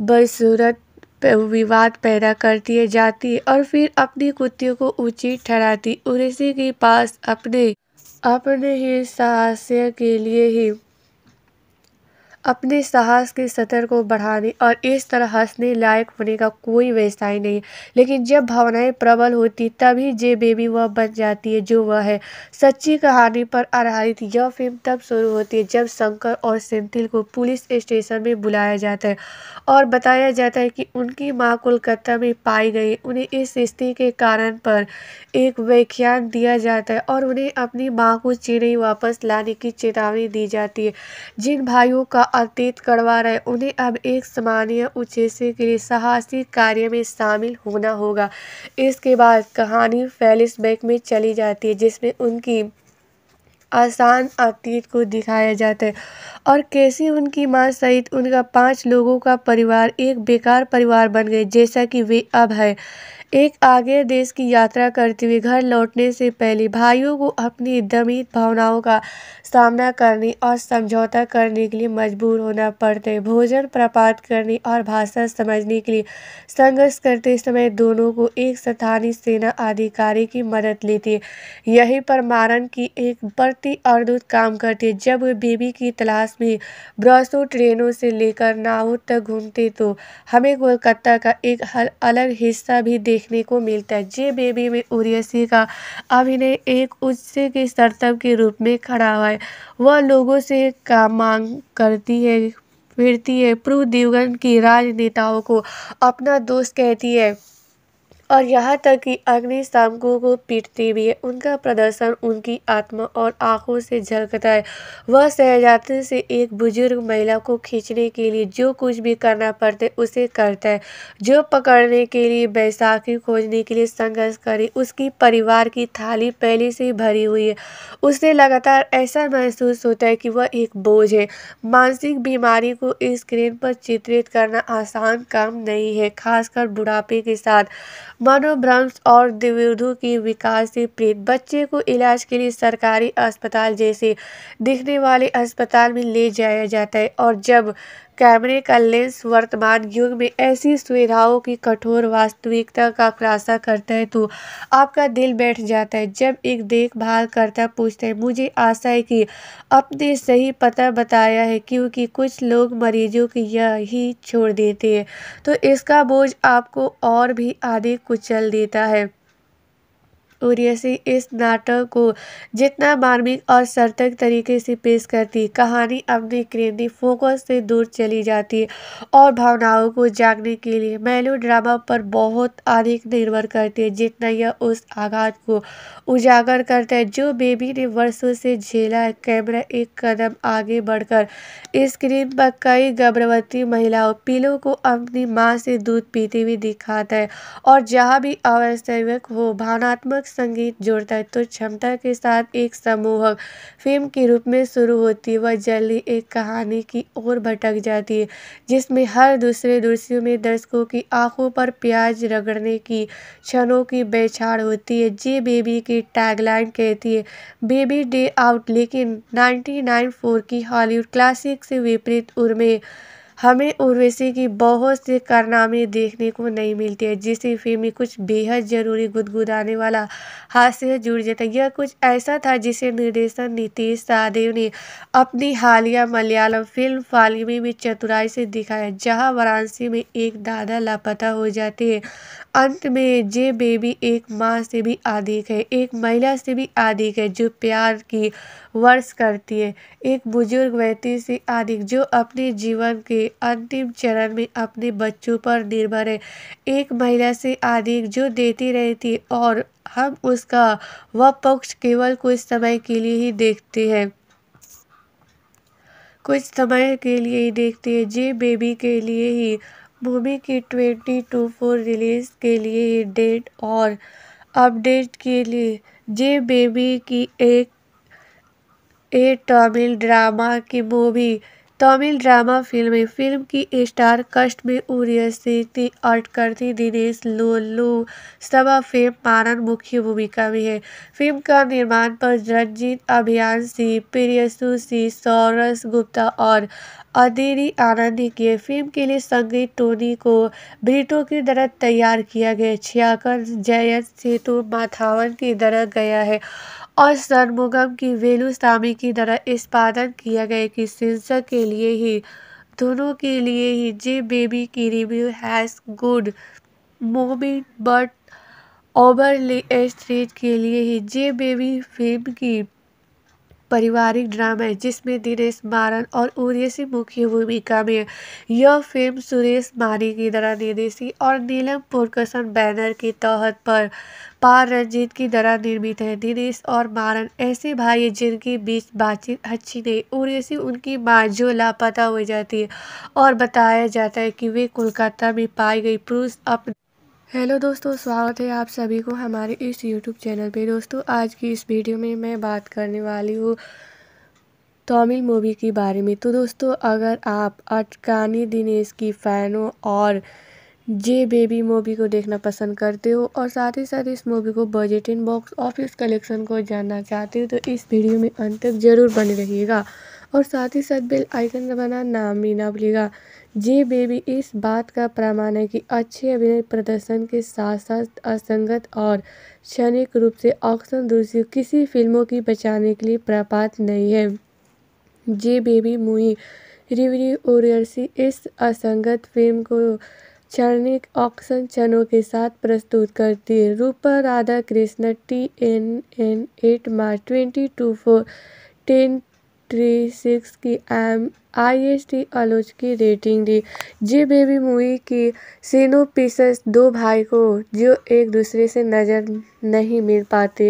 बदसूरत विवाद पैदा करती है जाती है और फिर अपनी कुत्तियों को ऊंची ठहराती उसी के पास अपने अपने ही साहस्य के लिए ही अपने साहस के स्तर को बढ़ाने और इस तरह हंसने लायक होने का कोई व्यवसाय नहीं लेकिन जब भावनाएं प्रबल होती तभी जे बेबी वह बन जाती है जो वह है सच्ची कहानी पर आधारित यह फिल्म तब शुरू होती है जब शंकर और सेंथिल को पुलिस स्टेशन में बुलाया जाता है और बताया जाता है कि उनकी माँ कोलकाता में पाई गई उन्हें इस स्थिति के कारण पर एक व्याख्यान दिया जाता है और उन्हें अपनी माँ को चेन्नई वापस लाने की चेतावनी दी जाती है जिन भाइयों का अतीत करवा रहे उन्हें अब एक सामान्य उद्देश्य के लिए साहसी कार्य में शामिल होना होगा इसके बाद कहानी फ्लैशबैक में चली जाती है जिसमें उनकी आसान अतीत को दिखाया जाता है और कैसे उनकी मां सहित उनका पांच लोगों का परिवार एक बेकार परिवार बन गए जैसा कि वे अब है एक आगे देश की यात्रा करते हुए घर लौटने से पहले भाइयों को अपनी दमित भावनाओं का सामना करने और समझौता करने के लिए मजबूर होना पड़ता है भोजन प्रपात करने और भाषा समझने के लिए संघर्ष करते समय दोनों को एक स्थानीय सेना अधिकारी की मदद लेती है यही मारन की एक बढ़ती अर्दूत काम करती है जब वे बेबी की तलाश में ब्रसों ट्रेनों से लेकर नावों तक घूमते तो हमें कोलकाता का एक अलग हिस्सा भी दे देखने को मिलता है जे बेबी में उर्यसी का अभिनय एक उच्च के सर्तव के रूप में खड़ा हुआ है वह लोगों से काम मांग करती है फिरती है प्रू देवगन की राजनेताओं को अपना दोस्त कहती है और यहाँ तक कि अग्निशामकों को पीटती भी है उनका प्रदर्शन उनकी आत्मा और आंखों से झलकता है वह सहजात्री से एक बुजुर्ग महिला को खींचने के लिए जो कुछ भी करना पड़ता है उसे करता है जो पकड़ने के लिए बैसाखी खोजने के लिए संघर्ष करे उसकी परिवार की थाली पहले से ही भरी हुई है उसे लगातार ऐसा महसूस होता है कि वह एक बोझ है मानसिक बीमारी को स्क्रीन पर चित्रित करना आसान काम नहीं है खासकर बुढ़ापे के साथ मनोभ्रंश और दिव्यधु की विकास से पीड़ित बच्चे को इलाज के लिए सरकारी अस्पताल जैसे दिखने वाले अस्पताल में ले जाया जाता है और जब कैमरे का लेंस वर्तमान युग में ऐसी सुविधाओं की कठोर वास्तविकता का खुलासा करता है तो आपका दिल बैठ जाता है जब एक देखभाल करता पूछता है मुझे आशा है कि अपने सही पता बताया है क्योंकि कुछ लोग मरीजों की यह ही छोड़ देते हैं तो इसका बोझ आपको और भी आधे कुचल देता है उर्यसी इस नाटक को जितना मार्मिक और सर्तक तरीके से पेश करती कहानी अपने क्रेंदी फोकस से दूर चली जाती है और भावनाओं को जागने के लिए मेलो ड्रामा पर बहुत अधिक निर्भर करती है जितना यह उस आघात को उजागर करता है जो बेबी ने वर्षों से झेला है कैमरा एक कदम आगे बढ़कर स्क्रीन पर कई गर्भवती महिलाओं पीलों को अपनी माँ से दूध पीती हुई दिखाता है और जहाँ भी आवश्यक हो भावनात्मक व्यापक संगीत जोड़ता है तो क्षमता के साथ एक समूह फिल्म के रूप में शुरू होती है वह जल्दी एक कहानी की ओर भटक जाती है जिसमें हर दूसरे दृश्यों में दर्शकों की आंखों पर प्याज रगड़ने की क्षणों की बेछाड़ होती है जे बेबी की टैगलाइन कहती है बेबी डे आउट लेकिन नाइनटी की हॉलीवुड क्लासिक से विपरीत उर्मे हमें उर्वशी की बहुत सी कारनामे देखने को नहीं मिलते हैं जिस फिल्म में कुछ बेहद ज़रूरी गुदगुदाने वाला हास्य जुड़ जाता है यह कुछ ऐसा था जिसे निर्देशन नीतीश सहदेव ने अपनी हालिया मलयालम फिल्म फालिमी में चतुराई से दिखाया जहाँ वाराणसी में एक दादा लापता हो जाते हैं अंत में जे बेबी एक माँ से भी अधिक है एक महिला से भी अधिक है जो प्यार की वर्ष करती है एक बुजुर्ग व्यक्ति से अधिक जो अपने जीवन के अंतिम चरण में अपने बच्चों पर निर्भर है एक महिला से अधिक जो देती रहती है और हम उसका वह पक्ष केवल कुछ समय के लिए ही देखते हैं कुछ समय के लिए ही देखते हैं जे बेबी के लिए ही मूवी की ट्वेंटी टू फोर रिलीज के लिए डेट और अपडेट के लिए जे बेबी की एक ए तमिल ड्रामा की movie Tamil drama film film की स्टार कष्ट में उदय अटकर्थी दिनेश लोलू सभा फेम मारन मुख्य भूमिका में है फिल्म का निर्माण पर रंजीत अभियान सिंह प्रियसु सी सौरस गुप्ता और अधेरी आनंद के फिल्म के लिए संगीत टोनी को ब्रिटो की तरह तैयार किया गया छियाकर जयंत सेतु माथावन की तरह गया है और सरमुगम की वेलुसामी की तरह निष्पादन किया गया कि सिंसर के लिए ही दोनों के लिए ही जे बेबी की review has good moment but overly street के लिए ही जे बेबी फिल्म की पारिवारिक ड्रामा है जिसमें दिनेश मारन और उर्यसी मुख्य भूमिका में यह फिल्म सुरेश मानी की तरह निर्देशी और नीलम पुरकसन बैनर के तहत पर पार रंजीत की तरह निर्मित है दिनेश और मारन ऐसे भाई हैं जिनके बीच बातचीत अच्छी नहीं उर्यसी उनकी माँ जो लापता हो जाती है और बताया जाता है कि वे कोलकाता में पाई गई पुरुष अपने हेलो दोस्तों स्वागत है आप सभी को हमारे इस यूट्यूब चैनल पे दोस्तों आज की इस वीडियो में मैं बात करने वाली हूँ तमिल मूवी के बारे में तो दोस्तों अगर आप अटकानी दिनेश की फ़ैन हो और जे बेबी मूवी को देखना पसंद करते हो और साथ ही साथ इस मूवी को budget in box office collection को जानना चाहते हो तो इस वीडियो में अंत तक ज़रूर बने रहिएगा और साथ ही साथ बेल आइकन दबाना नाम भी ना भूलेगा जे बेबी इस बात का प्रमाण है कि अच्छे अभिनय प्रदर्शन के साथ साथ असंगत और क्षणिक रूप से ऑक्सन दूसरी किसी फिल्मों की बचाने के लिए प्रपात नहीं है जे बेबी मुई रिवरी ओरियलसी इस असंगत फिल्म को क्षणिक ऑक्सन क्षणों के साथ प्रस्तुत करती है Rupa Radha Krishna T N N eight March twenty two four ten three six की एम आई एस टी आलोच की रेटिंग दी जी बेबी मूवी की सीनो पीसेस दो भाई को जो एक दूसरे से नज़र नहीं मिल पाते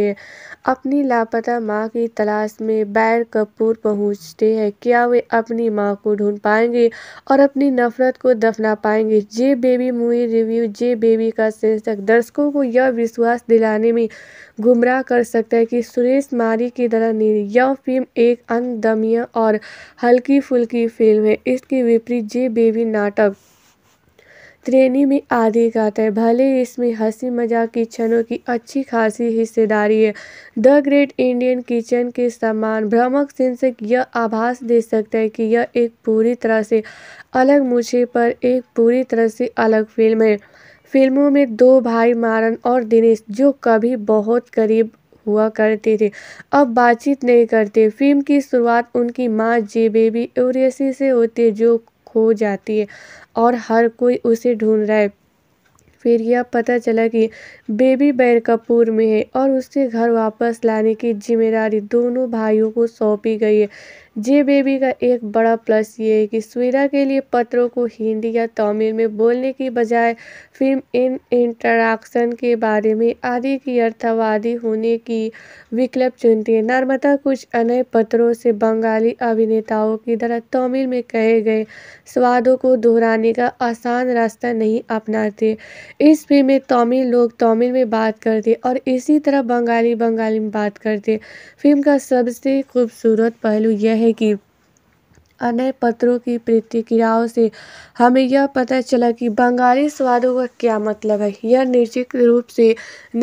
अपनी लापता माँ की तलाश में बैर कपूर पहुँचते हैं क्या वे अपनी माँ को ढूंढ पाएंगे और अपनी नफरत को दफना पाएंगे J baby movie review J baby का शीर्षक दर्शकों को यह विश्वास दिलाने में गुमराह कर सकता है कि सुरेश मारी की तरह नीरी यह फिल्म एक अनदम्य और हल्की फुल्की फिल्म है इसके विपरीत जे बेबी नाटक त्रेनी में आदि गाता है भले ही इसमें हंसी मजाक की क्षणों की अच्छी खासी हिस्सेदारी है द ग्रेट इंडियन किचन के समान भ्रमक सिंसक यह आभास दे सकता है कि यह एक पूरी तरह से अलग मुझे पर एक पूरी तरह से अलग फिल्म है फिल्मों में दो भाई मारन और दिनेश जो कभी बहुत करीब हुआ करते थे अब बातचीत नहीं करते फिल्म की शुरुआत उनकी माँ जे बेबी एवरेसी से होती है जो खो जाती है और हर कोई उसे ढूंढ रहा है फिर यह पता चला कि बेबी बैर कपूर में है और उसे घर वापस लाने की जिम्मेदारी दोनों भाइयों को सौंपी गई है जे बेबी का एक बड़ा प्लस ये है कि सुविधा के लिए पत्रों को हिंदी या तमिल में बोलने की बजाय फिल्म इन इंटरक्शन के बारे में आदि की अर्थवादी होने की विकल्प चुनती है नर्मदा कुछ अन्य पत्रों से बंगाली अभिनेताओं की तरह तमिल में कहे गए स्वादों को दोहराने का आसान रास्ता नहीं अपनाते इस फिल्म में तमिल लोग तमिल में बात करते और इसी तरह बंगाली बंगाली में बात करते फिल्म का सबसे खूबसूरत पहलू यह है है कि अन्य पत्रों की प्रतिक्रियाओं से हमें यह पता चला कि बंगाली स्वादों का क्या मतलब है यह निश्चित रूप से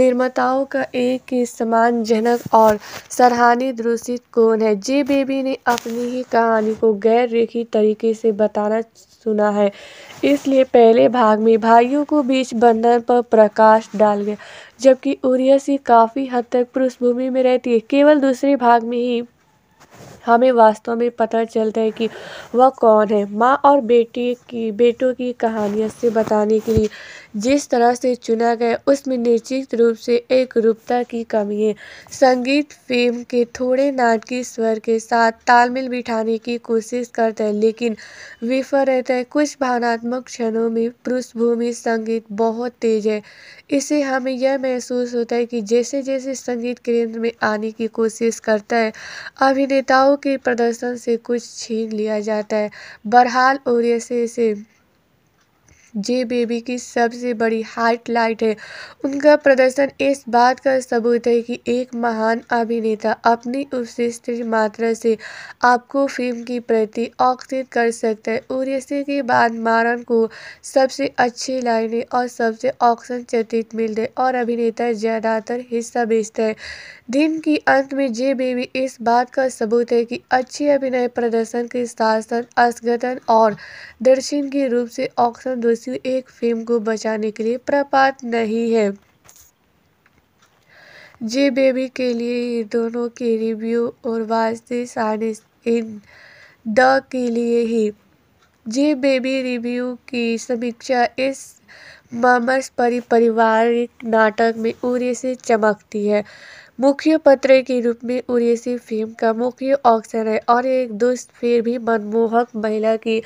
निर्माताओं का एक ही समान जनक और सराहनीय दृष्टि कौन है जे बेबी ने अपनी ही कहानी को गैर रेखी तरीके से बताना सुना है इसलिए पहले भाग में भाइयों को बीच बंधन पर प्रकाश डाल गया जबकि उर्यसी काफ़ी हद तक पृष्ठभूमि में रहती है केवल दूसरे भाग में ही हमें वास्तव में पता चलता है कि वह कौन है माँ और बेटी की बेटों की कहानियाँ से बताने के लिए जिस तरह से चुना गया उसमें निश्चित रूप से एक रूपता की कमी है संगीत फेम के थोड़े नाटकीय स्वर के साथ तालमेल बिठाने की कोशिश करता है लेकिन विफल रहता है कुछ भावनात्मक क्षणों में पृष्ठभूमि संगीत बहुत तेज है इससे हमें यह महसूस होता है कि जैसे जैसे संगीत केंद्र में आने की कोशिश करता है अभिनेताओं के प्रदर्शन से कुछ छीन लिया जाता है बहरहाल और ऐसे ऐसे जे बेबी की सबसे बड़ी लाइट है उनका प्रदर्शन इस बात का सबूत है कि एक महान अभिनेता अपनी उत्कृष्ट मात्रा से आपको फिल्म की प्रति आकर्षित कर सकता है और इसी के बाद मारन को सबसे अच्छी लाइनें और सबसे ऑक्शन चर्चित मिलते और अभिनेता ज़्यादातर हिस्सा बेचता है दिन के अंत में जे बेबी इस बात का सबूत है कि अच्छे अभिनय प्रदर्शन के साथ साथ असगतन और दर्शन के रूप से ऑक्शन दूसरे किसी एक फिल्म को बचाने के लिए प्रपात नहीं है जे बेबी के लिए दोनों के रिव्यू और वाजते सानिस इन द के लिए ही जे बेबी रिव्यू की समीक्षा इस मामस परि नाटक में उरे से चमकती है मुख्य पत्र के रूप में उड़ीसी फिल्म का मुख्य ऑक्शन है और एक दुष्ट फिर भी मनमोहक महिला की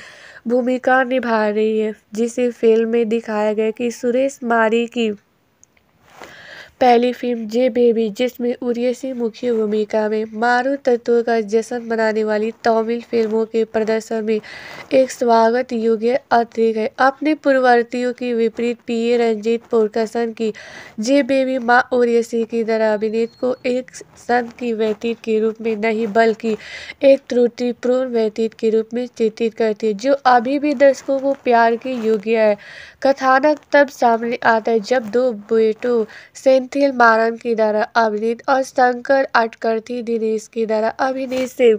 भूमिका निभा रही है जिसे फिल्म में दिखाया गया कि सुरेश मारी की पहली फिल्म जे बेबी जिसमें उर्यसी मुख्य भूमिका में मारू तत्व का जश्न मनाने वाली तमिल फिल्मों के प्रदर्शन में एक स्वागत योग्य अतिरिक है अपने पूर्ववर्तियों के विपरीत पी ए रंजीत पुरकसन की जे बेबी माँ उर्यसी की तरह अभिनीत को एक संत की व्यतीत के रूप में नहीं बल्कि एक त्रुटिपूर्ण व्यतीत के रूप में चित्रित करती है जो अभी भी दर्शकों को प्यार के योग्य है कथानक तब सामने आता है जब दो बेटो सेंथिल मारन की तरह अभिनीत और शंकर अटकर्थी दिनेश की तरह अभिनीत से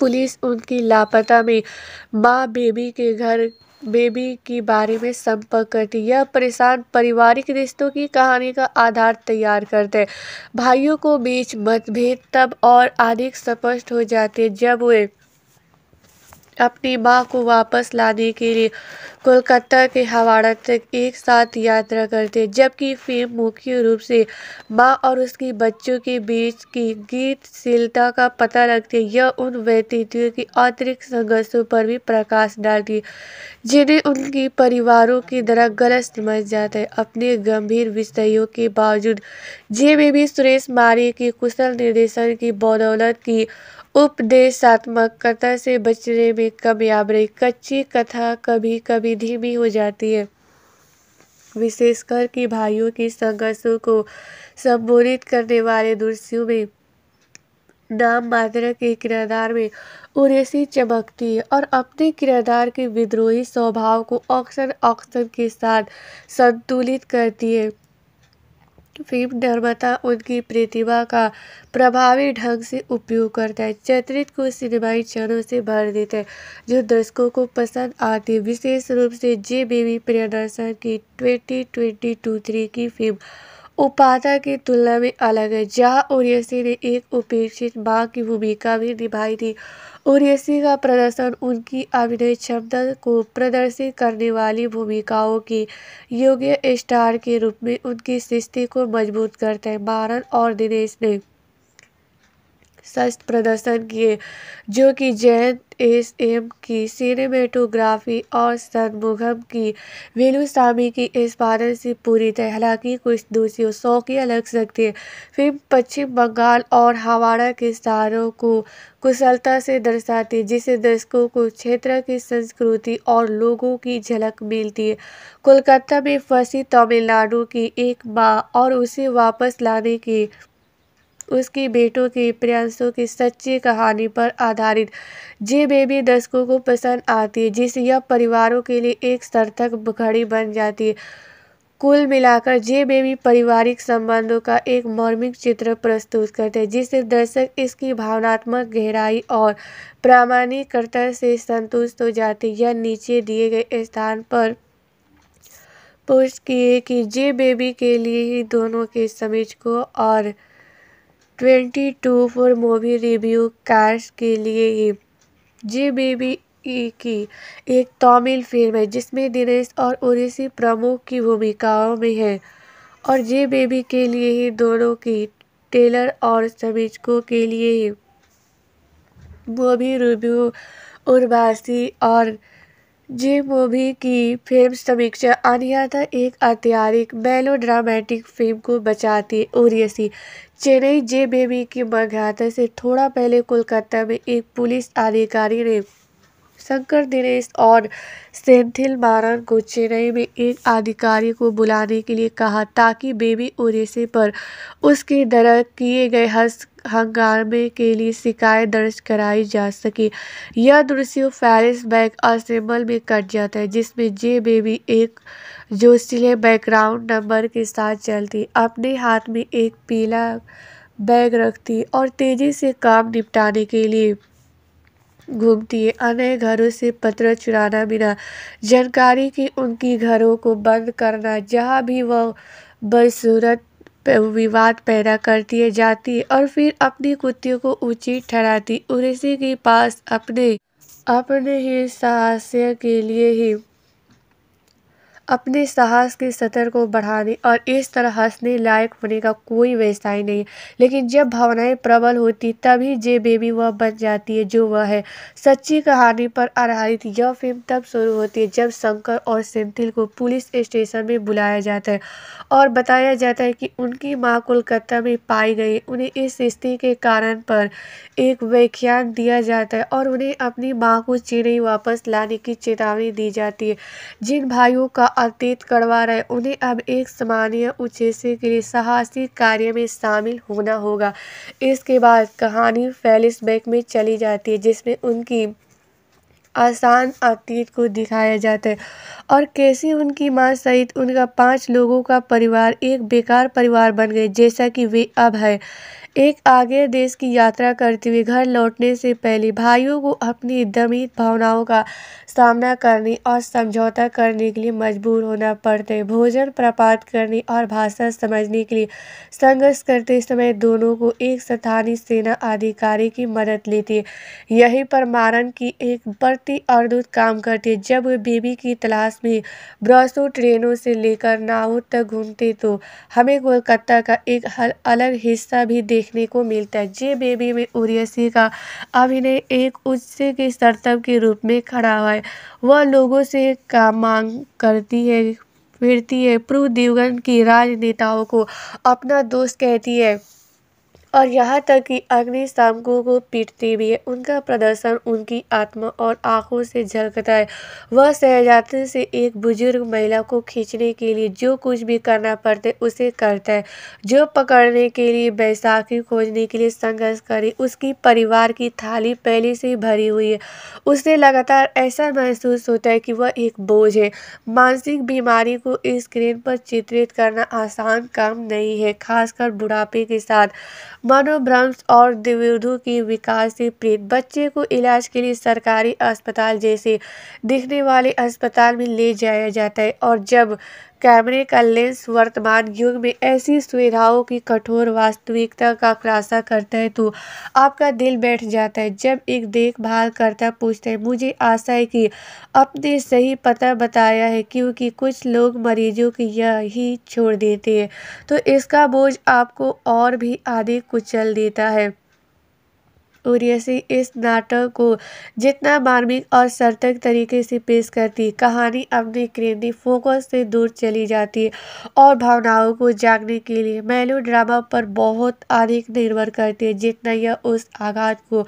पुलिस उनकी लापता में माँ बेबी के घर बेबी के बारे में संपर्क करती यह परेशान पारिवारिक रिश्तों की कहानी का आधार तैयार करते भाइयों को बीच मतभेद तब और अधिक स्पष्ट हो जाते जब वे अपनी माँ को वापस लाने के लिए कोलकाता के हवाड़ा तक एक साथ यात्रा करते जबकि फिल्म मुख्य रूप से माँ और उसकी बच्चों के बीच की गीतशीलता का पता लगती है यह उन व्यतीतियों की आंतरिक संघर्षों पर भी प्रकाश डालती है जिन्हें उनकी परिवारों की तरह गलत समझ जाता है अपने गंभीर विषयों के बावजूद जे में भी सुरेश मारे के कुशल निर्देशन की बदौलत की उपदेशात्मकता से बचने में कामयाब रही कच्ची कथा कभी कभी धीमी हो जाती है विशेषकर कि भाइयों के संघर्षों को संबोधित करने वाले दृश्यों में नाम मात्र के किरदार में उरेसी चमकती है और अपने किरदार के विद्रोही स्वभाव को अक्सर ऑक्सन के साथ संतुलित करती है फिल्म निर्माता उनकी प्रतिभा का प्रभावी ढंग से उपयोग करता है चरित्र को सिनेमाई चरणों से भर देता है जो दर्शकों को पसंद आती है विशेष रूप से जे बेबी प्रियदर्शन की ट्वेंटी ट्वेंटी टू थ्री की फिल्म उपाता की तुलना में अलग है जहाँ और ने एक उपेक्षित माँ की भूमिका भी निभाई थी ओरेसी का प्रदर्शन उनकी अभिनय क्षमता को प्रदर्शित करने वाली भूमिकाओं की योग्य स्टार के रूप में उनकी सृष्टि को मजबूत करते हैं मारन और दिनेश ने सस्त प्रदर्शन किए जो कि जैन एस एम की सिनेमेटोग्राफी और सनमुगम की वेलुसामी की सिफारिश से पूरी तरह हालांकि कुछ दूसरी शौकिया लग सकती है फिल्म पश्चिम बंगाल और हवाड़ा के स्टारों को कुशलता से दर्शाती है जिससे दर्शकों को क्षेत्र की संस्कृति और लोगों की झलक मिलती है कोलकाता में फंसी तमिलनाडु की एक माँ और उसे वापस लाने की उसके बेटों के प्रयासों की सच्ची कहानी पर आधारित जे बेबी दर्शकों को पसंद आती है जिससे यह परिवारों के लिए एक सार्थक घड़ी बन जाती है कुल मिलाकर जे बेबी पारिवारिक संबंधों का एक मर्मिक चित्र प्रस्तुत करते हैं जिससे दर्शक इसकी भावनात्मक गहराई और प्रामाणिकता से संतुष्ट हो जाते यह नीचे दिए गए स्थान पर पोस्ट किए कि जे बेबी के लिए ही दोनों के समीक्षकों और twenty two four movie review cars के लिए ही बी बेबी ई की एक तमिल फिल्म है जिसमें दिनेश और उड़ीसी प्रमुख की भूमिकाओं में है और जे बेबी के लिए ही दोनों की टेलर और समीक्षकों के लिए ही मूवी रिव्यू उर्वासी और जे मूवी की फिल्म समीक्षा अनिया था एक अत्यारिक मेलोड्रामेटिक फिल्म को बचाती उर्यसी चेन्नई जे बेबी की वाग्याता से थोड़ा पहले कोलकाता में एक पुलिस अधिकारी ने शंकर दिनेश और सेंथिल मारन को चेन्नई में एक अधिकारी को बुलाने के लिए कहा ताकि बेबी ओरेसे पर उसके दर्ज किए गए हस हंगामे के लिए शिकायत दर्ज कराई जा सके यह दृश्य फैरिस बैग असेंबल में कट जाता है जिसमें जे बेबी एक जो सिले बैकग्राउंड नंबर के साथ चलती अपने हाथ में एक पीला बैग रखती और तेजी से काम निपटाने के लिए घूमती है अन्य घरों से पत्र चुराना बिना जानकारी कि उनकी घरों को बंद करना जहाँ भी वह बदसूरत विवाद पैदा करती है जाती है और फिर अपनी कुत्तियों को ऊँची ठहराती उसी के पास अपने अपने ही साहस्य के लिए ही अपने साहस के सतर को बढ़ाने और इस तरह हंसने लायक होने का कोई व्यवसाय नहीं लेकिन जब भावनाएं प्रबल होती तभी जे बेबी वह बन जाती है जो वह है सच्ची कहानी पर आधारित यह फिल्म तब शुरू होती है जब शंकर और सेंथिल को पुलिस स्टेशन में बुलाया जाता है और बताया जाता है कि उनकी माँ कोलकाता में पाई गई उन्हें इस स्थिति के कारण पर एक व्याख्यान दिया जाता है और उन्हें अपनी माँ को चिड़ी वापस लाने की चेतावनी दी जाती है जिन भाइयों का अतीत करवा रहे उन्हें अब एक सामान्य उद्देश्य के लिए साहसिक कार्य में शामिल होना होगा इसके बाद कहानी बैक में चली जाती है जिसमें उनकी आसान अतीत को दिखाया जाता है और कैसे उनकी मां सहित उनका पांच लोगों का परिवार एक बेकार परिवार बन गए जैसा कि वे अब है एक आगे देश की यात्रा करते हुए घर लौटने से पहले भाइयों को अपनी दमित भावनाओं का सामना करने और समझौता करने के लिए मजबूर होना पड़ता है भोजन प्रपात करने और भाषा समझने के लिए संघर्ष करते समय दोनों को एक स्थानीय सेना अधिकारी की मदद लेती है यही पर मारन की एक बढ़ती अर्दूत काम करती है जब वे बेबी की तलाश में ब्रसों ट्रेनों से लेकर नावों तक घूमते तो हमें कोलकाता का एक अलग हिस्सा भी देखने को मिलता है जे बेबी में उर्यसी का अभिनय एक उच्च के सर्तव के रूप में खड़ा हुआ है वह लोगों से का मांग करती है फिरती है प्रू देवगन की राजनेताओं को अपना दोस्त कहती है और यहाँ तक कि अग्निशामकों को पीटते भी है उनका प्रदर्शन उनकी आत्मा और आंखों से झलकता है वह सहजात्री से एक बुजुर्ग महिला को खींचने के लिए जो कुछ भी करना पड़ते उसे करता है जो पकड़ने के लिए बैसाखी खोजने के लिए संघर्ष करे उसकी परिवार की थाली पहले से ही भरी हुई है उसे लगातार ऐसा महसूस होता है कि वह एक बोझ है मानसिक बीमारी को स्क्रीन पर चित्रित करना आसान काम नहीं है खासकर बुढ़ापे के साथ मनोभ्रंश और दिव्यु की विकास से पीड़ित बच्चे को इलाज के लिए सरकारी अस्पताल जैसे दिखने वाले अस्पताल में ले जाया जाता है और जब कैमरे का लेंस वर्तमान युग में ऐसी सुविधाओं की कठोर वास्तविकता का खुलासा करता है तो आपका दिल बैठ जाता है जब एक देखभाल करता पूछता है मुझे आशा है कि अपने सही पता बताया है क्योंकि कुछ लोग मरीजों की यही छोड़ देते हैं तो इसका बोझ आपको और भी आधे कुचल देता है उर्यसी इस नाटक को जितना मार्मिक और सार्थक तरीके से पेश करती कहानी अपने क्रेंदी फोकस से दूर चली जाती है और भावनाओं को जागने के लिए मेलो ड्रामा पर बहुत अधिक निर्भर करती है जितना यह उस आघात को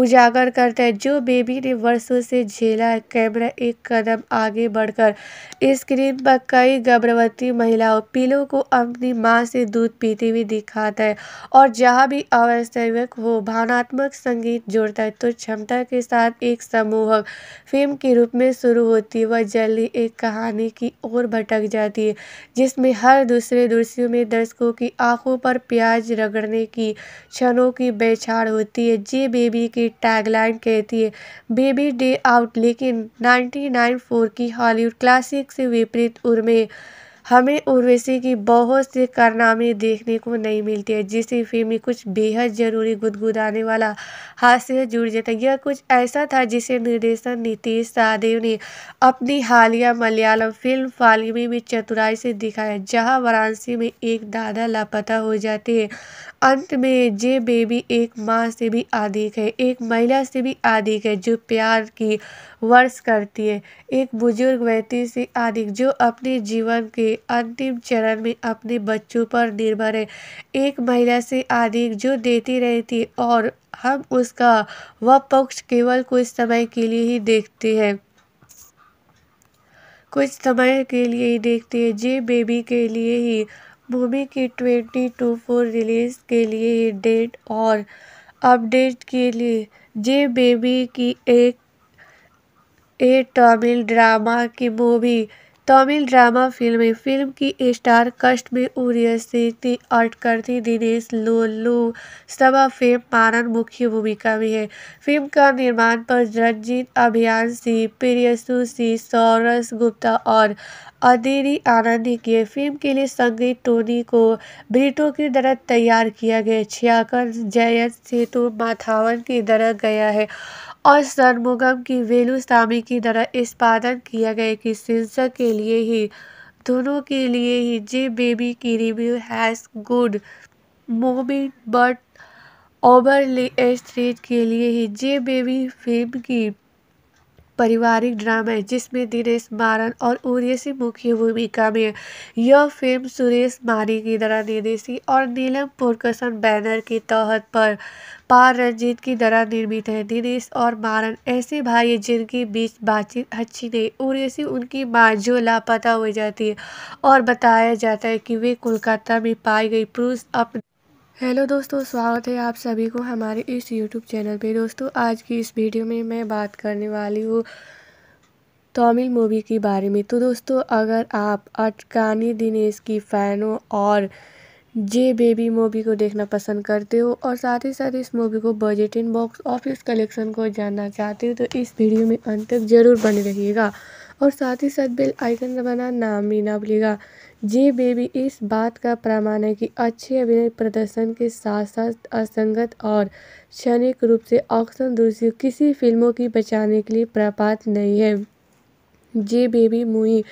उजागर करता है जो बेबी ने वर्षों से झेला है कैमरा एक कदम आगे बढ़कर स्क्रीन पर कई गर्भवती महिलाओं पीलों को अपनी माँ से दूध पीते हुए दिखाता है और जहाँ भी आवश्यक वो भावनात्मक संगीत जोड़ता है तो क्षमता के साथ एक समूह फिल्म के रूप में शुरू होती है वह जल्दी एक कहानी की ओर भटक जाती है जिसमें हर दूसरे दृश्य में दर्शकों की आंखों पर प्याज रगड़ने की क्षणों की बेछाड़ होती है जे बेबी की टैगलाइन कहती है बेबी डे आउट लेकिन नाइनटी नाइन फोर की हॉलीवुड क्लासिक से विपरीत उर्मे हमें उर्वशी की बहुत सी कारनामे देखने को नहीं मिलती है जिस फिल्म में कुछ बेहद ज़रूरी गुदगुदाने वाला हास्य जुड़ जाता यह कुछ ऐसा था जिसे निर्देशक नीतीश सहदेव ने अपनी हालिया मलयालम फिल्म फालिमी में चतुराई से दिखाया जहां वाराणसी में एक दादा लापता हो जाते हैं अंत में जे बेबी एक माँ से भी अधिक है एक महिला से भी अधिक है जो प्यार की वर्ष करती है एक बुजुर्ग व्यक्ति से अधिक जो अपने जीवन के अंतिम चरण में अपने बच्चों पर निर्भर है एक महिला से अधिक जो देती रहती है और हम उसका वह पक्ष केवल कुछ समय के लिए ही देखते हैं कुछ समय के लिए ही देखते हैं जे बेबी के लिए ही मूवी की ट्वेंटी टू फोर रिलीज के लिए ही डेट और अपडेट के लिए जे बेबी की एक ए तमिल ड्रामा की movie Tamil drama film film की स्टार कष्ट में उदय अटकर्थी दिनेश लोलू सभा फेम पारन मुख्य भूमिका में है फिल्म का निर्माण पर रंजीत अभियान सिंह प्रियसु सिंह सौरस गुप्ता और अंधेरी आनंदी के फिल्म के लिए संगीत टोनी को ब्रिटो की तरह तैयार किया गया छियाकर जयंत सेतु माथावन की तरह गया है और सरमुगम की वेलुस्वामी की तरह इस्पादन किया गया कि शीर्षक के लिए ही दोनों के लिए ही जे बेबी की review has good moment but overly street के लिए ही जे बेबी फिल्म की पारिवारिक ड्रामा है जिसमें दिनेश मारन और उर्यसी मुख्य भूमिका में यह फिल्म सुरेश मानी की दरा निर्देशी और नीलम पुरकसन बैनर के तहत पर पार रंजीत की दरा निर्मित है दिनेश और मारन ऐसे भाई हैं जिनके बीच बातचीत अच्छी नहीं उर्यसी उनकी माँ जो लापता हो जाती है और बताया जाता है कि वे कोलकाता में पाई गई पुरुष अपने हेलो दोस्तों स्वागत है आप सभी को हमारे इस यूट्यूब चैनल पे दोस्तों आज की इस वीडियो में मैं बात करने वाली हूँ तमिल मूवी के बारे में तो दोस्तों अगर आप अटकानी दिनेश की फ़ैनों और जे बेबी मूवी को देखना पसंद करते हो और साथ ही साथ इस मूवी को budget in box office collection को जानना चाहते हो तो इस वीडियो में अंत तक ज़रूर बने रहिएगा और साथ ही साथ बेल आइकन दबाना नाम भी ना भूलेगा जे बेबी इस बात का प्रमाण है कि अच्छे अभिनय प्रदर्शन के साथ साथ असंगत और क्षणिक रूप से ऑक्शन दूसरी किसी फिल्मों की बचाने के लिए प्रपात नहीं है जे बेबी मुई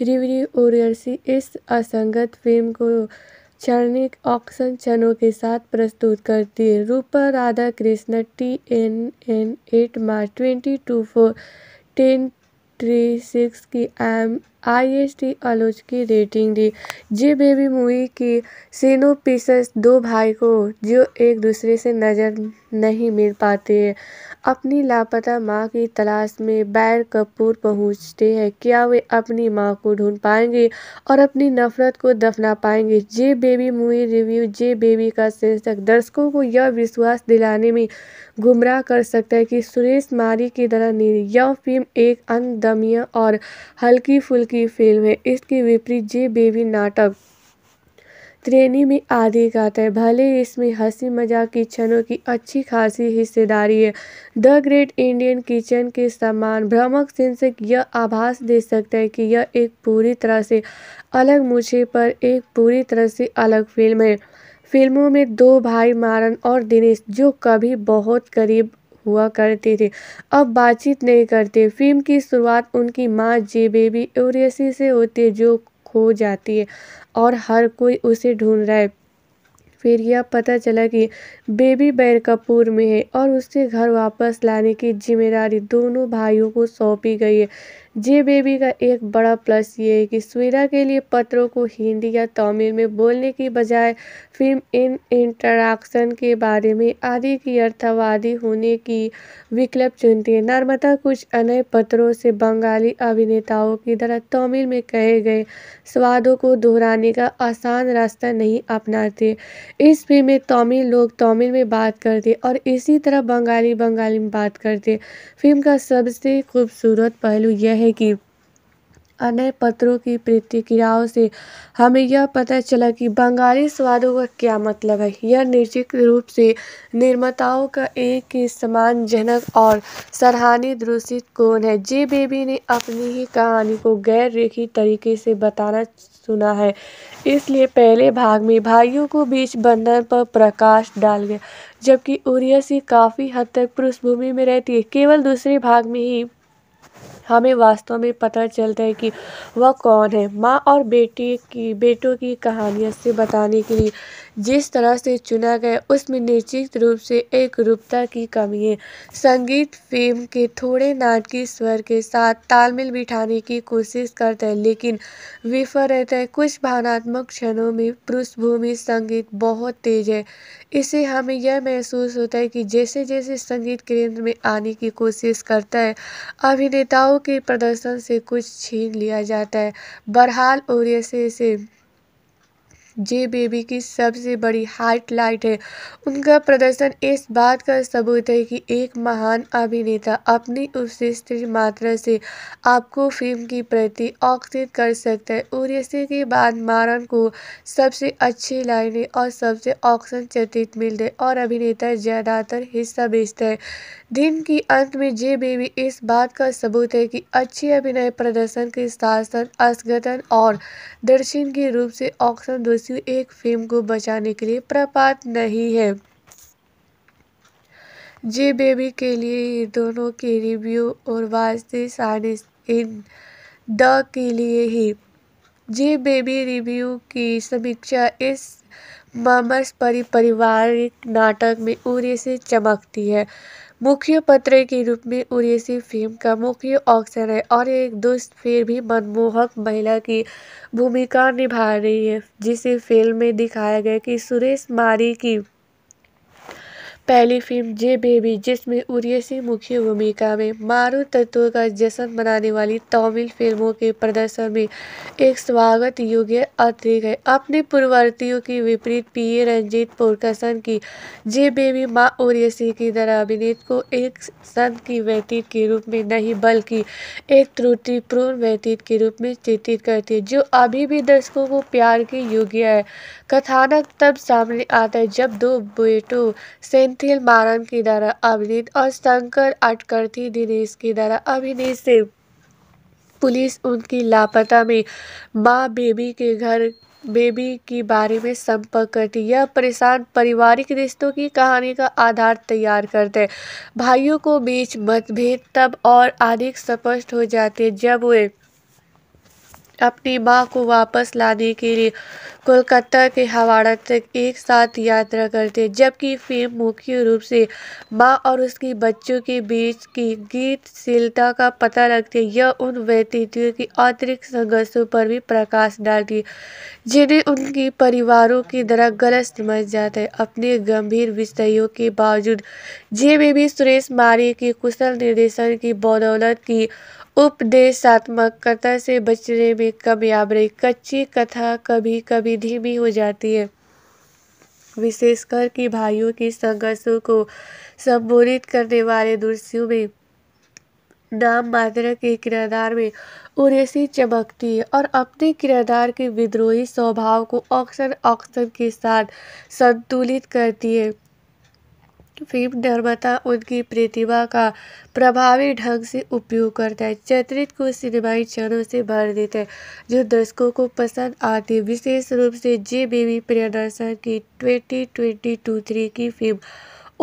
रिवरी ओरियसी इस असंगत फिल्म को क्षणिक ऑक्शन क्षणों के साथ प्रस्तुत करती है Rupa Radha Krishna T N N eight March twenty two four ten three six की एम आई एस टी अलूज की रेटिंग दी जे बेबी मूवी की सीनो पीसेस दो भाई को जो एक दूसरे से नज़र नहीं मिल पाते अपनी लापता मां की तलाश में बैर कपूर पहुंचते हैं क्या वे अपनी मां को ढूंढ पाएंगे और अपनी नफरत को दफना पाएंगे J baby movie review J baby का शीर्षक दर्शकों को यह विश्वास दिलाने में गुमराह कर सकता है कि सुरेश मारी की तरह यह फिल्म एक अनदमीय और हल्की फुल्की फिल्म है इसके विपरीत जे बेबी नाटक त्रेनी में आदि गाता है भले ही इसमें हंसी मजाक की क्षणों की अच्छी खासी हिस्सेदारी है द ग्रेट इंडियन किचन के समान भ्रमक सिंसक यह आभास दे सकता है कि यह एक पूरी तरह से अलग मुझे पर एक पूरी तरह से अलग फिल्म है फिल्मों में दो भाई मारन और दिनेश जो कभी बहुत करीब हुआ करते थे अब बातचीत नहीं करते फिल्म की शुरुआत उनकी माँ जे बेबी ओरेसी से होती है जो खो जाती है और हर कोई उसे ढूंढ रहा है फिर यह पता चला कि बेबी बैर कपूर में है और उसे घर वापस लाने की जिम्मेदारी दोनों भाइयों को सौंपी गई है जे बेबी का एक बड़ा प्लस ये है कि सुविधा के लिए पत्रों को हिंदी या तमिल में बोलने की बजाय फिल्म इन इंटरक्शन के बारे में आदि की अर्थवादी होने की विकल्प चुनती है नर्मदा कुछ अन्य पत्रों से बंगाली अभिनेताओं की तरह तमिल में कहे गए स्वादों को दोहराने का आसान रास्ता नहीं अपनाते इस फिल्म में तमिल लोग तमिल तमिल में बात करते और इसी तरह बंगाली बंगाली में बात करते फिल्म का सबसे खूबसूरत पहलू यह है कि अन्य पत्रों की प्रतिक्रियाओं से हमें यह पता चला कि बंगाली स्वादों का क्या मतलब है यह निश्चित रूप से निर्माताओं का एक ही समान जनक और सराहनीय दृष्टिकोण है जे बेबी ने अपनी ही कहानी को गैर रेखी तरीके से बताना सुना है इसलिए पहले भाग में भाइयों को बीच बंधन पर प्रकाश डाल गया जबकि उर्यसी काफ़ी हद तक पृष्ठभूमि में रहती है केवल दूसरे भाग में ही हमें वास्तव में पता चलता है कि वह कौन है माँ और बेटी की बेटों की कहानियाँ से बताने के लिए जिस तरह से चुना गया उसमें निश्चित रूप से एक रूपता की कमी है संगीत फेम के थोड़े नाटकीय स्वर के साथ तालमेल बिठाने की कोशिश करता है लेकिन विफल रहता है कुछ भावनात्मक क्षणों में पृष्ठभूमि संगीत बहुत तेज है इससे हमें यह महसूस होता है कि जैसे जैसे संगीत केंद्र में आने की कोशिश करता है अभिनेताओं के प्रदर्शन से कुछ छीन लिया जाता है बहरहाल और ऐसे ऐसे जे बेबी की सबसे बड़ी लाइट है उनका प्रदर्शन इस बात का सबूत है कि एक महान अभिनेता अपनी उत्कृष्ट मात्रा से आपको फिल्म की प्रति आकर्षित कर सकता है और इसी के बाद मारन को सबसे अच्छी लाइनें और सबसे ऑक्शन चर्चित मिलते और अभिनेता ज़्यादातर हिस्सा बेचता है दिन के अंत में जे बेबी इस बात का सबूत है कि अच्छे अभिनय प्रदर्शन के साथ साथ असगतन और के रूप से ऑक्सन दोषी एक फिल्म को बचाने के लिए प्रपात नहीं है जे बेबी के लिए दोनों के रिव्यू और वास्ते साइनिस इन द के लिए ही जे बेबी रिव्यू की समीक्षा इस मामस परि नाटक में उरे से चमकती है मुख्य पत्र के रूप में उड़ीसी फिल्म का मुख्य अवसर है और एक दुष्ट फिर भी मनमोहक महिला की भूमिका निभा रही है जिसे फिल्म में दिखाया गया कि सुरेश मारी की पहली फिल्म जे बेबी जिसमें उर्यसी मुख्य भूमिका में मारू तत्व का जश्न मनाने वाली तमिल फिल्मों के प्रदर्शन में एक स्वागत योग्य अतिरिक्त है अपने पूर्ववर्तियों की विपरीत पी ए रंजीत पोरकसन की जे बेबी माँ उर्यसी की तरह अभिनेत को एक संत की व्यतीत के रूप में नहीं बल्कि एक त्रुटिपूर्ण व्यतीत के रूप में चित्रित करती है जो अभी भी दर्शकों को प्यार की योग्य है कथानक तब सामने आता है जब दो बेटों सेंट सुनील मारन की द्वारा अभिनीत और शंकर अटकर्थी दिनेश की द्वारा अभिनीत से पुलिस उनकी लापता में माँ बेबी के घर बेबी के बारे में संपर्क करती यह परेशान पारिवारिक रिश्तों की कहानी का आधार तैयार करते भाइयों को बीच मतभेद तब और अधिक स्पष्ट हो जाते जब वे अपनी माँ को वापस लाने के लिए कोलकाता के हवाड़ा तक एक साथ यात्रा करते जबकि फिल्म मुख्य रूप से माँ और उसकी बच्चों के बीच की गीतशीलता का पता है यह उन व्यक्तित्वों की आंतरिक संघर्षों पर भी प्रकाश डालती जिन्हें उनकी परिवारों की तरह गलत समझ जाता है अपने गंभीर विषयों के बावजूद जे में भी सुरेश मारे के कुशल निर्देशन की बदौलत की उपदेशात्मकता से बचने में रही कच्ची कथा कभी कभी धीमी हो जाती है विशेषकर कि भाइयों के संघर्षों को संबोधित करने वाले दृश्यों में नाम मात्र के किरदार में उसी चमकती है और अपने किरदार के विद्रोही स्वभाव को अक्सर ऑक्सन के साथ संतुलित करती है फिल्म निर्माता उनकी प्रतिभा का प्रभावी ढंग से उपयोग करता है चरित्र को सिनेमाई क्षणों से भर देते हैं जो दर्शकों को पसंद आती है विशेष रूप से जे बेबी प्रियदर्शन की ट्वेंटी ट्वेंटी टू थ्री की फिल्म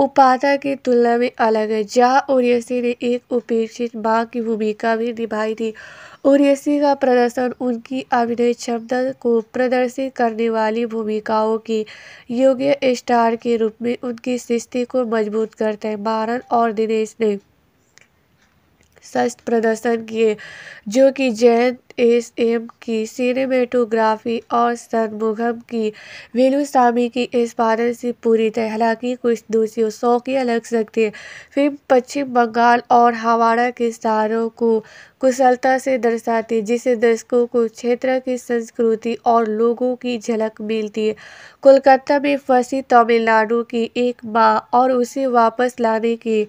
उपाध्याय की तुलना में अलग है जहाँ ओरियसी ने एक उपेक्षित माँ की भूमिका भी निभाई थी ओरियसी का प्रदर्शन उनकी अभिनय क्षमता को प्रदर्शित करने वाली भूमिकाओं की योग्य स्टार के रूप में उनकी सृष्टि को मजबूत करते हैं भारत और दिनेश ने सस्त प्रदर्शन किए जो कि जैन एस एम की सिनेमेटोग्राफी और सनमुगम की वेलुसामी की इस इंस्पायर से पूरी तरह हालांकि कुछ दूसरी शौकिया लग सकती है फिल्म पश्चिम बंगाल और हवाड़ा के स्थानों को कुशलता से दर्शाती है जिसे दर्शकों को क्षेत्र की संस्कृति और लोगों की झलक मिलती है कोलकाता में फंसी तमिलनाडु की एक माँ और उसे वापस लाने की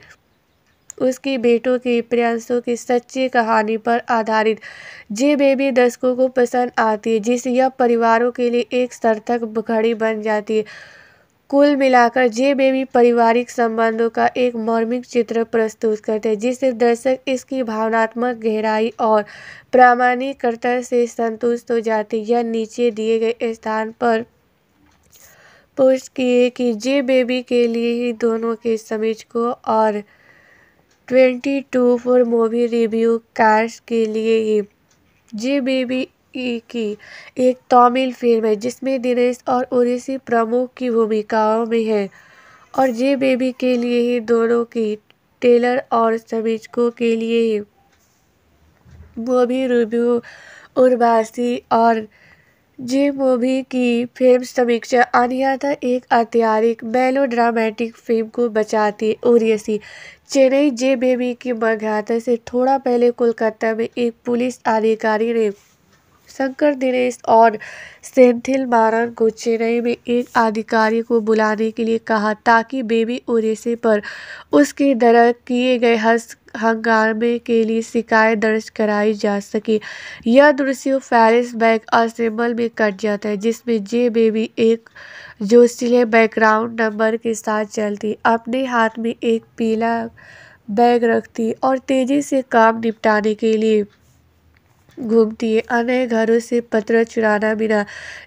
उसकी बेटों के प्रयासों की सच्ची कहानी पर आधारित जे बेबी दर्शकों को पसंद आती है जिससे यह परिवारों के लिए एक सार्थक घड़ी बन जाती है कुल मिलाकर जे बेबी पारिवारिक संबंधों का एक मौर्मिक चित्र प्रस्तुत करते हैं जिससे दर्शक इसकी भावनात्मक गहराई और प्रामाणिकता से संतुष्ट हो जाते हैं यह नीचे दिए गए स्थान पर पोस्ट किए कि जे बेबी के लिए ही दोनों के समीक्षकों को और twenty two four movie review cars के लिए ही जी बीबी ई की एक तमिल फिल्म है जिसमें दिनेश और उड़ीसी प्रमुख की भूमिकाओं में है और जे बेबी के लिए ही दोनों की टेलर और समीक्षकों के लिए ही मूवी रिव्यू उर्वासी और जी मूवी की फिल्म समीक्षा अनियाथा एक मेलो ड्रामेटिक फिल्म को बचाती ओरियसी चेन्नई जे बेबी की मंगाता से थोड़ा पहले कोलकाता में एक पुलिस अधिकारी ने शंकर दिनेश और सेंथिल मारन को चेन्नई में एक अधिकारी को बुलाने के लिए कहा ताकि बेबी ओरेसे पर उसके दर किए गए हस्त हंगामे के लिए शिकायत दर्ज कराई जा सके यह दृश्य बैग असेंबल में कट जाता है जिसमें जे बेबी एक जोशीले बैकग्राउंड नंबर के साथ चलती अपने हाथ में एक पीला बैग रखती और तेजी से काम निपटाने के लिए घूमती है अन्य घरों से पत्र चुराना बिना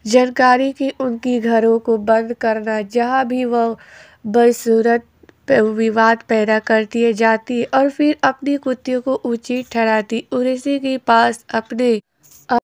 जानकारी कि उनकी घरों को बंद करना जहाँ भी वह बदसूरत विवाद पैदा करती है जाती और फिर अपनी कुत्तियों को ऊंची ठहराती उड़ीसा के पास अपने